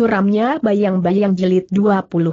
suramnya bayang-bayang jilid 29.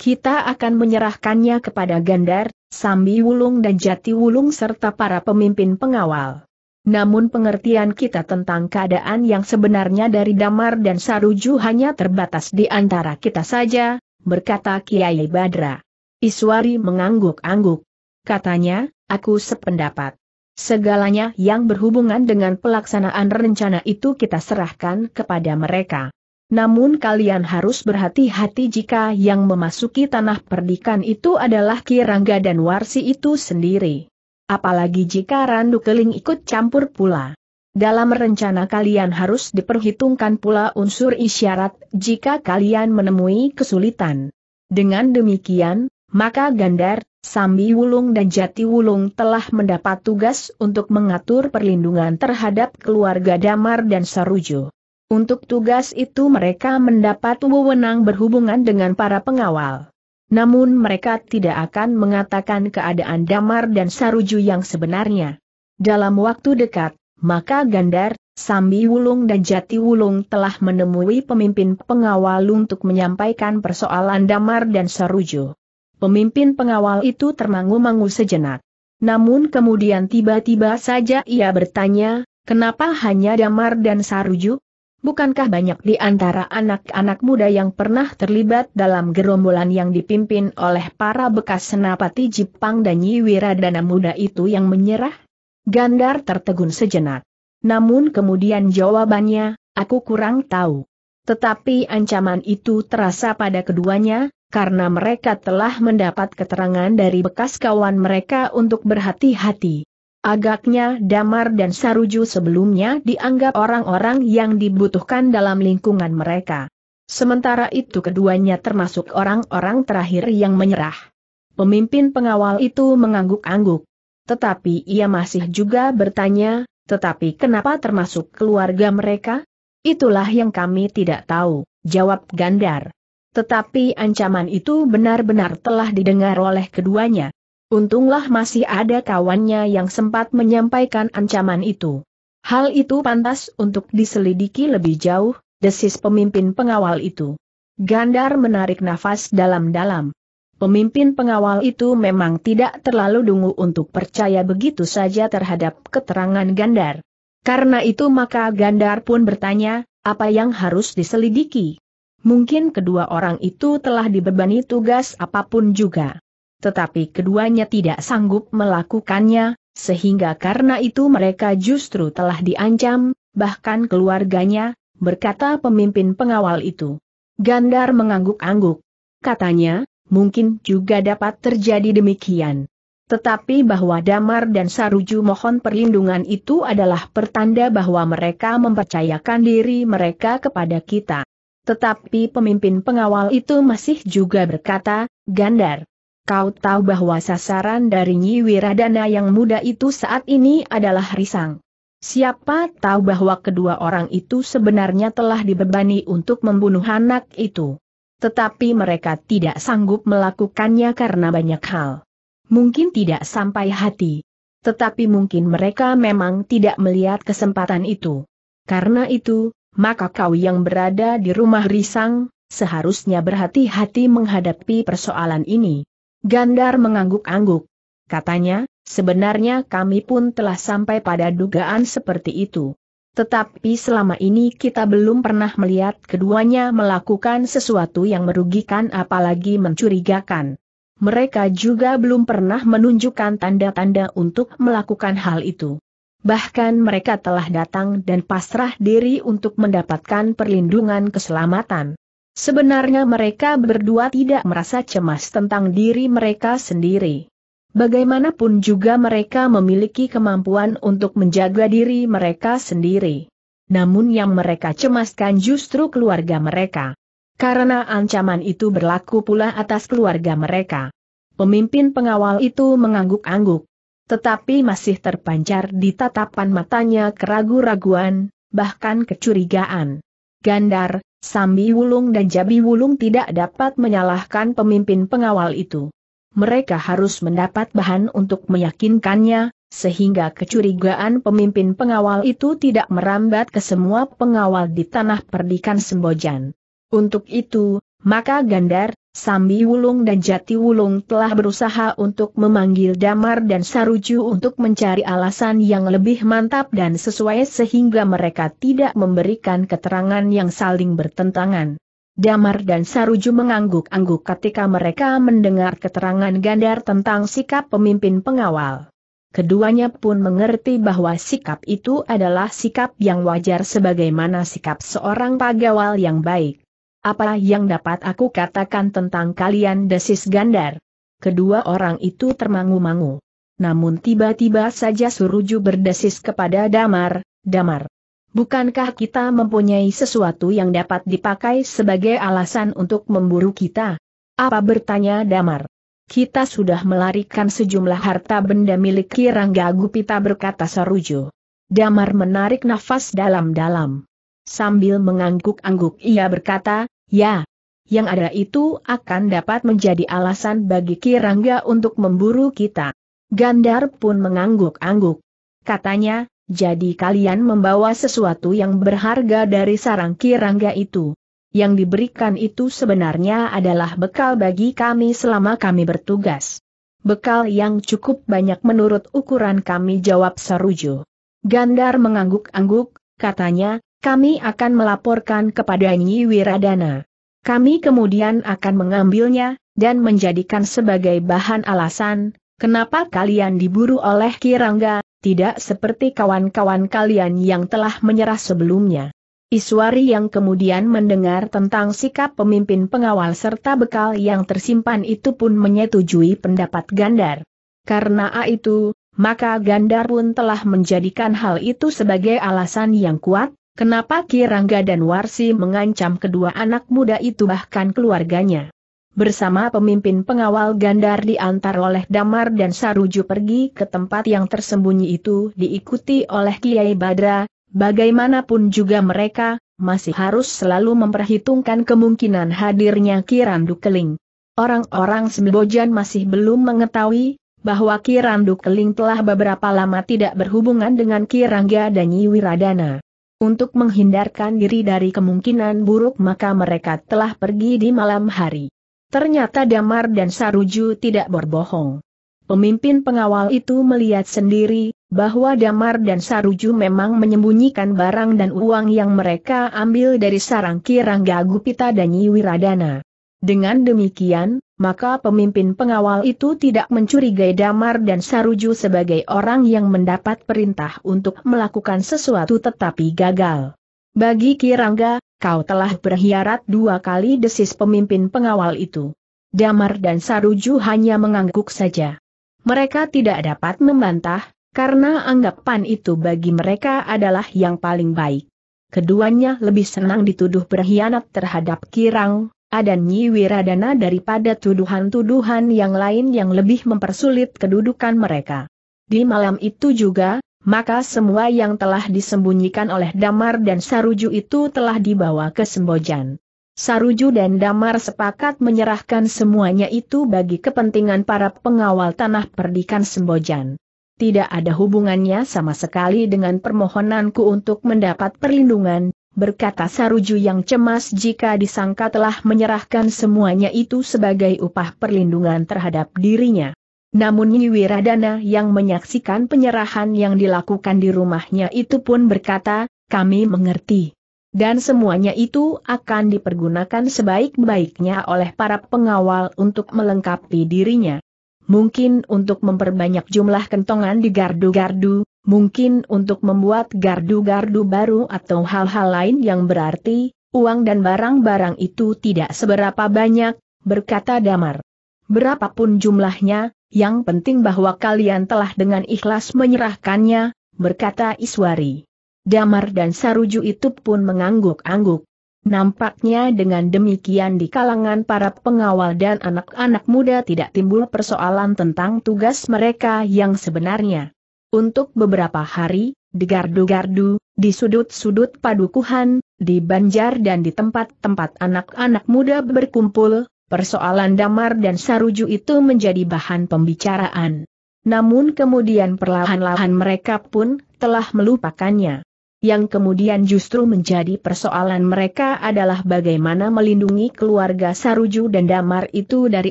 Kita akan menyerahkannya kepada Gandar, Sambi Wulung dan Jati Wulung serta para pemimpin pengawal. Namun pengertian kita tentang keadaan yang sebenarnya dari Damar dan Saruju hanya terbatas di antara kita saja, berkata Kiai Badra. Iswari mengangguk-angguk. Katanya, aku sependapat. Segalanya yang berhubungan dengan pelaksanaan rencana itu kita serahkan kepada mereka. Namun kalian harus berhati-hati jika yang memasuki tanah perdikan itu adalah Kirangga dan Warsi itu sendiri. Apalagi jika Randu Keling ikut campur pula. Dalam rencana kalian harus diperhitungkan pula unsur isyarat jika kalian menemui kesulitan. Dengan demikian, maka Gandar, Sambi Wulung dan Jati Wulung telah mendapat tugas untuk mengatur perlindungan terhadap keluarga Damar dan Sarujo. Untuk tugas itu mereka mendapat wewenang berhubungan dengan para pengawal. Namun mereka tidak akan mengatakan keadaan Damar dan Saruju yang sebenarnya. Dalam waktu dekat, maka Gandar, Sambi Wulung dan Jati Wulung telah menemui pemimpin pengawal untuk menyampaikan persoalan Damar dan Saruju. Pemimpin pengawal itu termangu-mangu sejenak. Namun kemudian tiba-tiba saja ia bertanya, kenapa hanya Damar dan Saruju? bukankah banyak di antara anak-anak muda yang pernah terlibat dalam gerombolan yang dipimpin oleh para bekas senapati Jepang dan Wiradana muda itu yang menyerah? Gandar tertegun sejenak. Namun kemudian jawabannya, aku kurang tahu. Tetapi ancaman itu terasa pada keduanya, karena mereka telah mendapat keterangan dari bekas kawan mereka untuk berhati-hati. Agaknya Damar dan Saruju sebelumnya dianggap orang-orang yang dibutuhkan dalam lingkungan mereka. Sementara itu keduanya termasuk orang-orang terakhir yang menyerah. Pemimpin pengawal itu mengangguk-angguk. Tetapi ia masih juga bertanya, tetapi kenapa termasuk keluarga mereka? Itulah yang kami tidak tahu, jawab Gandar. Tetapi ancaman itu benar-benar telah didengar oleh keduanya. Untunglah masih ada kawannya yang sempat menyampaikan ancaman itu. Hal itu pantas untuk diselidiki lebih jauh, desis pemimpin pengawal itu. Gandar menarik nafas dalam-dalam. Pemimpin pengawal itu memang tidak terlalu dungu untuk percaya begitu saja terhadap keterangan Gandar. Karena itu maka Gandar pun bertanya, apa yang harus diselidiki? Mungkin kedua orang itu telah dibebani tugas apapun juga tetapi keduanya tidak sanggup melakukannya, sehingga karena itu mereka justru telah diancam, bahkan keluarganya, berkata pemimpin pengawal itu. Gandar mengangguk-angguk. Katanya, mungkin juga dapat terjadi demikian. Tetapi bahwa Damar dan Saruju mohon perlindungan itu adalah pertanda bahwa mereka mempercayakan diri mereka kepada kita. Tetapi pemimpin pengawal itu masih juga berkata, Gandar, Kau tahu bahwa sasaran dari Nyi Wiradana yang muda itu saat ini adalah Risang. Siapa tahu bahwa kedua orang itu sebenarnya telah dibebani untuk membunuh anak itu. Tetapi mereka tidak sanggup melakukannya karena banyak hal. Mungkin tidak sampai hati. Tetapi mungkin mereka memang tidak melihat kesempatan itu. Karena itu, maka kau yang berada di rumah Risang, seharusnya berhati-hati menghadapi persoalan ini. Gandar mengangguk-angguk. Katanya, sebenarnya kami pun telah sampai pada dugaan seperti itu. Tetapi selama ini kita belum pernah melihat keduanya melakukan sesuatu yang merugikan apalagi mencurigakan. Mereka juga belum pernah menunjukkan tanda-tanda untuk melakukan hal itu. Bahkan mereka telah datang dan pasrah diri untuk mendapatkan perlindungan keselamatan. Sebenarnya mereka berdua tidak merasa cemas tentang diri mereka sendiri. Bagaimanapun juga mereka memiliki kemampuan untuk menjaga diri mereka sendiri. Namun yang mereka cemaskan justru keluarga mereka. Karena ancaman itu berlaku pula atas keluarga mereka. Pemimpin pengawal itu mengangguk-angguk. Tetapi masih terpancar di tatapan matanya keragu-raguan, bahkan kecurigaan. Gandar, Sambi Wulung dan Jabi Wulung tidak dapat menyalahkan pemimpin pengawal itu. Mereka harus mendapat bahan untuk meyakinkannya, sehingga kecurigaan pemimpin pengawal itu tidak merambat ke semua pengawal di tanah perdikan Sembojan. Untuk itu, maka Gandar, Sambi Wulung dan Jati Wulung telah berusaha untuk memanggil Damar dan Saruju untuk mencari alasan yang lebih mantap dan sesuai sehingga mereka tidak memberikan keterangan yang saling bertentangan. Damar dan Saruju mengangguk-angguk ketika mereka mendengar keterangan Gandar tentang sikap pemimpin pengawal. Keduanya pun mengerti bahwa sikap itu adalah sikap yang wajar sebagaimana sikap seorang pagawal yang baik. Apa yang dapat aku katakan tentang kalian desis Gandar? Kedua orang itu termangu-mangu. Namun tiba-tiba saja Suruju berdesis kepada Damar, Damar. Bukankah kita mempunyai sesuatu yang dapat dipakai sebagai alasan untuk memburu kita? Apa bertanya Damar? Kita sudah melarikan sejumlah harta benda milik Rangga Gupita berkata Sarujo. Damar menarik nafas dalam-dalam. Sambil mengangguk-angguk ia berkata, Ya, yang ada itu akan dapat menjadi alasan bagi Kirangga untuk memburu kita. Gandar pun mengangguk-angguk. Katanya, jadi kalian membawa sesuatu yang berharga dari sarang Kirangga itu. Yang diberikan itu sebenarnya adalah bekal bagi kami selama kami bertugas. Bekal yang cukup banyak menurut ukuran kami jawab Sarujo. Gandar mengangguk-angguk, katanya, kami akan melaporkan kepada Nyi Wiradana. Kami kemudian akan mengambilnya, dan menjadikan sebagai bahan alasan, kenapa kalian diburu oleh Kirangga, tidak seperti kawan-kawan kalian yang telah menyerah sebelumnya. Iswari yang kemudian mendengar tentang sikap pemimpin pengawal serta bekal yang tersimpan itu pun menyetujui pendapat Gandar. Karena A itu, maka Gandar pun telah menjadikan hal itu sebagai alasan yang kuat, Kenapa Kirangga dan Warsi mengancam kedua anak muda itu bahkan keluarganya? Bersama pemimpin pengawal Gandar diantar oleh Damar dan Saruju pergi ke tempat yang tersembunyi itu diikuti oleh Kiai Badra, bagaimanapun juga mereka, masih harus selalu memperhitungkan kemungkinan hadirnya Kirandu Keling. Orang-orang Sembojan masih belum mengetahui bahwa Kirandu Keling telah beberapa lama tidak berhubungan dengan Kirangga dan Nyiwiradana. Untuk menghindarkan diri dari kemungkinan buruk maka mereka telah pergi di malam hari. Ternyata Damar dan Saruju tidak berbohong. Pemimpin pengawal itu melihat sendiri, bahwa Damar dan Saruju memang menyembunyikan barang dan uang yang mereka ambil dari sarang kirang Gagupita dan Nyiwiradana. Dengan demikian, maka pemimpin pengawal itu tidak mencurigai Damar dan Saruju sebagai orang yang mendapat perintah untuk melakukan sesuatu tetapi gagal. Bagi Kirangga, kau telah berhiarat dua kali desis pemimpin pengawal itu. Damar dan Saruju hanya mengangguk saja. Mereka tidak dapat membantah, karena anggapan itu bagi mereka adalah yang paling baik. Keduanya lebih senang dituduh berkhianat terhadap Kirang, dan Nyi Wiradana daripada tuduhan-tuduhan yang lain yang lebih mempersulit kedudukan mereka. Di malam itu juga, maka semua yang telah disembunyikan oleh Damar dan Saruju itu telah dibawa ke Sembojan. Saruju dan Damar sepakat menyerahkan semuanya itu bagi kepentingan para pengawal tanah perdikan Sembojan. Tidak ada hubungannya sama sekali dengan permohonanku untuk mendapat perlindungan, berkata Saruju yang cemas jika disangka telah menyerahkan semuanya itu sebagai upah perlindungan terhadap dirinya. Namun Wiradana yang menyaksikan penyerahan yang dilakukan di rumahnya itu pun berkata, kami mengerti. Dan semuanya itu akan dipergunakan sebaik-baiknya oleh para pengawal untuk melengkapi dirinya. Mungkin untuk memperbanyak jumlah kentongan di gardu-gardu, mungkin untuk membuat gardu-gardu baru atau hal-hal lain yang berarti, uang dan barang-barang itu tidak seberapa banyak, berkata Damar. Berapapun jumlahnya, yang penting bahwa kalian telah dengan ikhlas menyerahkannya, berkata Iswari. Damar dan Saruju itu pun mengangguk-angguk. Nampaknya dengan demikian di kalangan para pengawal dan anak-anak muda tidak timbul persoalan tentang tugas mereka yang sebenarnya. Untuk beberapa hari, di gardu-gardu, di sudut-sudut padukuhan, di banjar dan di tempat-tempat anak-anak muda berkumpul, persoalan damar dan saruju itu menjadi bahan pembicaraan. Namun kemudian perlahan-lahan mereka pun telah melupakannya. Yang kemudian justru menjadi persoalan mereka adalah bagaimana melindungi keluarga Saruju dan Damar itu dari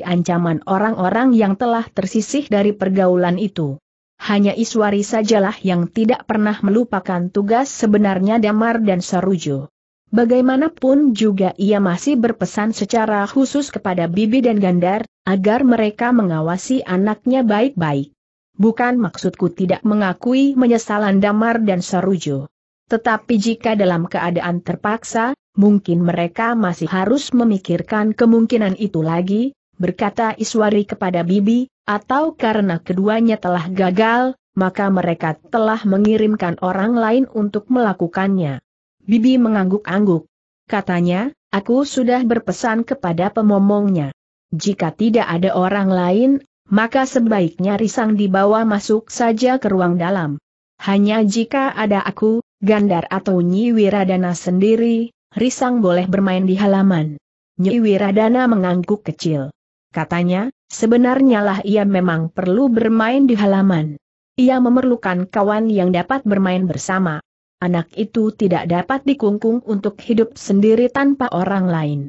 ancaman orang-orang yang telah tersisih dari pergaulan itu hanya Iswari sajalah yang tidak pernah melupakan tugas sebenarnya Damar dan Sarujo. Bagaimanapun juga ia masih berpesan secara khusus kepada Bibi dan Gandar, agar mereka mengawasi anaknya baik-baik. Bukan maksudku tidak mengakui menyesalan Damar dan Sarujo. Tetapi jika dalam keadaan terpaksa, mungkin mereka masih harus memikirkan kemungkinan itu lagi, berkata Iswari kepada Bibi, atau karena keduanya telah gagal, maka mereka telah mengirimkan orang lain untuk melakukannya. Bibi mengangguk-angguk. Katanya, aku sudah berpesan kepada pemomongnya. Jika tidak ada orang lain, maka sebaiknya Risang dibawa masuk saja ke ruang dalam. Hanya jika ada aku, Gandar atau Nyi Wiradana sendiri, Risang boleh bermain di halaman. Nyi Wiradana mengangguk kecil. Katanya, Sebenarnya lah ia memang perlu bermain di halaman. Ia memerlukan kawan yang dapat bermain bersama. Anak itu tidak dapat dikungkung untuk hidup sendiri tanpa orang lain.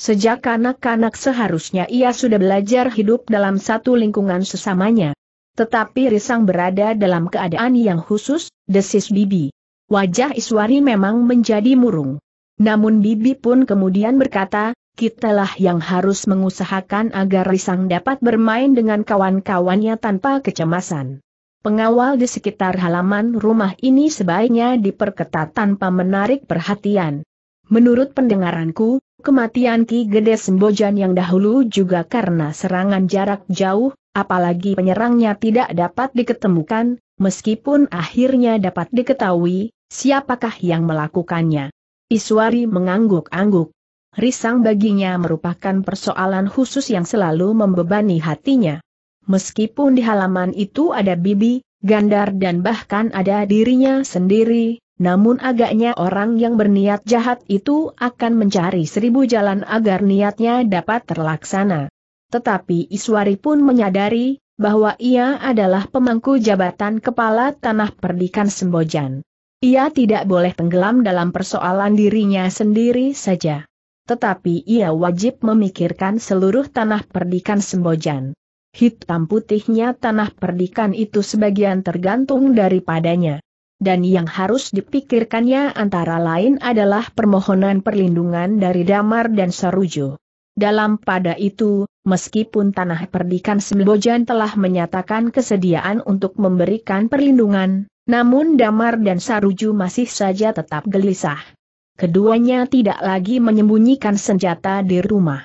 Sejak kanak-kanak seharusnya ia sudah belajar hidup dalam satu lingkungan sesamanya. Tetapi Risang berada dalam keadaan yang khusus, desis Bibi. Wajah Iswari memang menjadi murung. Namun Bibi pun kemudian berkata, kitalah yang harus mengusahakan agar Risang dapat bermain dengan kawan-kawannya tanpa kecemasan. Pengawal di sekitar halaman rumah ini sebaiknya diperketat tanpa menarik perhatian. Menurut pendengaranku, kematian Ki Gede Sembojan yang dahulu juga karena serangan jarak jauh, apalagi penyerangnya tidak dapat diketemukan, meskipun akhirnya dapat diketahui, siapakah yang melakukannya. Iswari mengangguk-angguk risang baginya merupakan persoalan khusus yang selalu membebani hatinya. Meskipun di halaman itu ada bibi, gandar dan bahkan ada dirinya sendiri, namun agaknya orang yang berniat jahat itu akan mencari seribu jalan agar niatnya dapat terlaksana. Tetapi Iswari pun menyadari, bahwa ia adalah pemangku jabatan kepala tanah perdikan Sembojan. Ia tidak boleh tenggelam dalam persoalan dirinya sendiri saja. Tetapi ia wajib memikirkan seluruh tanah perdikan Sembojan. Hitam putihnya tanah perdikan itu sebagian tergantung daripadanya. Dan yang harus dipikirkannya antara lain adalah permohonan perlindungan dari Damar dan Sarujo. Dalam pada itu, meskipun tanah perdikan Sembojan telah menyatakan kesediaan untuk memberikan perlindungan, namun Damar dan Saruju masih saja tetap gelisah keduanya tidak lagi menyembunyikan senjata di rumah.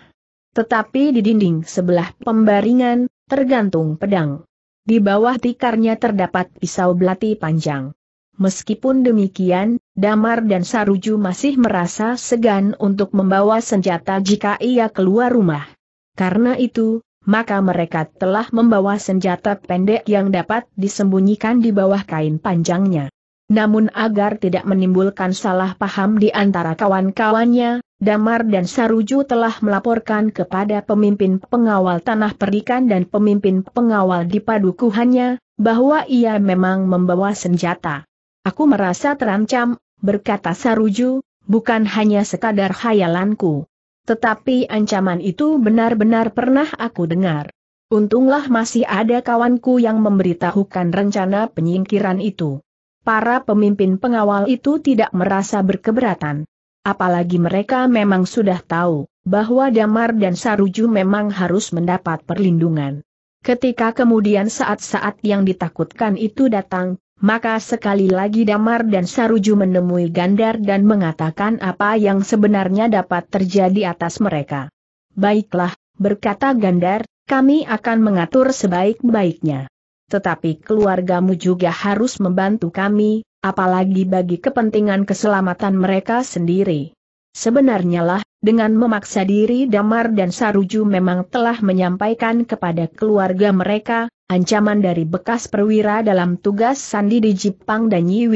Tetapi di dinding sebelah pembaringan, tergantung pedang. Di bawah tikarnya terdapat pisau belati panjang. Meskipun demikian, Damar dan Saruju masih merasa segan untuk membawa senjata jika ia keluar rumah. Karena itu, maka mereka telah membawa senjata pendek yang dapat disembunyikan di bawah kain panjangnya. Namun agar tidak menimbulkan salah paham di antara kawan-kawannya, Damar dan Saruju telah melaporkan kepada pemimpin pengawal tanah perdikan dan pemimpin pengawal di padukuhannya, bahwa ia memang membawa senjata. Aku merasa terancam, berkata Saruju, bukan hanya sekadar khayalanku, Tetapi ancaman itu benar-benar pernah aku dengar. Untunglah masih ada kawanku yang memberitahukan rencana penyingkiran itu para pemimpin pengawal itu tidak merasa berkeberatan. Apalagi mereka memang sudah tahu bahwa Damar dan Saruju memang harus mendapat perlindungan. Ketika kemudian saat-saat yang ditakutkan itu datang, maka sekali lagi Damar dan Saruju menemui Gandar dan mengatakan apa yang sebenarnya dapat terjadi atas mereka. Baiklah, berkata Gandar, kami akan mengatur sebaik-baiknya tetapi keluargamu juga harus membantu kami, apalagi bagi kepentingan keselamatan mereka sendiri. Sebenarnya lah, dengan memaksa diri Damar dan Saruju memang telah menyampaikan kepada keluarga mereka, ancaman dari bekas perwira dalam tugas Sandi di Jepang dan Nyi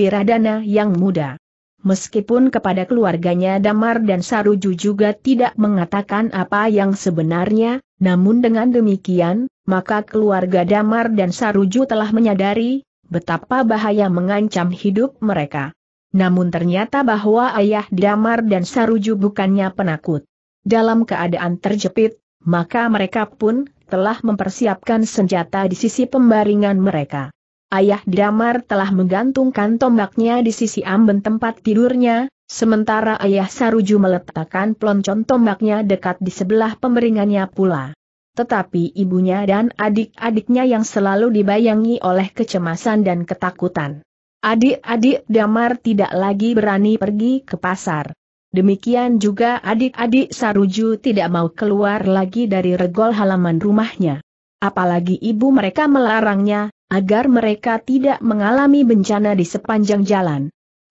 yang muda meskipun kepada keluarganya Damar dan Saruju juga tidak mengatakan apa yang sebenarnya, namun dengan demikian, maka keluarga Damar dan Saruju telah menyadari betapa bahaya mengancam hidup mereka. Namun ternyata bahwa ayah Damar dan Saruju bukannya penakut. Dalam keadaan terjepit, maka mereka pun telah mempersiapkan senjata di sisi pembaringan mereka. Ayah Damar telah menggantungkan tombaknya di sisi amben tempat tidurnya, sementara ayah Saruju meletakkan pelonconton tombaknya dekat di sebelah pemeringannya pula. Tetapi ibunya dan adik-adiknya yang selalu dibayangi oleh kecemasan dan ketakutan. Adik-adik Damar tidak lagi berani pergi ke pasar. Demikian juga adik-adik Saruju tidak mau keluar lagi dari regol halaman rumahnya. Apalagi ibu mereka melarangnya, agar mereka tidak mengalami bencana di sepanjang jalan.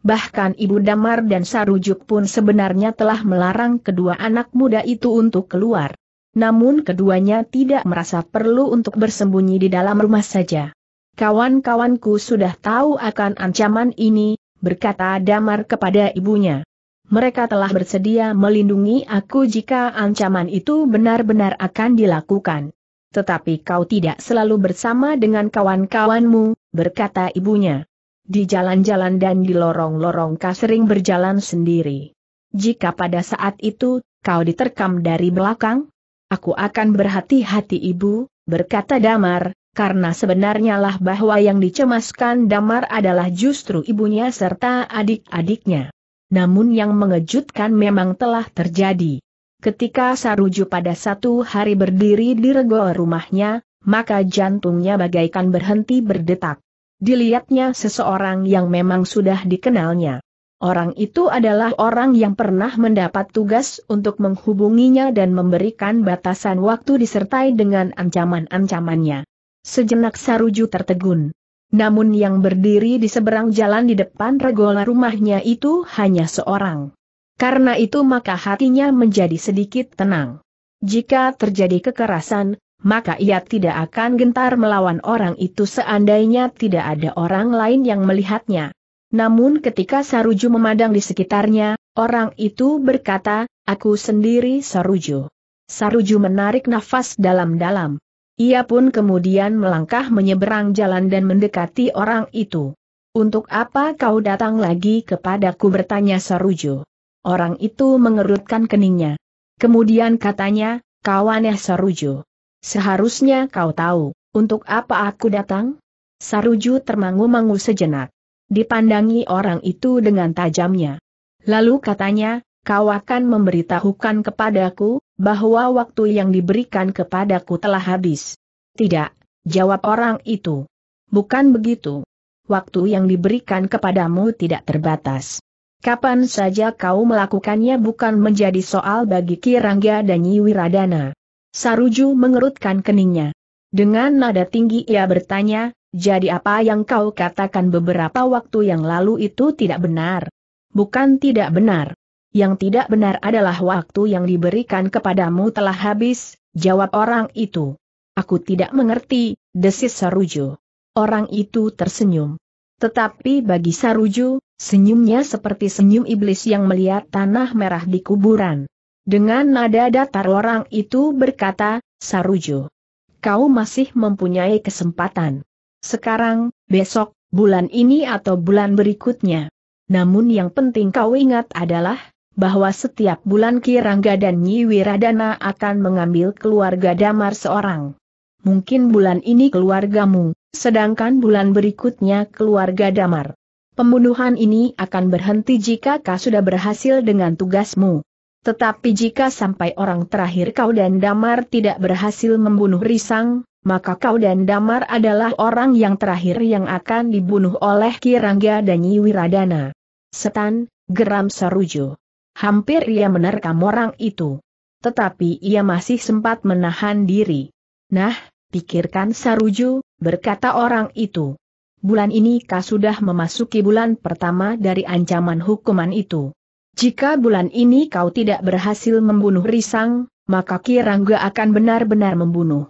Bahkan Ibu Damar dan Sarujuk pun sebenarnya telah melarang kedua anak muda itu untuk keluar. Namun keduanya tidak merasa perlu untuk bersembunyi di dalam rumah saja. Kawan-kawanku sudah tahu akan ancaman ini, berkata Damar kepada ibunya. Mereka telah bersedia melindungi aku jika ancaman itu benar-benar akan dilakukan tetapi kau tidak selalu bersama dengan kawan-kawanmu, berkata ibunya. Di jalan-jalan dan di lorong-lorong kau sering berjalan sendiri. Jika pada saat itu, kau diterkam dari belakang, aku akan berhati-hati ibu, berkata Damar, karena sebenarnya lah bahwa yang dicemaskan Damar adalah justru ibunya serta adik-adiknya. Namun yang mengejutkan memang telah terjadi. Ketika Saruju pada satu hari berdiri di rego rumahnya, maka jantungnya bagaikan berhenti berdetak. Dilihatnya seseorang yang memang sudah dikenalnya. Orang itu adalah orang yang pernah mendapat tugas untuk menghubunginya dan memberikan batasan waktu disertai dengan ancaman-ancamannya. Sejenak Saruju tertegun. Namun yang berdiri di seberang jalan di depan regola rumahnya itu hanya seorang. Karena itu maka hatinya menjadi sedikit tenang. Jika terjadi kekerasan, maka ia tidak akan gentar melawan orang itu seandainya tidak ada orang lain yang melihatnya. Namun ketika Saruju memandang di sekitarnya, orang itu berkata, aku sendiri Saruju. Saruju menarik nafas dalam-dalam. Ia pun kemudian melangkah menyeberang jalan dan mendekati orang itu. Untuk apa kau datang lagi kepadaku bertanya Saruju. Orang itu mengerutkan keningnya. Kemudian katanya, kawannya Sarujo. Seharusnya kau tahu, untuk apa aku datang? Sarujo termangu-mangu sejenak. Dipandangi orang itu dengan tajamnya. Lalu katanya, kau akan memberitahukan kepadaku, bahwa waktu yang diberikan kepadaku telah habis. Tidak, jawab orang itu. Bukan begitu. Waktu yang diberikan kepadamu tidak terbatas. Kapan saja kau melakukannya bukan menjadi soal bagi Kirangga dan Yiwiradana. Saruju mengerutkan keningnya. Dengan nada tinggi ia bertanya, jadi apa yang kau katakan beberapa waktu yang lalu itu tidak benar? Bukan tidak benar. Yang tidak benar adalah waktu yang diberikan kepadamu telah habis, jawab orang itu. Aku tidak mengerti, desis Saruju. Orang itu tersenyum. Tetapi bagi Saruju, Senyumnya seperti senyum iblis yang melihat tanah merah di kuburan. Dengan nada datar orang itu berkata, Sarujo. Kau masih mempunyai kesempatan. Sekarang, besok, bulan ini atau bulan berikutnya. Namun yang penting kau ingat adalah, bahwa setiap bulan Kirangga dan Nyi Wiradana akan mengambil keluarga Damar seorang. Mungkin bulan ini keluargamu, sedangkan bulan berikutnya keluarga Damar. Pembunuhan ini akan berhenti jika kau sudah berhasil dengan tugasmu. Tetapi jika sampai orang terakhir kau dan Damar tidak berhasil membunuh Risang, maka kau dan Damar adalah orang yang terakhir yang akan dibunuh oleh Kirangga dan Yiwiradana. Setan, geram Sarujo. Hampir ia menerkam orang itu. Tetapi ia masih sempat menahan diri. Nah, pikirkan Sarujo, berkata orang itu bulan ini kau sudah memasuki bulan pertama dari ancaman hukuman itu. Jika bulan ini kau tidak berhasil membunuh Risang, maka Kirangga akan benar-benar membunuh.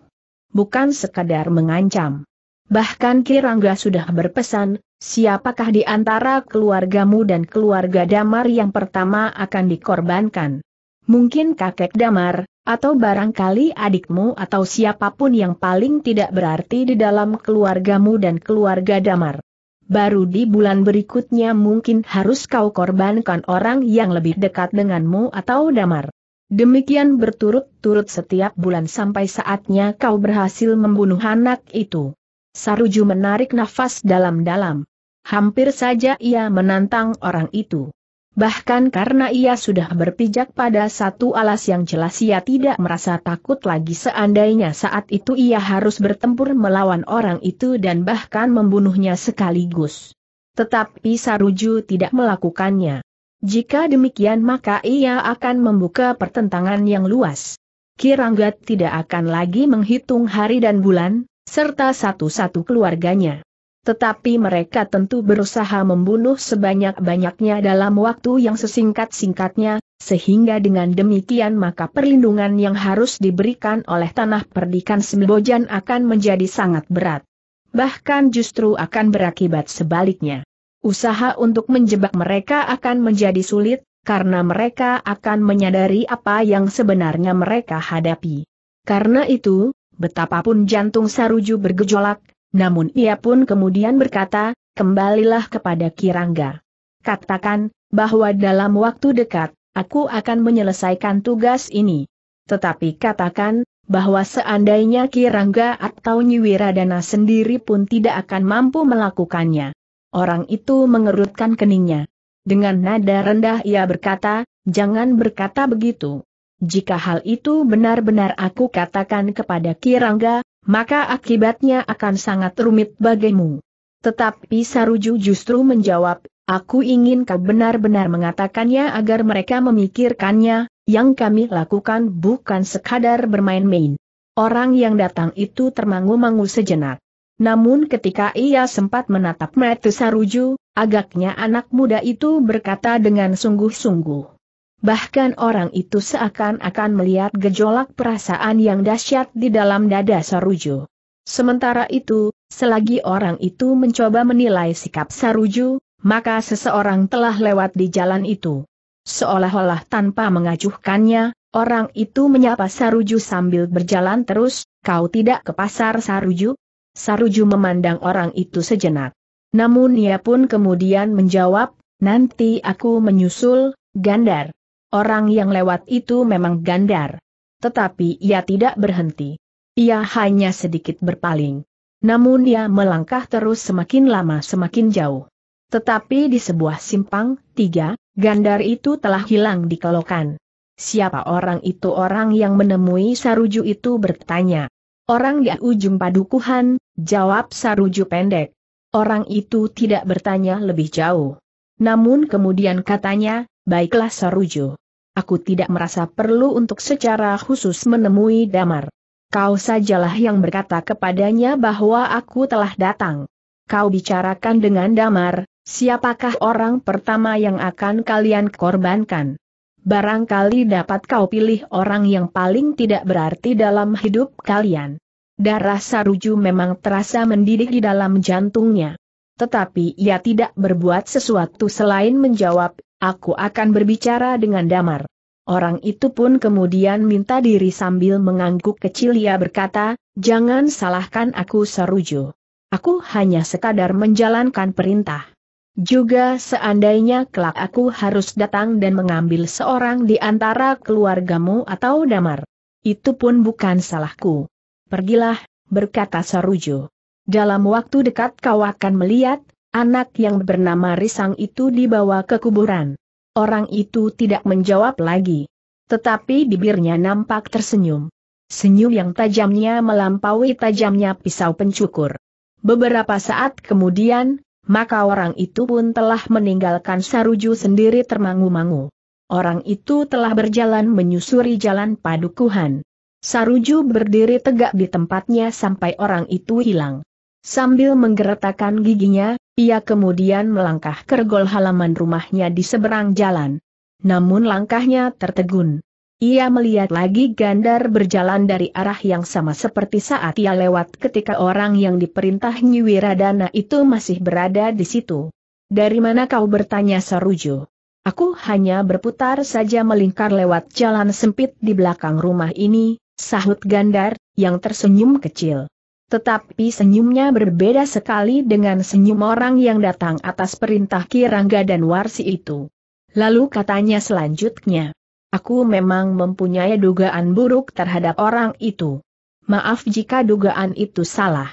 Bukan sekadar mengancam. Bahkan Kirangga sudah berpesan, siapakah di antara keluargamu dan keluarga Damar yang pertama akan dikorbankan. Mungkin kakek Damar, atau barangkali adikmu atau siapapun yang paling tidak berarti di dalam keluargamu dan keluarga damar. Baru di bulan berikutnya mungkin harus kau korbankan orang yang lebih dekat denganmu atau damar. Demikian berturut-turut setiap bulan sampai saatnya kau berhasil membunuh anak itu. Saruju menarik nafas dalam-dalam. Hampir saja ia menantang orang itu. Bahkan karena ia sudah berpijak pada satu alas yang jelas ia tidak merasa takut lagi seandainya saat itu ia harus bertempur melawan orang itu dan bahkan membunuhnya sekaligus. Tetapi Saruju tidak melakukannya. Jika demikian maka ia akan membuka pertentangan yang luas. Kiranggat tidak akan lagi menghitung hari dan bulan, serta satu-satu keluarganya. Tetapi mereka tentu berusaha membunuh sebanyak-banyaknya dalam waktu yang sesingkat-singkatnya, sehingga dengan demikian maka perlindungan yang harus diberikan oleh tanah perdikan Sembojan akan menjadi sangat berat. Bahkan justru akan berakibat sebaliknya. Usaha untuk menjebak mereka akan menjadi sulit, karena mereka akan menyadari apa yang sebenarnya mereka hadapi. Karena itu, betapapun jantung Saruju bergejolak, namun ia pun kemudian berkata, kembalilah kepada Kirangga. Katakan, bahwa dalam waktu dekat, aku akan menyelesaikan tugas ini. Tetapi katakan, bahwa seandainya Kirangga atau Nyiwiradana sendiri pun tidak akan mampu melakukannya. Orang itu mengerutkan keningnya. Dengan nada rendah ia berkata, jangan berkata begitu. Jika hal itu benar-benar aku katakan kepada Kirangga, maka akibatnya akan sangat rumit bagimu. Tetapi Saruju justru menjawab, aku ingin kau benar-benar mengatakannya agar mereka memikirkannya, yang kami lakukan bukan sekadar bermain-main. Orang yang datang itu termangu-mangu sejenak. Namun ketika ia sempat menatap Metu Saruju, agaknya anak muda itu berkata dengan sungguh-sungguh. Bahkan orang itu seakan-akan melihat gejolak perasaan yang dahsyat di dalam dada Saruju. Sementara itu, selagi orang itu mencoba menilai sikap Saruju, maka seseorang telah lewat di jalan itu. Seolah-olah tanpa mengajuhkannya, orang itu menyapa Saruju sambil berjalan terus, kau tidak ke pasar Saruju? Saruju memandang orang itu sejenak. Namun ia pun kemudian menjawab, nanti aku menyusul, Gandar. Orang yang lewat itu memang gandar. Tetapi ia tidak berhenti. Ia hanya sedikit berpaling. Namun ia melangkah terus semakin lama semakin jauh. Tetapi di sebuah simpang, tiga, gandar itu telah hilang di kelokan. Siapa orang itu orang yang menemui Saruju itu bertanya. Orang di ujung padukuhan, jawab Saruju pendek. Orang itu tidak bertanya lebih jauh. Namun kemudian katanya, baiklah Saruju. Aku tidak merasa perlu untuk secara khusus menemui Damar. Kau sajalah yang berkata kepadanya bahwa aku telah datang. Kau bicarakan dengan Damar, siapakah orang pertama yang akan kalian korbankan? Barangkali dapat kau pilih orang yang paling tidak berarti dalam hidup kalian. Darah Saruju memang terasa mendidih di dalam jantungnya. Tetapi ia tidak berbuat sesuatu selain menjawab Aku akan berbicara dengan Damar. Orang itu pun kemudian minta diri sambil mengangguk kecil ia berkata, jangan salahkan aku seruju. Aku hanya sekadar menjalankan perintah. Juga seandainya kelak aku harus datang dan mengambil seorang di antara keluargamu atau damar. Itu pun bukan salahku. Pergilah, berkata Sarujo. Dalam waktu dekat kau akan melihat, Anak yang bernama Risang itu dibawa ke kuburan. Orang itu tidak menjawab lagi. Tetapi bibirnya nampak tersenyum. Senyum yang tajamnya melampaui tajamnya pisau pencukur. Beberapa saat kemudian, maka orang itu pun telah meninggalkan Saruju sendiri termangu-mangu. Orang itu telah berjalan menyusuri jalan padukuhan. Saruju berdiri tegak di tempatnya sampai orang itu hilang. Sambil menggeretakkan giginya, ia kemudian melangkah ke regol halaman rumahnya di seberang jalan. Namun langkahnya tertegun. Ia melihat lagi Gandar berjalan dari arah yang sama seperti saat ia lewat ketika orang yang diperintah Nyiwiradana itu masih berada di situ. Dari mana kau bertanya Sarujo? Aku hanya berputar saja melingkar lewat jalan sempit di belakang rumah ini, sahut Gandar, yang tersenyum kecil. Tetapi senyumnya berbeda sekali dengan senyum orang yang datang atas perintah Kirangga dan Warsi itu. Lalu katanya selanjutnya, aku memang mempunyai dugaan buruk terhadap orang itu. Maaf jika dugaan itu salah.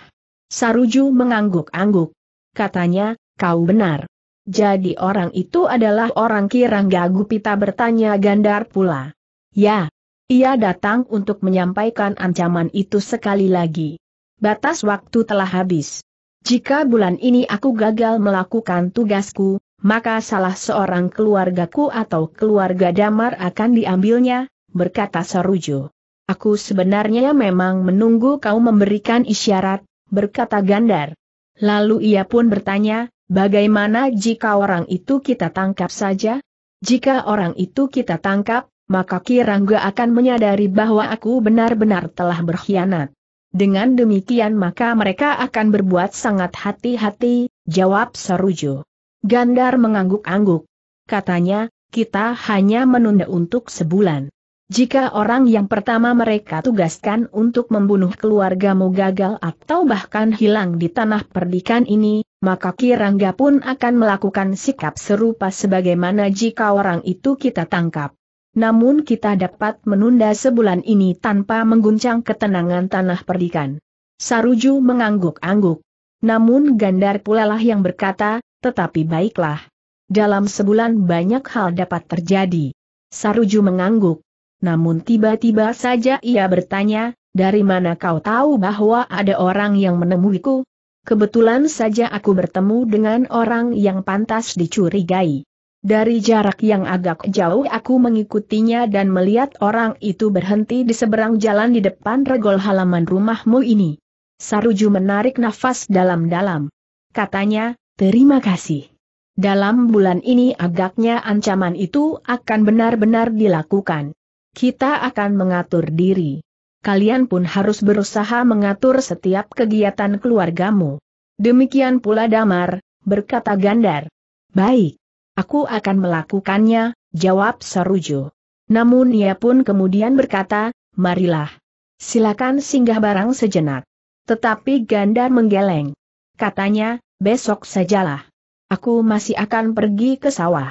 Saruju mengangguk-angguk. Katanya, kau benar. Jadi orang itu adalah orang Kirangga Gupita bertanya Gandar pula. Ya, ia datang untuk menyampaikan ancaman itu sekali lagi batas waktu telah habis. Jika bulan ini aku gagal melakukan tugasku, maka salah seorang keluargaku atau keluarga Damar akan diambilnya, berkata Sarujo. Aku sebenarnya memang menunggu kau memberikan isyarat, berkata Gandar. Lalu ia pun bertanya, bagaimana jika orang itu kita tangkap saja? Jika orang itu kita tangkap, maka Kirangga akan menyadari bahwa aku benar-benar telah berkhianat. Dengan demikian maka mereka akan berbuat sangat hati-hati, jawab Sarujo. Gandar mengangguk-angguk. Katanya, kita hanya menunda untuk sebulan. Jika orang yang pertama mereka tugaskan untuk membunuh keluargamu gagal atau bahkan hilang di tanah perdikan ini, maka Kirangga pun akan melakukan sikap serupa sebagaimana jika orang itu kita tangkap namun kita dapat menunda sebulan ini tanpa mengguncang ketenangan tanah perdikan. Saruju mengangguk-angguk. Namun Gandar pula lah yang berkata, tetapi baiklah. Dalam sebulan banyak hal dapat terjadi. Saruju mengangguk. Namun tiba-tiba saja ia bertanya, dari mana kau tahu bahwa ada orang yang menemuiku? Kebetulan saja aku bertemu dengan orang yang pantas dicurigai. Dari jarak yang agak jauh aku mengikutinya dan melihat orang itu berhenti di seberang jalan di depan regol halaman rumahmu ini. Saruju menarik nafas dalam-dalam. Katanya, terima kasih. Dalam bulan ini agaknya ancaman itu akan benar-benar dilakukan. Kita akan mengatur diri. Kalian pun harus berusaha mengatur setiap kegiatan keluargamu. Demikian pula Damar, berkata Gandar. Baik. Aku akan melakukannya, jawab Sarujo. Namun ia pun kemudian berkata, marilah. Silakan singgah barang sejenak. Tetapi Gandar menggeleng. Katanya, besok sajalah. Aku masih akan pergi ke sawah.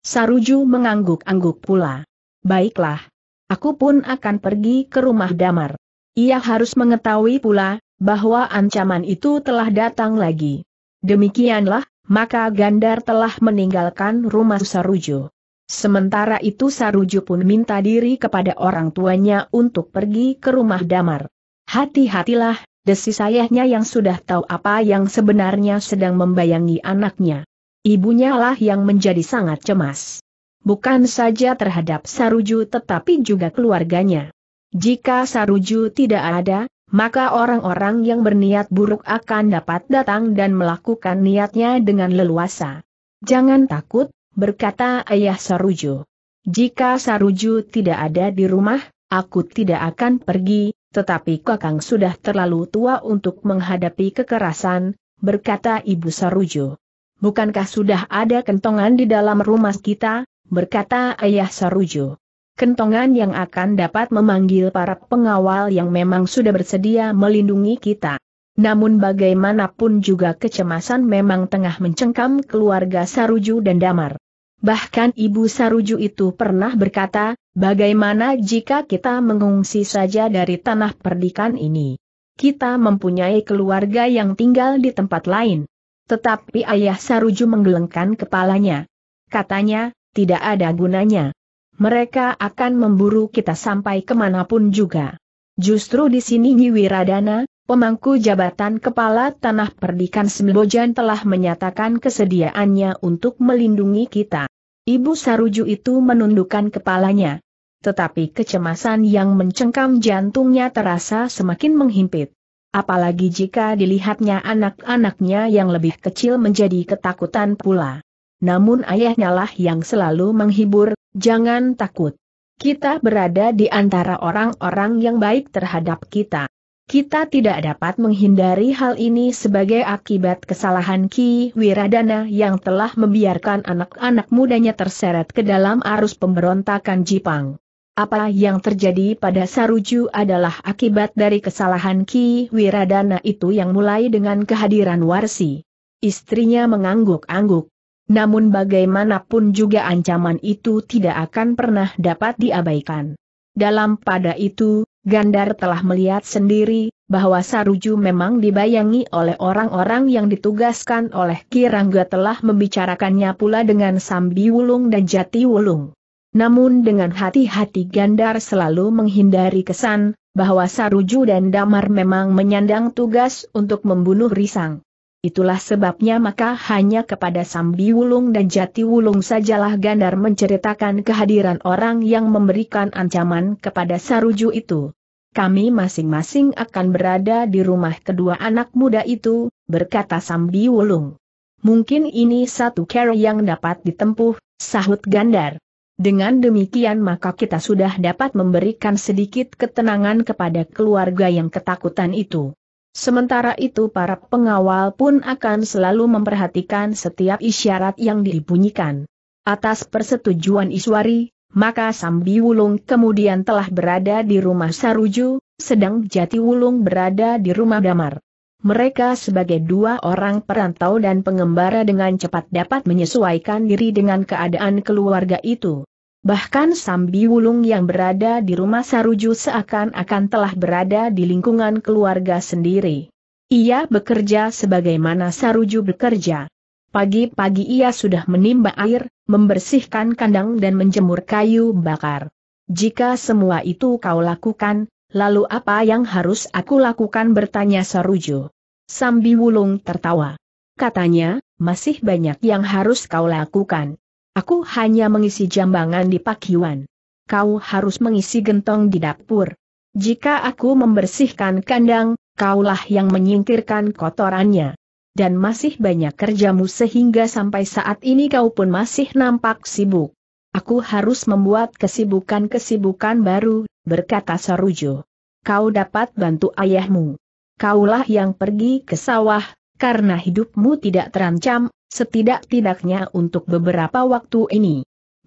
Saruju mengangguk-angguk pula. Baiklah. Aku pun akan pergi ke rumah Damar. Ia harus mengetahui pula, bahwa ancaman itu telah datang lagi. Demikianlah, maka Gandar telah meninggalkan rumah Sarujo. Sementara itu Sarujo pun minta diri kepada orang tuanya untuk pergi ke rumah Damar. Hati-hatilah, desis ayahnya yang sudah tahu apa yang sebenarnya sedang membayangi anaknya. Ibunya lah yang menjadi sangat cemas. Bukan saja terhadap Sarujo, tetapi juga keluarganya. Jika Sarujo tidak ada, maka orang-orang yang berniat buruk akan dapat datang dan melakukan niatnya dengan leluasa. Jangan takut, berkata ayah Sarujo. Jika Sarujo tidak ada di rumah, aku tidak akan pergi, tetapi kakang sudah terlalu tua untuk menghadapi kekerasan, berkata ibu Sarujo. Bukankah sudah ada kentongan di dalam rumah kita, berkata ayah Sarujo kentongan yang akan dapat memanggil para pengawal yang memang sudah bersedia melindungi kita. Namun bagaimanapun juga kecemasan memang tengah mencengkam keluarga Saruju dan Damar. Bahkan ibu Saruju itu pernah berkata, bagaimana jika kita mengungsi saja dari tanah perdikan ini? Kita mempunyai keluarga yang tinggal di tempat lain. Tetapi ayah Saruju menggelengkan kepalanya. Katanya, tidak ada gunanya. Mereka akan memburu kita sampai kemanapun juga. Justru di sini Nyiwiradana, pemangku jabatan kepala tanah perdikan Sembojan telah menyatakan kesediaannya untuk melindungi kita. Ibu Saruju itu menundukkan kepalanya. Tetapi kecemasan yang mencengkam jantungnya terasa semakin menghimpit. Apalagi jika dilihatnya anak-anaknya yang lebih kecil menjadi ketakutan pula. Namun ayahnya lah yang selalu menghibur, Jangan takut. Kita berada di antara orang-orang yang baik terhadap kita. Kita tidak dapat menghindari hal ini sebagai akibat kesalahan Ki Wiradana yang telah membiarkan anak-anak mudanya terseret ke dalam arus pemberontakan Jipang. Apa yang terjadi pada Saruju adalah akibat dari kesalahan Ki Wiradana itu yang mulai dengan kehadiran Warsi. Istrinya mengangguk-angguk. Namun bagaimanapun juga ancaman itu tidak akan pernah dapat diabaikan. Dalam pada itu, Gandar telah melihat sendiri, bahwa Saruju memang dibayangi oleh orang-orang yang ditugaskan oleh Kirangga telah membicarakannya pula dengan Sambi Wulung dan Jati Wulung. Namun dengan hati-hati Gandar selalu menghindari kesan, bahwa Saruju dan Damar memang menyandang tugas untuk membunuh Risang. Itulah sebabnya maka hanya kepada Sambi Wulung dan Jati Wulung sajalah Gandar menceritakan kehadiran orang yang memberikan ancaman kepada Saruju itu. Kami masing-masing akan berada di rumah kedua anak muda itu, berkata Sambi Wulung. Mungkin ini satu cara yang dapat ditempuh, sahut Gandar. Dengan demikian maka kita sudah dapat memberikan sedikit ketenangan kepada keluarga yang ketakutan itu. Sementara itu para pengawal pun akan selalu memperhatikan setiap isyarat yang dibunyikan. Atas persetujuan Iswari, maka Sambi Wulung kemudian telah berada di rumah Saruju, sedang Jati Wulung berada di rumah Damar. Mereka sebagai dua orang perantau dan pengembara dengan cepat dapat menyesuaikan diri dengan keadaan keluarga itu. Bahkan Sambi Wulung yang berada di rumah Saruju seakan-akan telah berada di lingkungan keluarga sendiri. Ia bekerja sebagaimana Saruju bekerja. Pagi-pagi ia sudah menimba air, membersihkan kandang dan menjemur kayu bakar. Jika semua itu kau lakukan, lalu apa yang harus aku lakukan bertanya Saruju. Sambi Wulung tertawa. Katanya, masih banyak yang harus kau lakukan. Aku hanya mengisi jambangan di pakiwan. Kau harus mengisi gentong di dapur. Jika aku membersihkan kandang, kaulah yang menyingkirkan kotorannya. Dan masih banyak kerjamu sehingga sampai saat ini kau pun masih nampak sibuk. Aku harus membuat kesibukan-kesibukan baru, berkata Sarujo. Kau dapat bantu ayahmu. Kaulah yang pergi ke sawah, karena hidupmu tidak terancam setidak-tidaknya untuk beberapa waktu ini.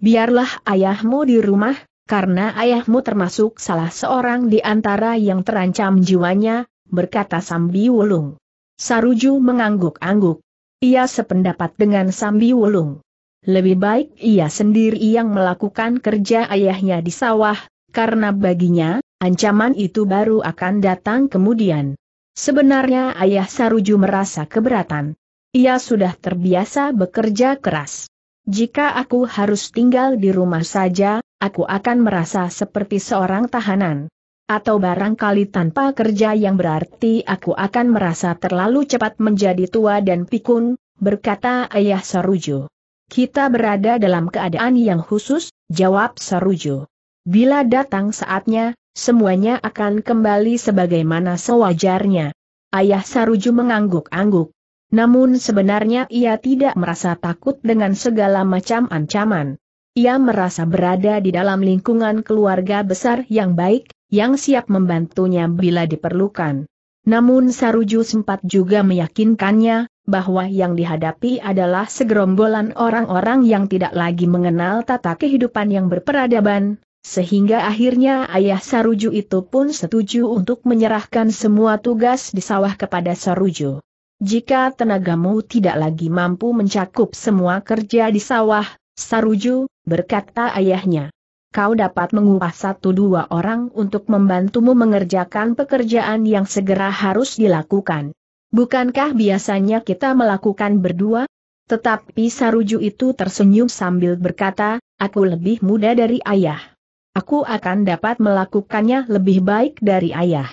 Biarlah ayahmu di rumah, karena ayahmu termasuk salah seorang di antara yang terancam jiwanya, berkata Sambi Wulung. Saruju mengangguk-angguk. Ia sependapat dengan Sambi Wulung. Lebih baik ia sendiri yang melakukan kerja ayahnya di sawah, karena baginya, ancaman itu baru akan datang kemudian. Sebenarnya ayah Saruju merasa keberatan. Ia sudah terbiasa bekerja keras. Jika aku harus tinggal di rumah saja, aku akan merasa seperti seorang tahanan. Atau barangkali tanpa kerja yang berarti aku akan merasa terlalu cepat menjadi tua dan pikun, berkata ayah Sarujo. Kita berada dalam keadaan yang khusus, jawab Sarujo. Bila datang saatnya, semuanya akan kembali sebagaimana sewajarnya. Ayah Saruju mengangguk-angguk. Namun sebenarnya ia tidak merasa takut dengan segala macam ancaman. Ia merasa berada di dalam lingkungan keluarga besar yang baik, yang siap membantunya bila diperlukan. Namun Saruju sempat juga meyakinkannya, bahwa yang dihadapi adalah segerombolan orang-orang yang tidak lagi mengenal tata kehidupan yang berperadaban, sehingga akhirnya ayah Saruju itu pun setuju untuk menyerahkan semua tugas di sawah kepada Saruju. Jika tenagamu tidak lagi mampu mencakup semua kerja di sawah, Saruju, berkata ayahnya. Kau dapat mengupah satu dua orang untuk membantumu mengerjakan pekerjaan yang segera harus dilakukan. Bukankah biasanya kita melakukan berdua? Tetapi Saruju itu tersenyum sambil berkata, aku lebih muda dari ayah. Aku akan dapat melakukannya lebih baik dari ayah.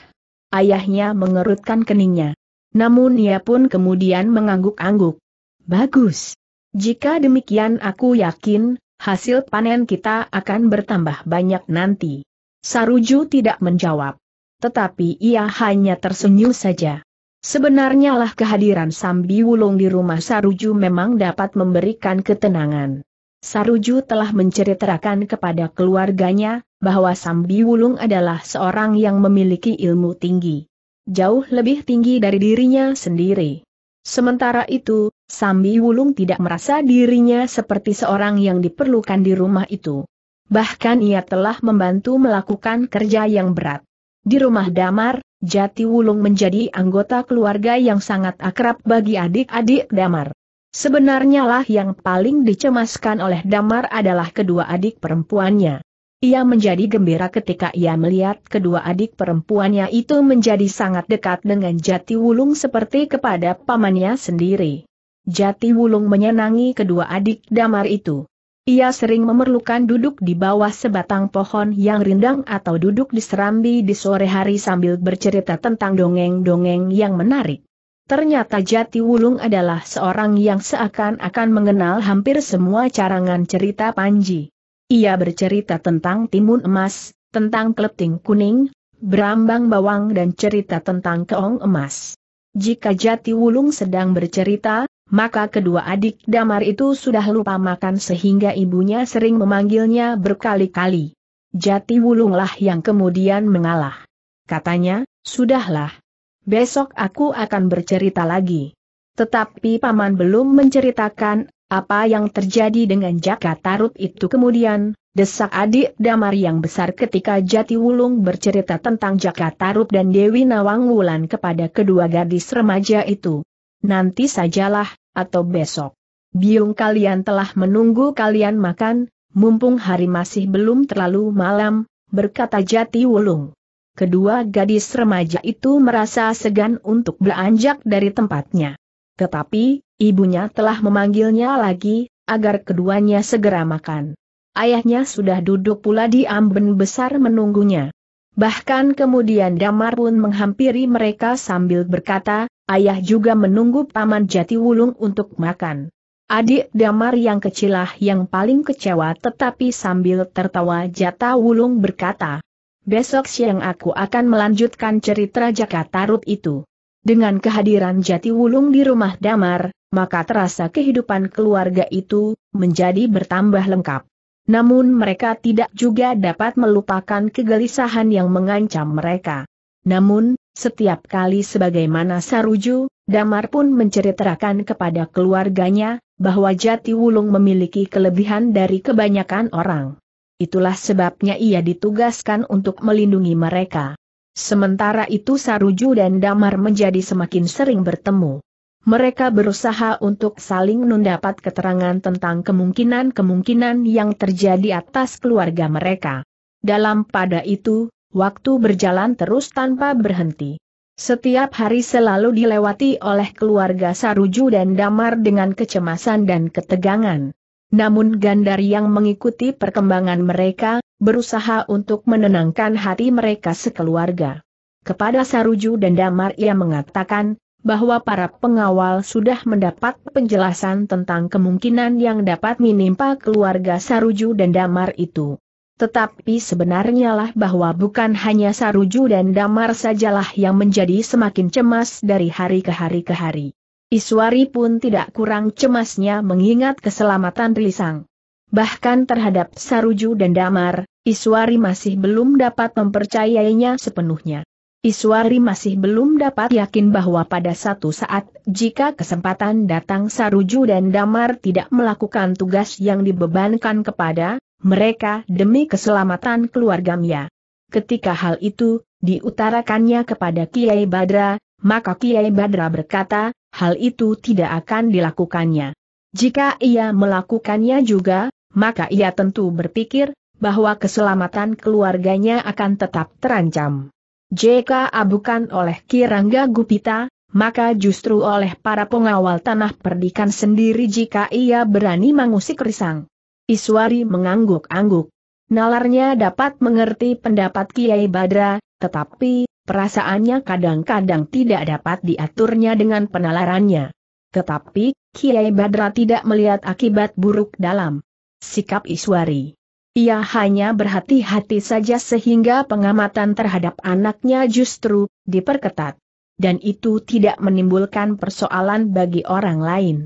Ayahnya mengerutkan keningnya. Namun ia pun kemudian mengangguk-angguk. Bagus. Jika demikian aku yakin, hasil panen kita akan bertambah banyak nanti. Saruju tidak menjawab. Tetapi ia hanya tersenyum saja. Sebenarnya lah kehadiran Sambi Wulung di rumah Saruju memang dapat memberikan ketenangan. Saruju telah menceritakan kepada keluarganya, bahwa Sambi Wulung adalah seorang yang memiliki ilmu tinggi jauh lebih tinggi dari dirinya sendiri. Sementara itu, Sambi Wulung tidak merasa dirinya seperti seorang yang diperlukan di rumah itu. Bahkan ia telah membantu melakukan kerja yang berat. Di rumah Damar, Jati Wulung menjadi anggota keluarga yang sangat akrab bagi adik-adik Damar. Sebenarnya lah yang paling dicemaskan oleh Damar adalah kedua adik perempuannya. Ia menjadi gembira ketika ia melihat kedua adik perempuannya itu menjadi sangat dekat dengan Jati Wulung seperti kepada pamannya sendiri. Jati Wulung menyenangi kedua adik damar itu. Ia sering memerlukan duduk di bawah sebatang pohon yang rindang atau duduk di serambi di sore hari sambil bercerita tentang dongeng-dongeng yang menarik. Ternyata Jati Wulung adalah seorang yang seakan-akan mengenal hampir semua carangan cerita Panji. Ia bercerita tentang timun emas, tentang kleting kuning, berambang bawang dan cerita tentang keong emas. Jika Jati Wulung sedang bercerita, maka kedua adik damar itu sudah lupa makan sehingga ibunya sering memanggilnya berkali-kali. Jati Wulunglah yang kemudian mengalah. Katanya, sudahlah. Besok aku akan bercerita lagi. Tetapi paman belum menceritakan apa yang terjadi dengan Jaka Tarut itu kemudian, desak adik damar yang besar ketika Jati Wulung bercerita tentang Jaka Tarut dan Dewi Nawang Wulan kepada kedua gadis remaja itu. Nanti sajalah, atau besok. Biung kalian telah menunggu kalian makan, mumpung hari masih belum terlalu malam, berkata Jati Wulung. Kedua gadis remaja itu merasa segan untuk beranjak dari tempatnya. Tetapi, ibunya telah memanggilnya lagi, agar keduanya segera makan. Ayahnya sudah duduk pula di amben besar menunggunya. Bahkan kemudian Damar pun menghampiri mereka sambil berkata, ayah juga menunggu Paman wulung untuk makan. Adik Damar yang kecilah yang paling kecewa tetapi sambil tertawa wulung berkata, besok siang aku akan melanjutkan cerita Jakarta Tarut itu. Dengan kehadiran jati wulung di rumah damar, maka terasa kehidupan keluarga itu menjadi bertambah lengkap. Namun mereka tidak juga dapat melupakan kegelisahan yang mengancam mereka. Namun, setiap kali sebagaimana Saruju, Damar pun menceritakan kepada keluarganya, bahwa Jati Wulung memiliki kelebihan dari kebanyakan orang. Itulah sebabnya ia ditugaskan untuk melindungi mereka. Sementara itu Saruju dan Damar menjadi semakin sering bertemu. Mereka berusaha untuk saling mendapat keterangan tentang kemungkinan-kemungkinan yang terjadi atas keluarga mereka. Dalam pada itu, waktu berjalan terus tanpa berhenti. Setiap hari selalu dilewati oleh keluarga Saruju dan Damar dengan kecemasan dan ketegangan. Namun Gandar yang mengikuti perkembangan mereka, berusaha untuk menenangkan hati mereka sekeluarga. Kepada Saruju dan Damar ia mengatakan, bahwa para pengawal sudah mendapat penjelasan tentang kemungkinan yang dapat menimpa keluarga Saruju dan Damar itu. Tetapi sebenarnya lah bahwa bukan hanya Saruju dan Damar sajalah yang menjadi semakin cemas dari hari ke hari ke hari. Iswari pun tidak kurang cemasnya mengingat keselamatan Rilisang bahkan terhadap Saruju dan Damar, Iswari masih belum dapat mempercayainya sepenuhnya. Iswari masih belum dapat yakin bahwa pada satu saat, jika kesempatan datang Saruju dan Damar tidak melakukan tugas yang dibebankan kepada mereka demi keselamatan keluarganya. Ketika hal itu diutarakannya kepada Kiai Badra, maka Kiai Badra berkata, hal itu tidak akan dilakukannya. Jika ia melakukannya juga, maka ia tentu berpikir bahwa keselamatan keluarganya akan tetap terancam. Jika bukan oleh Kirangga Gupita, maka justru oleh para pengawal tanah perdikan sendiri jika ia berani mengusik risang. Iswari mengangguk-angguk. Nalarnya dapat mengerti pendapat Kiai Badra, tetapi perasaannya kadang-kadang tidak dapat diaturnya dengan penalarannya. Tetapi, Kiai Badra tidak melihat akibat buruk dalam sikap Iswari. Ia hanya berhati-hati saja sehingga pengamatan terhadap anaknya justru diperketat. Dan itu tidak menimbulkan persoalan bagi orang lain.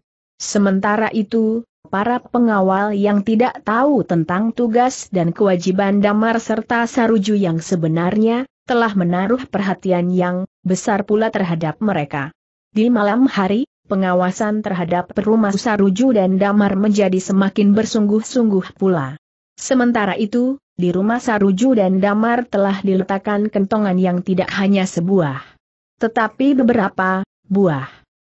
Sementara itu, para pengawal yang tidak tahu tentang tugas dan kewajiban damar serta saruju yang sebenarnya, telah menaruh perhatian yang besar pula terhadap mereka. Di malam hari, pengawasan terhadap perumah Saruju dan Damar menjadi semakin bersungguh-sungguh pula. Sementara itu, di rumah Saruju dan Damar telah diletakkan kentongan yang tidak hanya sebuah, tetapi beberapa buah.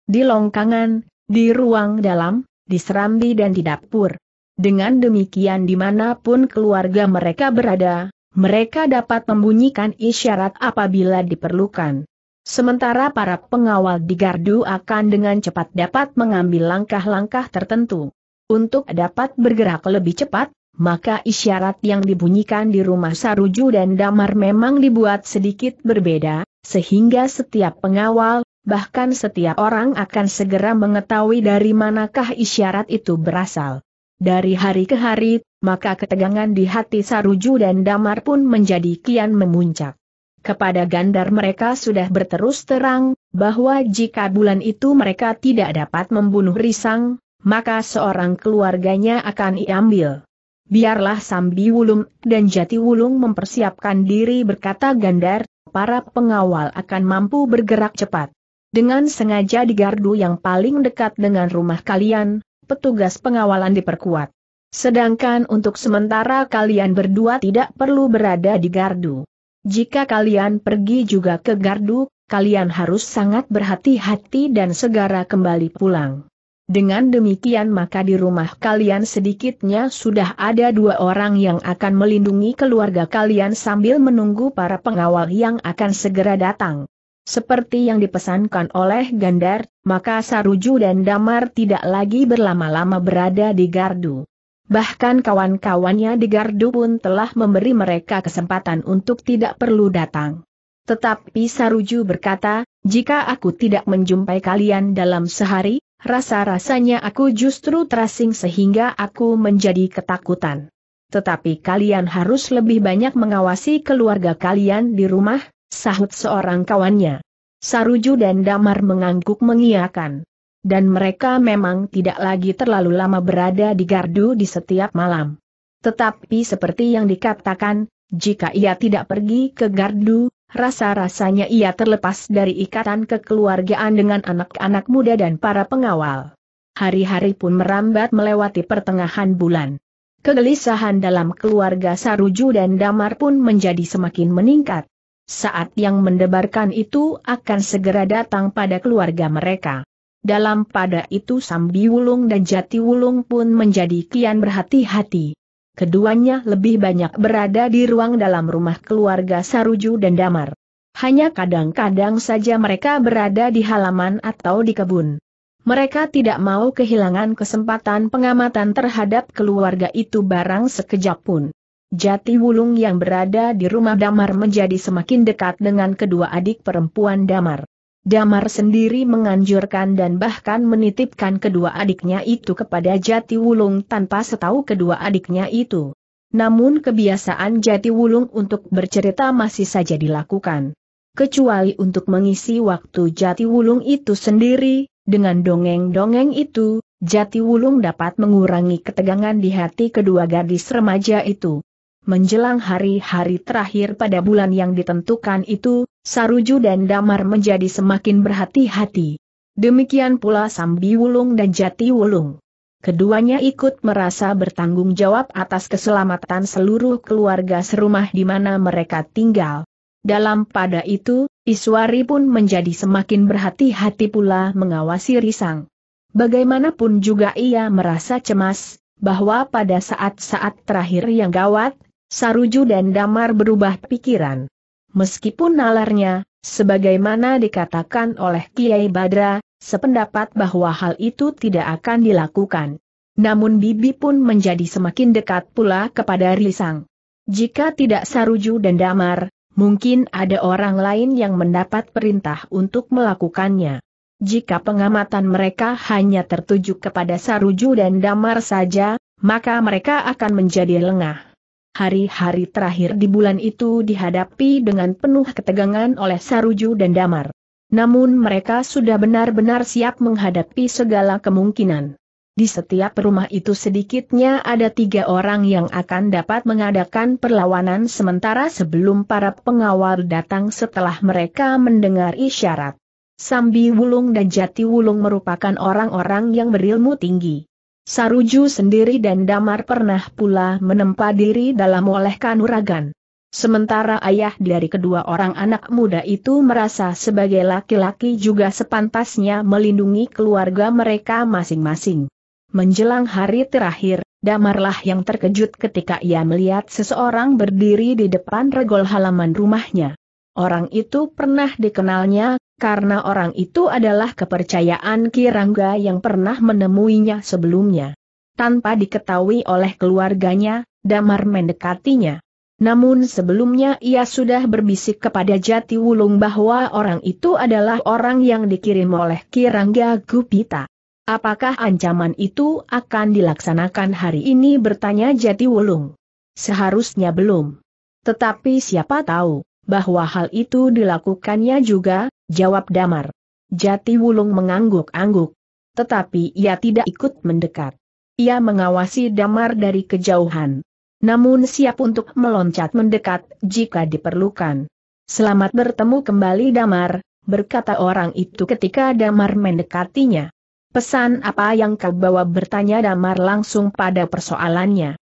Di longkangan, di ruang dalam, di serambi dan di dapur. Dengan demikian dimanapun keluarga mereka berada, mereka dapat membunyikan isyarat apabila diperlukan. Sementara para pengawal di gardu akan dengan cepat dapat mengambil langkah-langkah tertentu. Untuk dapat bergerak lebih cepat, maka isyarat yang dibunyikan di rumah Saruju dan Damar memang dibuat sedikit berbeda, sehingga setiap pengawal, bahkan setiap orang akan segera mengetahui dari manakah isyarat itu berasal. Dari hari ke hari, maka ketegangan di hati Saruju dan Damar pun menjadi kian memuncak. Kepada Gandar mereka sudah berterus terang, bahwa jika bulan itu mereka tidak dapat membunuh Risang, maka seorang keluarganya akan diambil. Biarlah Sambi Wulung dan Jati Wulung mempersiapkan diri berkata Gandar, para pengawal akan mampu bergerak cepat. Dengan sengaja di gardu yang paling dekat dengan rumah kalian, petugas pengawalan diperkuat. Sedangkan untuk sementara kalian berdua tidak perlu berada di gardu. Jika kalian pergi juga ke Gardu, kalian harus sangat berhati-hati dan segera kembali pulang. Dengan demikian maka di rumah kalian sedikitnya sudah ada dua orang yang akan melindungi keluarga kalian sambil menunggu para pengawal yang akan segera datang. Seperti yang dipesankan oleh Gandar, maka Saruju dan Damar tidak lagi berlama-lama berada di gardu bahkan kawan-kawannya di gardu pun telah memberi mereka kesempatan untuk tidak perlu datang. Tetapi Saruju berkata, jika aku tidak menjumpai kalian dalam sehari, rasa-rasanya aku justru terasing sehingga aku menjadi ketakutan. Tetapi kalian harus lebih banyak mengawasi keluarga kalian di rumah, sahut seorang kawannya. Saruju dan Damar mengangguk mengiakan dan mereka memang tidak lagi terlalu lama berada di gardu di setiap malam. Tetapi seperti yang dikatakan, jika ia tidak pergi ke gardu, rasa-rasanya ia terlepas dari ikatan kekeluargaan dengan anak-anak muda dan para pengawal. Hari-hari pun merambat melewati pertengahan bulan. Kegelisahan dalam keluarga Saruju dan Damar pun menjadi semakin meningkat. Saat yang mendebarkan itu akan segera datang pada keluarga mereka. Dalam pada itu Sambi Wulung dan Jati Wulung pun menjadi kian berhati-hati. Keduanya lebih banyak berada di ruang dalam rumah keluarga Saruju dan Damar. Hanya kadang-kadang saja mereka berada di halaman atau di kebun. Mereka tidak mau kehilangan kesempatan pengamatan terhadap keluarga itu barang sekejap pun. Jati Wulung yang berada di rumah Damar menjadi semakin dekat dengan kedua adik perempuan Damar. Damar sendiri menganjurkan dan bahkan menitipkan kedua adiknya itu kepada Jati Wulung tanpa setahu kedua adiknya itu. Namun kebiasaan Jati Wulung untuk bercerita masih saja dilakukan. Kecuali untuk mengisi waktu Jati Wulung itu sendiri, dengan dongeng-dongeng itu, Jati Wulung dapat mengurangi ketegangan di hati kedua gadis remaja itu. Menjelang hari-hari terakhir pada bulan yang ditentukan itu, Saruju dan Damar menjadi semakin berhati-hati. Demikian pula Sambi Wulung dan Jati Wulung. Keduanya ikut merasa bertanggung jawab atas keselamatan seluruh keluarga serumah di mana mereka tinggal. Dalam pada itu, Iswari pun menjadi semakin berhati-hati pula mengawasi Risang. Bagaimanapun juga ia merasa cemas, bahwa pada saat-saat terakhir yang gawat, Saruju dan Damar berubah pikiran. Meskipun nalarnya, sebagaimana dikatakan oleh Kiai Badra, sependapat bahwa hal itu tidak akan dilakukan. Namun Bibi pun menjadi semakin dekat pula kepada Risang. Jika tidak Saruju dan Damar, mungkin ada orang lain yang mendapat perintah untuk melakukannya. Jika pengamatan mereka hanya tertuju kepada Saruju dan Damar saja, maka mereka akan menjadi lengah. Hari-hari terakhir di bulan itu dihadapi dengan penuh ketegangan oleh Saruju dan Damar. Namun mereka sudah benar-benar siap menghadapi segala kemungkinan. Di setiap rumah itu sedikitnya ada tiga orang yang akan dapat mengadakan perlawanan sementara sebelum para pengawal datang setelah mereka mendengar isyarat. Sambi Wulung dan Jati Wulung merupakan orang-orang yang berilmu tinggi. Saruju sendiri dan Damar pernah pula menempa diri dalam oleh kanuragan. Sementara ayah dari kedua orang anak muda itu merasa sebagai laki-laki juga sepantasnya melindungi keluarga mereka masing-masing. Menjelang hari terakhir, Damarlah yang terkejut ketika ia melihat seseorang berdiri di depan regol halaman rumahnya. Orang itu pernah dikenalnya, karena orang itu adalah kepercayaan Kirangga yang pernah menemuinya sebelumnya. Tanpa diketahui oleh keluarganya, Damar mendekatinya. Namun sebelumnya ia sudah berbisik kepada Jati Wulung bahwa orang itu adalah orang yang dikirim oleh Kirangga Gupita. Apakah ancaman itu akan dilaksanakan hari ini bertanya Jati Wulung? Seharusnya belum. Tetapi siapa tahu bahwa hal itu dilakukannya juga, jawab Damar. Jati Wulung mengangguk-angguk. Tetapi ia tidak ikut mendekat. Ia mengawasi Damar dari kejauhan. Namun siap untuk meloncat mendekat jika diperlukan. Selamat bertemu kembali Damar, berkata orang itu ketika Damar mendekatinya. Pesan apa yang kau bawa bertanya Damar langsung pada persoalannya.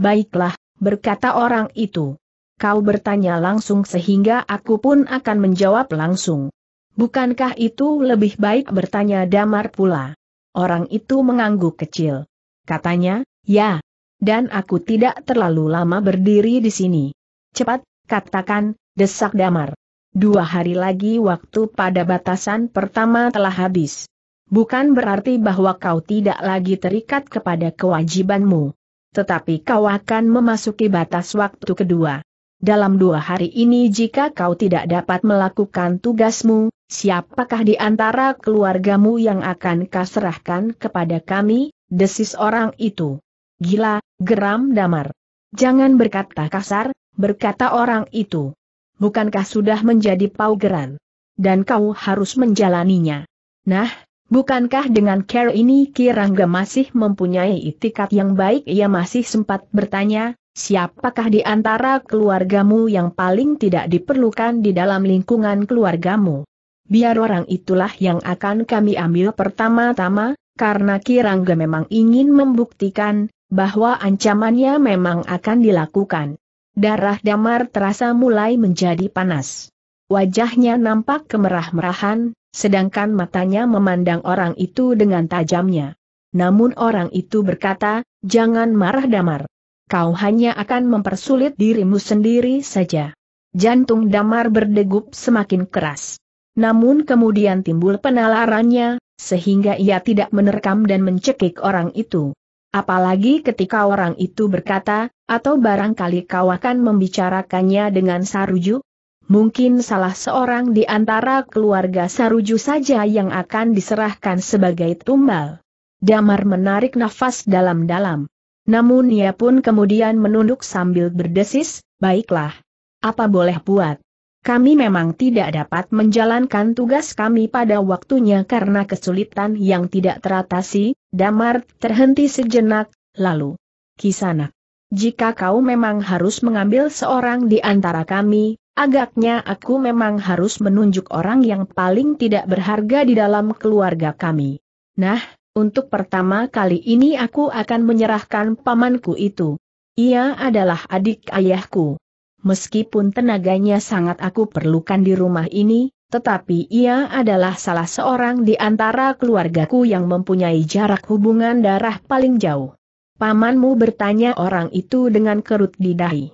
Baiklah, berkata orang itu kau bertanya langsung sehingga aku pun akan menjawab langsung. Bukankah itu lebih baik bertanya damar pula? Orang itu mengangguk kecil. Katanya, ya. Dan aku tidak terlalu lama berdiri di sini. Cepat, katakan, desak damar. Dua hari lagi waktu pada batasan pertama telah habis. Bukan berarti bahwa kau tidak lagi terikat kepada kewajibanmu. Tetapi kau akan memasuki batas waktu kedua dalam dua hari ini jika kau tidak dapat melakukan tugasmu, siapakah di antara keluargamu yang akan kaserahkan kepada kami, desis orang itu. Gila, geram damar. Jangan berkata kasar, berkata orang itu. Bukankah sudah menjadi paugeran? Dan kau harus menjalaninya. Nah, bukankah dengan care ini Kirangga masih mempunyai itikat yang baik ia masih sempat bertanya, siapakah di antara keluargamu yang paling tidak diperlukan di dalam lingkungan keluargamu? Biar orang itulah yang akan kami ambil pertama-tama, karena Kirangga memang ingin membuktikan bahwa ancamannya memang akan dilakukan. Darah damar terasa mulai menjadi panas. Wajahnya nampak kemerah-merahan, sedangkan matanya memandang orang itu dengan tajamnya. Namun orang itu berkata, jangan marah damar kau hanya akan mempersulit dirimu sendiri saja. Jantung damar berdegup semakin keras. Namun kemudian timbul penalarannya, sehingga ia tidak menerkam dan mencekik orang itu. Apalagi ketika orang itu berkata, atau barangkali kau akan membicarakannya dengan Saruju? Mungkin salah seorang di antara keluarga Saruju saja yang akan diserahkan sebagai tumbal. Damar menarik nafas dalam-dalam. Namun ia pun kemudian menunduk sambil berdesis, baiklah. Apa boleh buat? Kami memang tidak dapat menjalankan tugas kami pada waktunya karena kesulitan yang tidak teratasi, Damar terhenti sejenak, lalu. Kisanak. Jika kau memang harus mengambil seorang di antara kami, agaknya aku memang harus menunjuk orang yang paling tidak berharga di dalam keluarga kami. Nah, untuk pertama kali ini aku akan menyerahkan pamanku itu. Ia adalah adik ayahku. Meskipun tenaganya sangat aku perlukan di rumah ini, tetapi ia adalah salah seorang di antara keluargaku yang mempunyai jarak hubungan darah paling jauh. Pamanmu bertanya orang itu dengan kerut di dahi.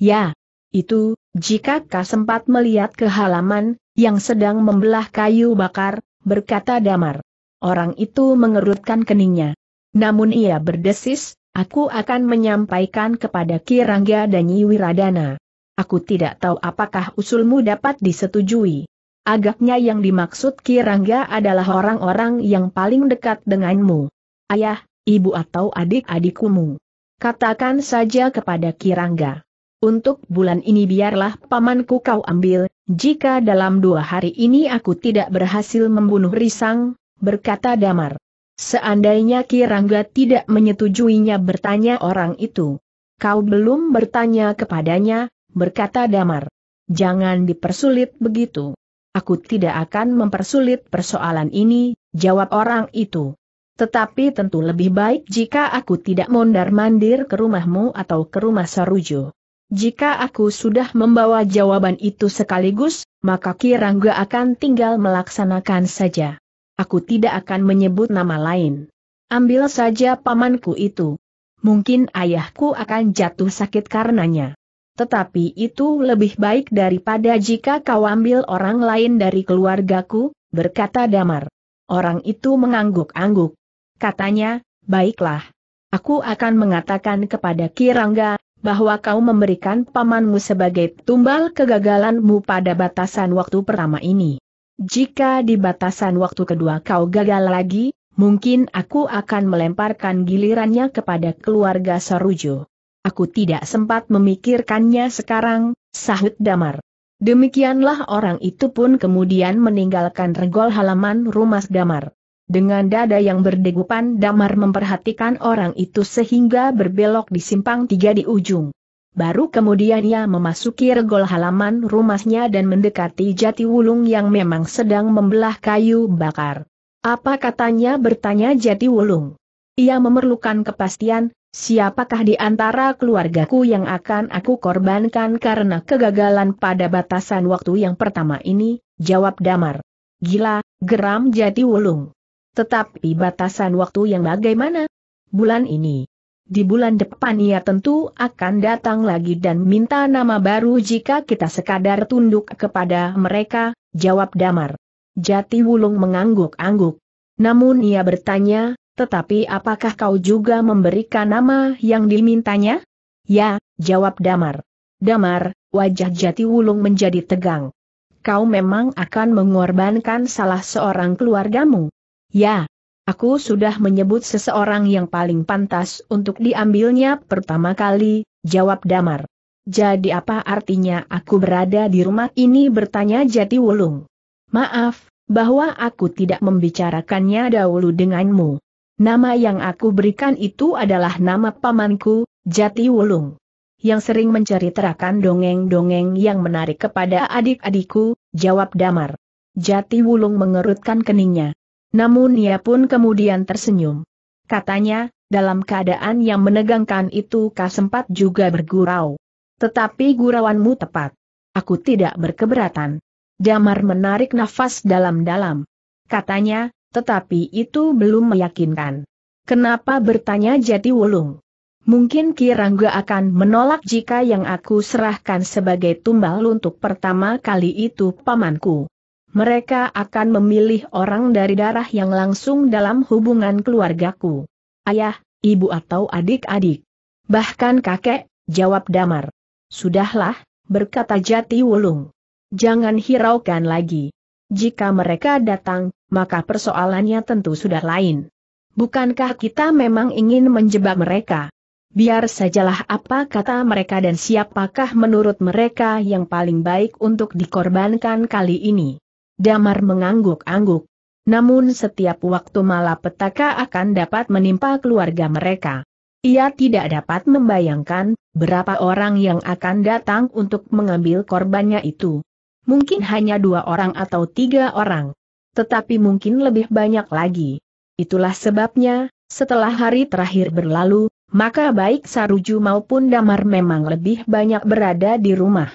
Ya, itu, jika kau sempat melihat ke halaman, yang sedang membelah kayu bakar, berkata Damar. Orang itu mengerutkan keningnya. Namun ia berdesis, aku akan menyampaikan kepada Kirangga dan Wiradana. Aku tidak tahu apakah usulmu dapat disetujui. Agaknya yang dimaksud Kirangga adalah orang-orang yang paling dekat denganmu. Ayah, ibu atau adik-adikmu. Katakan saja kepada Kirangga. Untuk bulan ini biarlah pamanku kau ambil, jika dalam dua hari ini aku tidak berhasil membunuh Risang, berkata Damar. Seandainya Kirangga tidak menyetujuinya bertanya orang itu. Kau belum bertanya kepadanya, berkata Damar. Jangan dipersulit begitu. Aku tidak akan mempersulit persoalan ini, jawab orang itu. Tetapi tentu lebih baik jika aku tidak mondar-mandir ke rumahmu atau ke rumah Sarujo. Jika aku sudah membawa jawaban itu sekaligus, maka Kirangga akan tinggal melaksanakan saja. Aku tidak akan menyebut nama lain. Ambil saja pamanku itu. Mungkin ayahku akan jatuh sakit karenanya. Tetapi itu lebih baik daripada jika kau ambil orang lain dari keluargaku, berkata Damar. Orang itu mengangguk-angguk. Katanya, baiklah. Aku akan mengatakan kepada Kirangga, bahwa kau memberikan pamanmu sebagai tumbal kegagalanmu pada batasan waktu pertama ini. Jika di batasan waktu kedua kau gagal lagi, mungkin aku akan melemparkan gilirannya kepada keluarga Sarujo. Aku tidak sempat memikirkannya sekarang, sahut Damar. Demikianlah orang itu pun kemudian meninggalkan regol halaman rumah Damar. Dengan dada yang berdegupan Damar memperhatikan orang itu sehingga berbelok di simpang tiga di ujung. Baru kemudian ia memasuki regol halaman rumahnya dan mendekati jati wulung yang memang sedang membelah kayu bakar. Apa katanya bertanya jati wulung. Ia memerlukan kepastian, siapakah di antara keluargaku yang akan aku korbankan karena kegagalan pada batasan waktu yang pertama ini, jawab Damar. Gila, geram jati wulung. Tetapi batasan waktu yang bagaimana? Bulan ini di bulan depan ia tentu akan datang lagi dan minta nama baru jika kita sekadar tunduk kepada mereka, jawab Damar. Jati Wulung mengangguk-angguk. Namun ia bertanya, tetapi apakah kau juga memberikan nama yang dimintanya? Ya, jawab Damar. Damar, wajah Jati Wulung menjadi tegang. Kau memang akan mengorbankan salah seorang keluargamu. Ya, Aku sudah menyebut seseorang yang paling pantas untuk diambilnya pertama kali, jawab Damar. Jadi apa artinya aku berada di rumah ini bertanya Jati Wulung. Maaf, bahwa aku tidak membicarakannya dahulu denganmu. Nama yang aku berikan itu adalah nama pamanku, Jati Wulung. Yang sering menceritakan dongeng-dongeng yang menarik kepada adik-adikku, jawab Damar. Jati Wulung mengerutkan keningnya. Namun ia pun kemudian tersenyum. Katanya, dalam keadaan yang menegangkan itu kau sempat juga bergurau. Tetapi gurauanmu tepat. Aku tidak berkeberatan. Damar menarik nafas dalam-dalam. Katanya, tetapi itu belum meyakinkan. Kenapa bertanya Jati Wulung? Mungkin Kirangga akan menolak jika yang aku serahkan sebagai tumbal untuk pertama kali itu pamanku mereka akan memilih orang dari darah yang langsung dalam hubungan keluargaku. Ayah, ibu atau adik-adik. Bahkan kakek, jawab Damar. Sudahlah, berkata Jati Wulung. Jangan hiraukan lagi. Jika mereka datang, maka persoalannya tentu sudah lain. Bukankah kita memang ingin menjebak mereka? Biar sajalah apa kata mereka dan siapakah menurut mereka yang paling baik untuk dikorbankan kali ini. Damar mengangguk-angguk. Namun setiap waktu malapetaka akan dapat menimpa keluarga mereka. Ia tidak dapat membayangkan berapa orang yang akan datang untuk mengambil korbannya itu. Mungkin hanya dua orang atau tiga orang. Tetapi mungkin lebih banyak lagi. Itulah sebabnya, setelah hari terakhir berlalu, maka baik Saruju maupun Damar memang lebih banyak berada di rumah.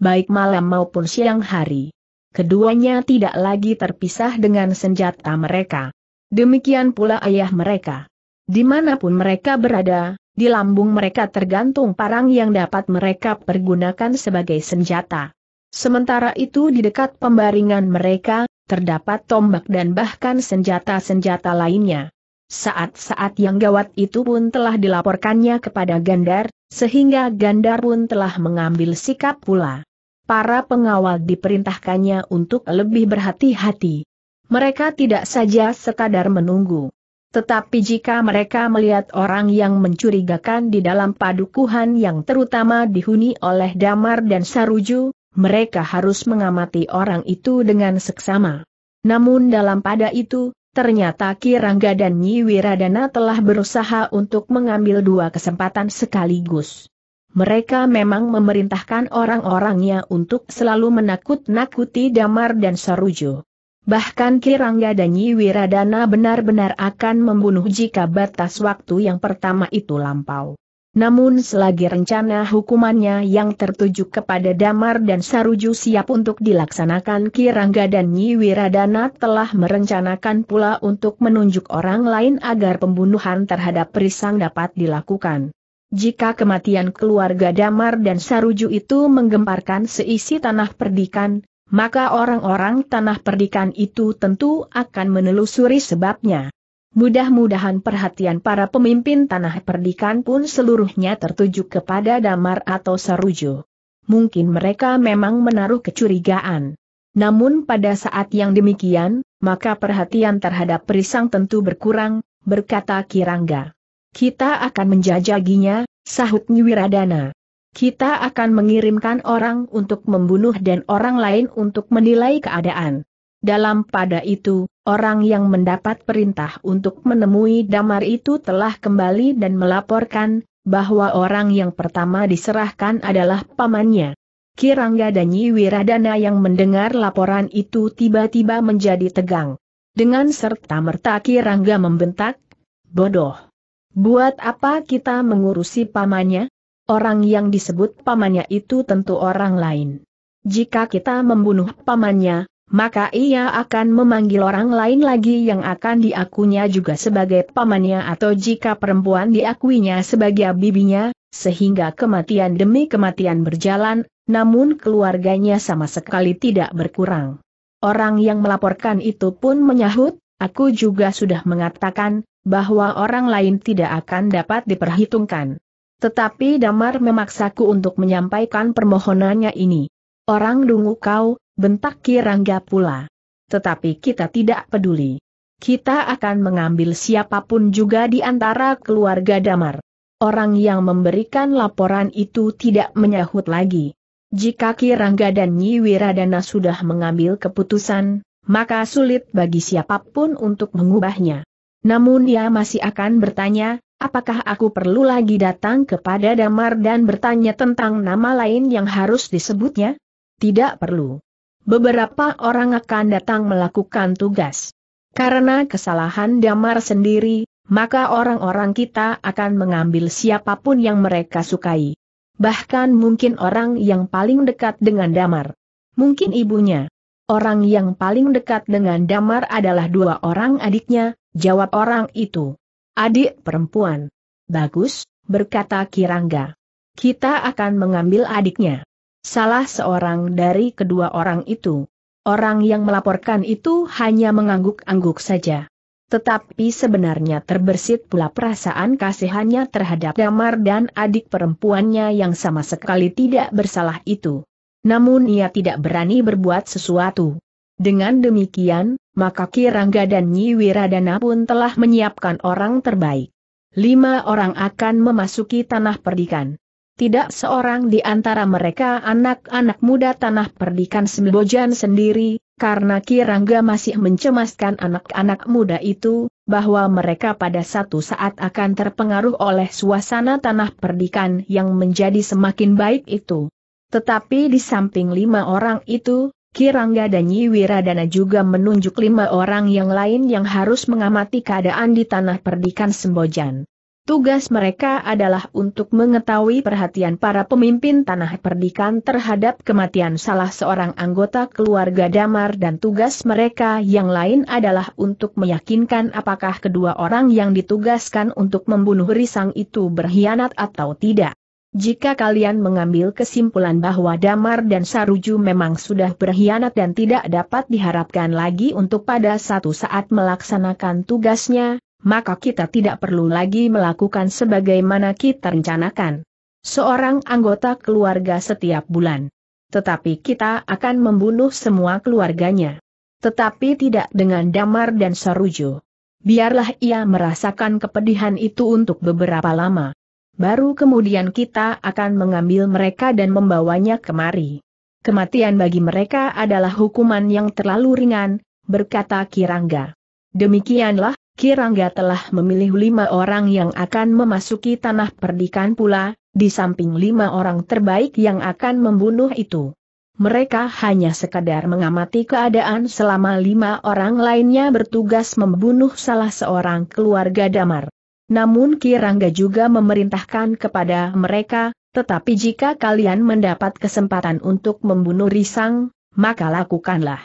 Baik malam maupun siang hari keduanya tidak lagi terpisah dengan senjata mereka. Demikian pula ayah mereka. Dimanapun mereka berada, di lambung mereka tergantung parang yang dapat mereka pergunakan sebagai senjata. Sementara itu di dekat pembaringan mereka, terdapat tombak dan bahkan senjata-senjata lainnya. Saat-saat yang gawat itu pun telah dilaporkannya kepada Gandar, sehingga Gandar pun telah mengambil sikap pula para pengawal diperintahkannya untuk lebih berhati-hati. Mereka tidak saja sekadar menunggu. Tetapi jika mereka melihat orang yang mencurigakan di dalam padukuhan yang terutama dihuni oleh Damar dan Saruju, mereka harus mengamati orang itu dengan seksama. Namun dalam pada itu, ternyata Kirangga dan Nyi Wiradana telah berusaha untuk mengambil dua kesempatan sekaligus. Mereka memang memerintahkan orang-orangnya untuk selalu menakut-nakuti Damar dan Sarujo. Bahkan Kirangga dan Nyi Wiradana benar-benar akan membunuh jika batas waktu yang pertama itu lampau. Namun selagi rencana hukumannya yang tertuju kepada Damar dan Saruju siap untuk dilaksanakan Kirangga dan Nyi Wiradana telah merencanakan pula untuk menunjuk orang lain agar pembunuhan terhadap Prisang dapat dilakukan. Jika kematian keluarga Damar dan Saruju itu menggemparkan seisi tanah perdikan, maka orang-orang tanah perdikan itu tentu akan menelusuri sebabnya. Mudah-mudahan perhatian para pemimpin tanah perdikan pun seluruhnya tertuju kepada Damar atau Saruju. Mungkin mereka memang menaruh kecurigaan. Namun pada saat yang demikian, maka perhatian terhadap perisang tentu berkurang, berkata Kirangga. Kita akan menjajaginya, sahut Nyiwiradana. Kita akan mengirimkan orang untuk membunuh dan orang lain untuk menilai keadaan. Dalam pada itu, orang yang mendapat perintah untuk menemui Damar itu telah kembali dan melaporkan, bahwa orang yang pertama diserahkan adalah pamannya. Kirangga dan Nyi Wiradana yang mendengar laporan itu tiba-tiba menjadi tegang. Dengan serta merta Kirangga membentak, bodoh. Buat apa kita mengurusi pamannya? Orang yang disebut pamannya itu tentu orang lain. Jika kita membunuh pamannya, maka ia akan memanggil orang lain lagi yang akan diakunya juga sebagai pamannya atau jika perempuan diakuinya sebagai bibinya, sehingga kematian demi kematian berjalan, namun keluarganya sama sekali tidak berkurang. Orang yang melaporkan itu pun menyahut, aku juga sudah mengatakan, bahwa orang lain tidak akan dapat diperhitungkan. Tetapi Damar memaksaku untuk menyampaikan permohonannya ini. Orang dungu kau, bentak Kirangga pula. Tetapi kita tidak peduli. Kita akan mengambil siapapun juga di antara keluarga Damar. Orang yang memberikan laporan itu tidak menyahut lagi. Jika Kirangga dan Nyi Wiradana sudah mengambil keputusan, maka sulit bagi siapapun untuk mengubahnya. Namun ia masih akan bertanya, apakah aku perlu lagi datang kepada Damar dan bertanya tentang nama lain yang harus disebutnya? Tidak perlu. Beberapa orang akan datang melakukan tugas. Karena kesalahan Damar sendiri, maka orang-orang kita akan mengambil siapapun yang mereka sukai. Bahkan mungkin orang yang paling dekat dengan Damar. Mungkin ibunya. Orang yang paling dekat dengan Damar adalah dua orang adiknya, Jawab orang itu. Adik perempuan. Bagus, berkata Kirangga. Kita akan mengambil adiknya. Salah seorang dari kedua orang itu. Orang yang melaporkan itu hanya mengangguk-angguk saja. Tetapi sebenarnya terbersit pula perasaan kasihannya terhadap Damar dan adik perempuannya yang sama sekali tidak bersalah itu. Namun ia tidak berani berbuat sesuatu. Dengan demikian, maka Kirangga dan Nyi Wiradana pun telah menyiapkan orang terbaik. Lima orang akan memasuki tanah perdikan. Tidak seorang di antara mereka anak-anak muda tanah perdikan Sembojan sendiri, karena Kirangga masih mencemaskan anak-anak muda itu, bahwa mereka pada satu saat akan terpengaruh oleh suasana tanah perdikan yang menjadi semakin baik itu. Tetapi di samping lima orang itu, Kirangga dan Wiradana juga menunjuk lima orang yang lain yang harus mengamati keadaan di tanah perdikan Sembojan. Tugas mereka adalah untuk mengetahui perhatian para pemimpin tanah perdikan terhadap kematian salah seorang anggota keluarga Damar dan tugas mereka yang lain adalah untuk meyakinkan apakah kedua orang yang ditugaskan untuk membunuh Risang itu berkhianat atau tidak. Jika kalian mengambil kesimpulan bahwa Damar dan Saruju memang sudah berkhianat dan tidak dapat diharapkan lagi untuk pada satu saat melaksanakan tugasnya, maka kita tidak perlu lagi melakukan sebagaimana kita rencanakan. Seorang anggota keluarga setiap bulan. Tetapi kita akan membunuh semua keluarganya. Tetapi tidak dengan Damar dan Saruju. Biarlah ia merasakan kepedihan itu untuk beberapa lama. Baru kemudian kita akan mengambil mereka dan membawanya kemari. Kematian bagi mereka adalah hukuman yang terlalu ringan, berkata Kirangga. Demikianlah, Kirangga telah memilih lima orang yang akan memasuki tanah perdikan pula, di samping lima orang terbaik yang akan membunuh itu. Mereka hanya sekadar mengamati keadaan selama lima orang lainnya bertugas membunuh salah seorang keluarga damar. Namun Kirangga juga memerintahkan kepada mereka, tetapi jika kalian mendapat kesempatan untuk membunuh Risang, maka lakukanlah.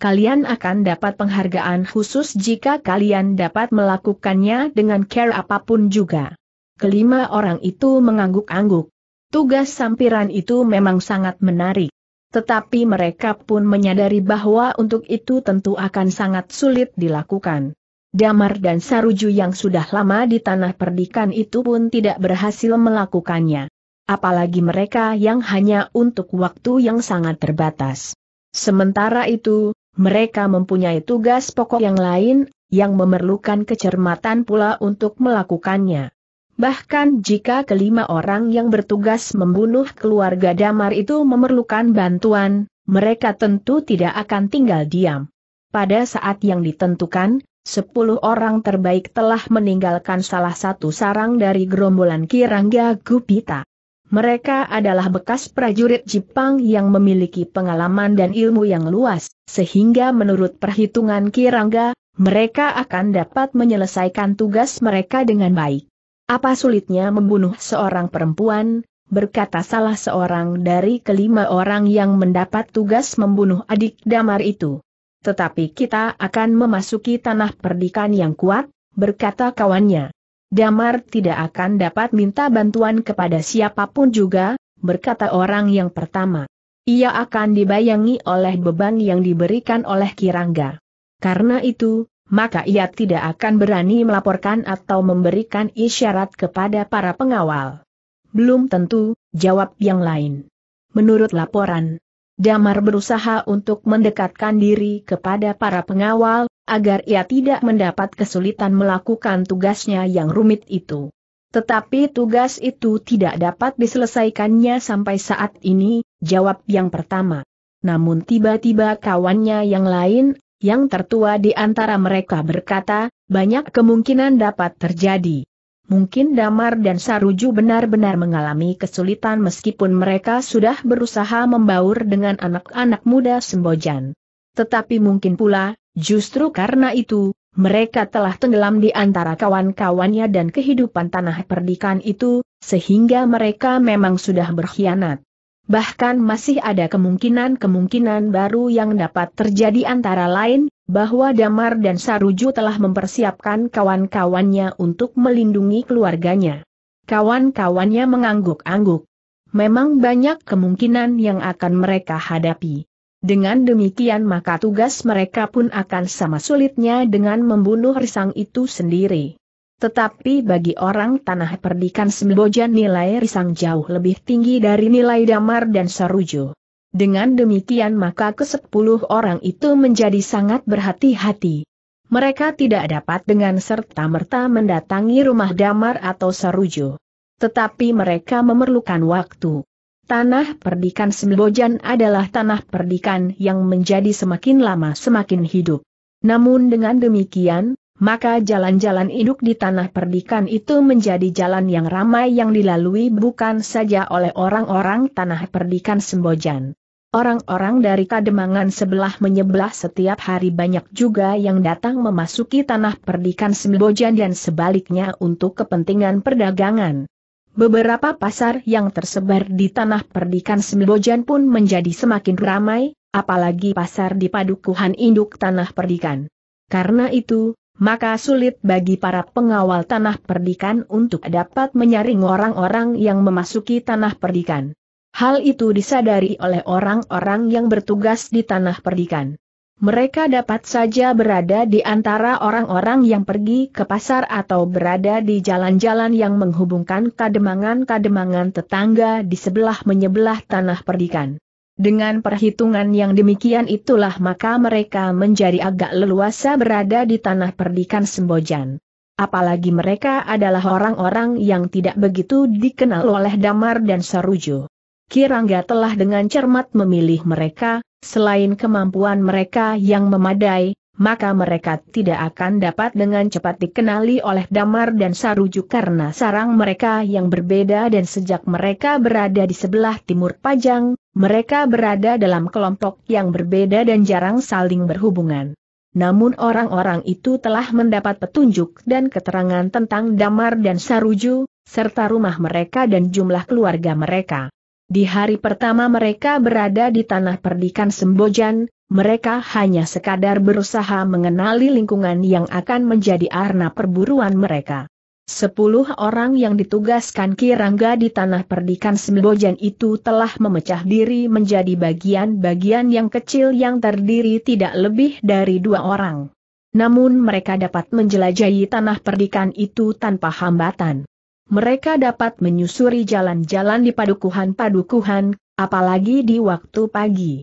Kalian akan dapat penghargaan khusus jika kalian dapat melakukannya dengan care apapun juga. Kelima orang itu mengangguk-angguk. Tugas sampiran itu memang sangat menarik. Tetapi mereka pun menyadari bahwa untuk itu tentu akan sangat sulit dilakukan damar dan saruju yang sudah lama di tanah perdikan itu pun tidak berhasil melakukannya. Apalagi mereka yang hanya untuk waktu yang sangat terbatas. Sementara itu, mereka mempunyai tugas pokok yang lain, yang memerlukan kecermatan pula untuk melakukannya. Bahkan jika kelima orang yang bertugas membunuh keluarga Damar itu memerlukan bantuan, mereka tentu tidak akan tinggal diam. Pada saat yang ditentukan, sepuluh orang terbaik telah meninggalkan salah satu sarang dari gerombolan Kirangga Gupita. Mereka adalah bekas prajurit Jepang yang memiliki pengalaman dan ilmu yang luas, sehingga menurut perhitungan Kirangga, mereka akan dapat menyelesaikan tugas mereka dengan baik. Apa sulitnya membunuh seorang perempuan, berkata salah seorang dari kelima orang yang mendapat tugas membunuh adik damar itu tetapi kita akan memasuki tanah perdikan yang kuat, berkata kawannya. Damar tidak akan dapat minta bantuan kepada siapapun juga, berkata orang yang pertama. Ia akan dibayangi oleh beban yang diberikan oleh Kirangga. Karena itu, maka ia tidak akan berani melaporkan atau memberikan isyarat kepada para pengawal. Belum tentu, jawab yang lain. Menurut laporan, Damar berusaha untuk mendekatkan diri kepada para pengawal, agar ia tidak mendapat kesulitan melakukan tugasnya yang rumit itu. Tetapi tugas itu tidak dapat diselesaikannya sampai saat ini, jawab yang pertama. Namun tiba-tiba kawannya yang lain, yang tertua di antara mereka berkata, banyak kemungkinan dapat terjadi. Mungkin Damar dan Saruju benar-benar mengalami kesulitan meskipun mereka sudah berusaha membaur dengan anak-anak muda Sembojan. Tetapi mungkin pula, justru karena itu, mereka telah tenggelam di antara kawan-kawannya dan kehidupan tanah perdikan itu, sehingga mereka memang sudah berkhianat. Bahkan masih ada kemungkinan-kemungkinan baru yang dapat terjadi antara lain, bahwa Damar dan Saruju telah mempersiapkan kawan-kawannya untuk melindungi keluarganya. Kawan-kawannya mengangguk-angguk. Memang banyak kemungkinan yang akan mereka hadapi. Dengan demikian maka tugas mereka pun akan sama sulitnya dengan membunuh risang itu sendiri. Tetapi bagi orang tanah perdikan Semboja nilai risang jauh lebih tinggi dari nilai damar dan sarujo. Dengan demikian maka kesepuluh orang itu menjadi sangat berhati-hati. Mereka tidak dapat dengan serta-merta mendatangi rumah damar atau sarujo. Tetapi mereka memerlukan waktu. Tanah perdikan Sembojan adalah tanah perdikan yang menjadi semakin lama semakin hidup. Namun dengan demikian, maka jalan-jalan induk di tanah perdikan itu menjadi jalan yang ramai yang dilalui bukan saja oleh orang-orang tanah perdikan Sembojan. Orang-orang dari kademangan sebelah menyebelah setiap hari banyak juga yang datang memasuki tanah perdikan Sembojan dan sebaliknya untuk kepentingan perdagangan. Beberapa pasar yang tersebar di tanah perdikan Sembojan pun menjadi semakin ramai, apalagi pasar di padukuhan induk tanah perdikan. Karena itu, maka sulit bagi para pengawal tanah perdikan untuk dapat menyaring orang-orang yang memasuki tanah perdikan. Hal itu disadari oleh orang-orang yang bertugas di tanah perdikan. Mereka dapat saja berada di antara orang-orang yang pergi ke pasar atau berada di jalan-jalan yang menghubungkan kademangan-kademangan tetangga di sebelah menyebelah tanah perdikan. Dengan perhitungan yang demikian itulah maka mereka menjadi agak leluasa berada di tanah perdikan Sembojan. Apalagi mereka adalah orang-orang yang tidak begitu dikenal oleh Damar dan Sarujo. Kirangga telah dengan cermat memilih mereka, selain kemampuan mereka yang memadai, maka mereka tidak akan dapat dengan cepat dikenali oleh Damar dan Saruju karena sarang mereka yang berbeda dan sejak mereka berada di sebelah timur Pajang, mereka berada dalam kelompok yang berbeda dan jarang saling berhubungan. Namun orang-orang itu telah mendapat petunjuk dan keterangan tentang Damar dan Saruju, serta rumah mereka dan jumlah keluarga mereka. Di hari pertama mereka berada di tanah perdikan Sembojan, mereka hanya sekadar berusaha mengenali lingkungan yang akan menjadi arna perburuan mereka. Sepuluh orang yang ditugaskan Kirangga di tanah perdikan Sembojan itu telah memecah diri menjadi bagian-bagian yang kecil yang terdiri tidak lebih dari dua orang. Namun mereka dapat menjelajahi tanah perdikan itu tanpa hambatan mereka dapat menyusuri jalan-jalan di padukuhan-padukuhan, apalagi di waktu pagi.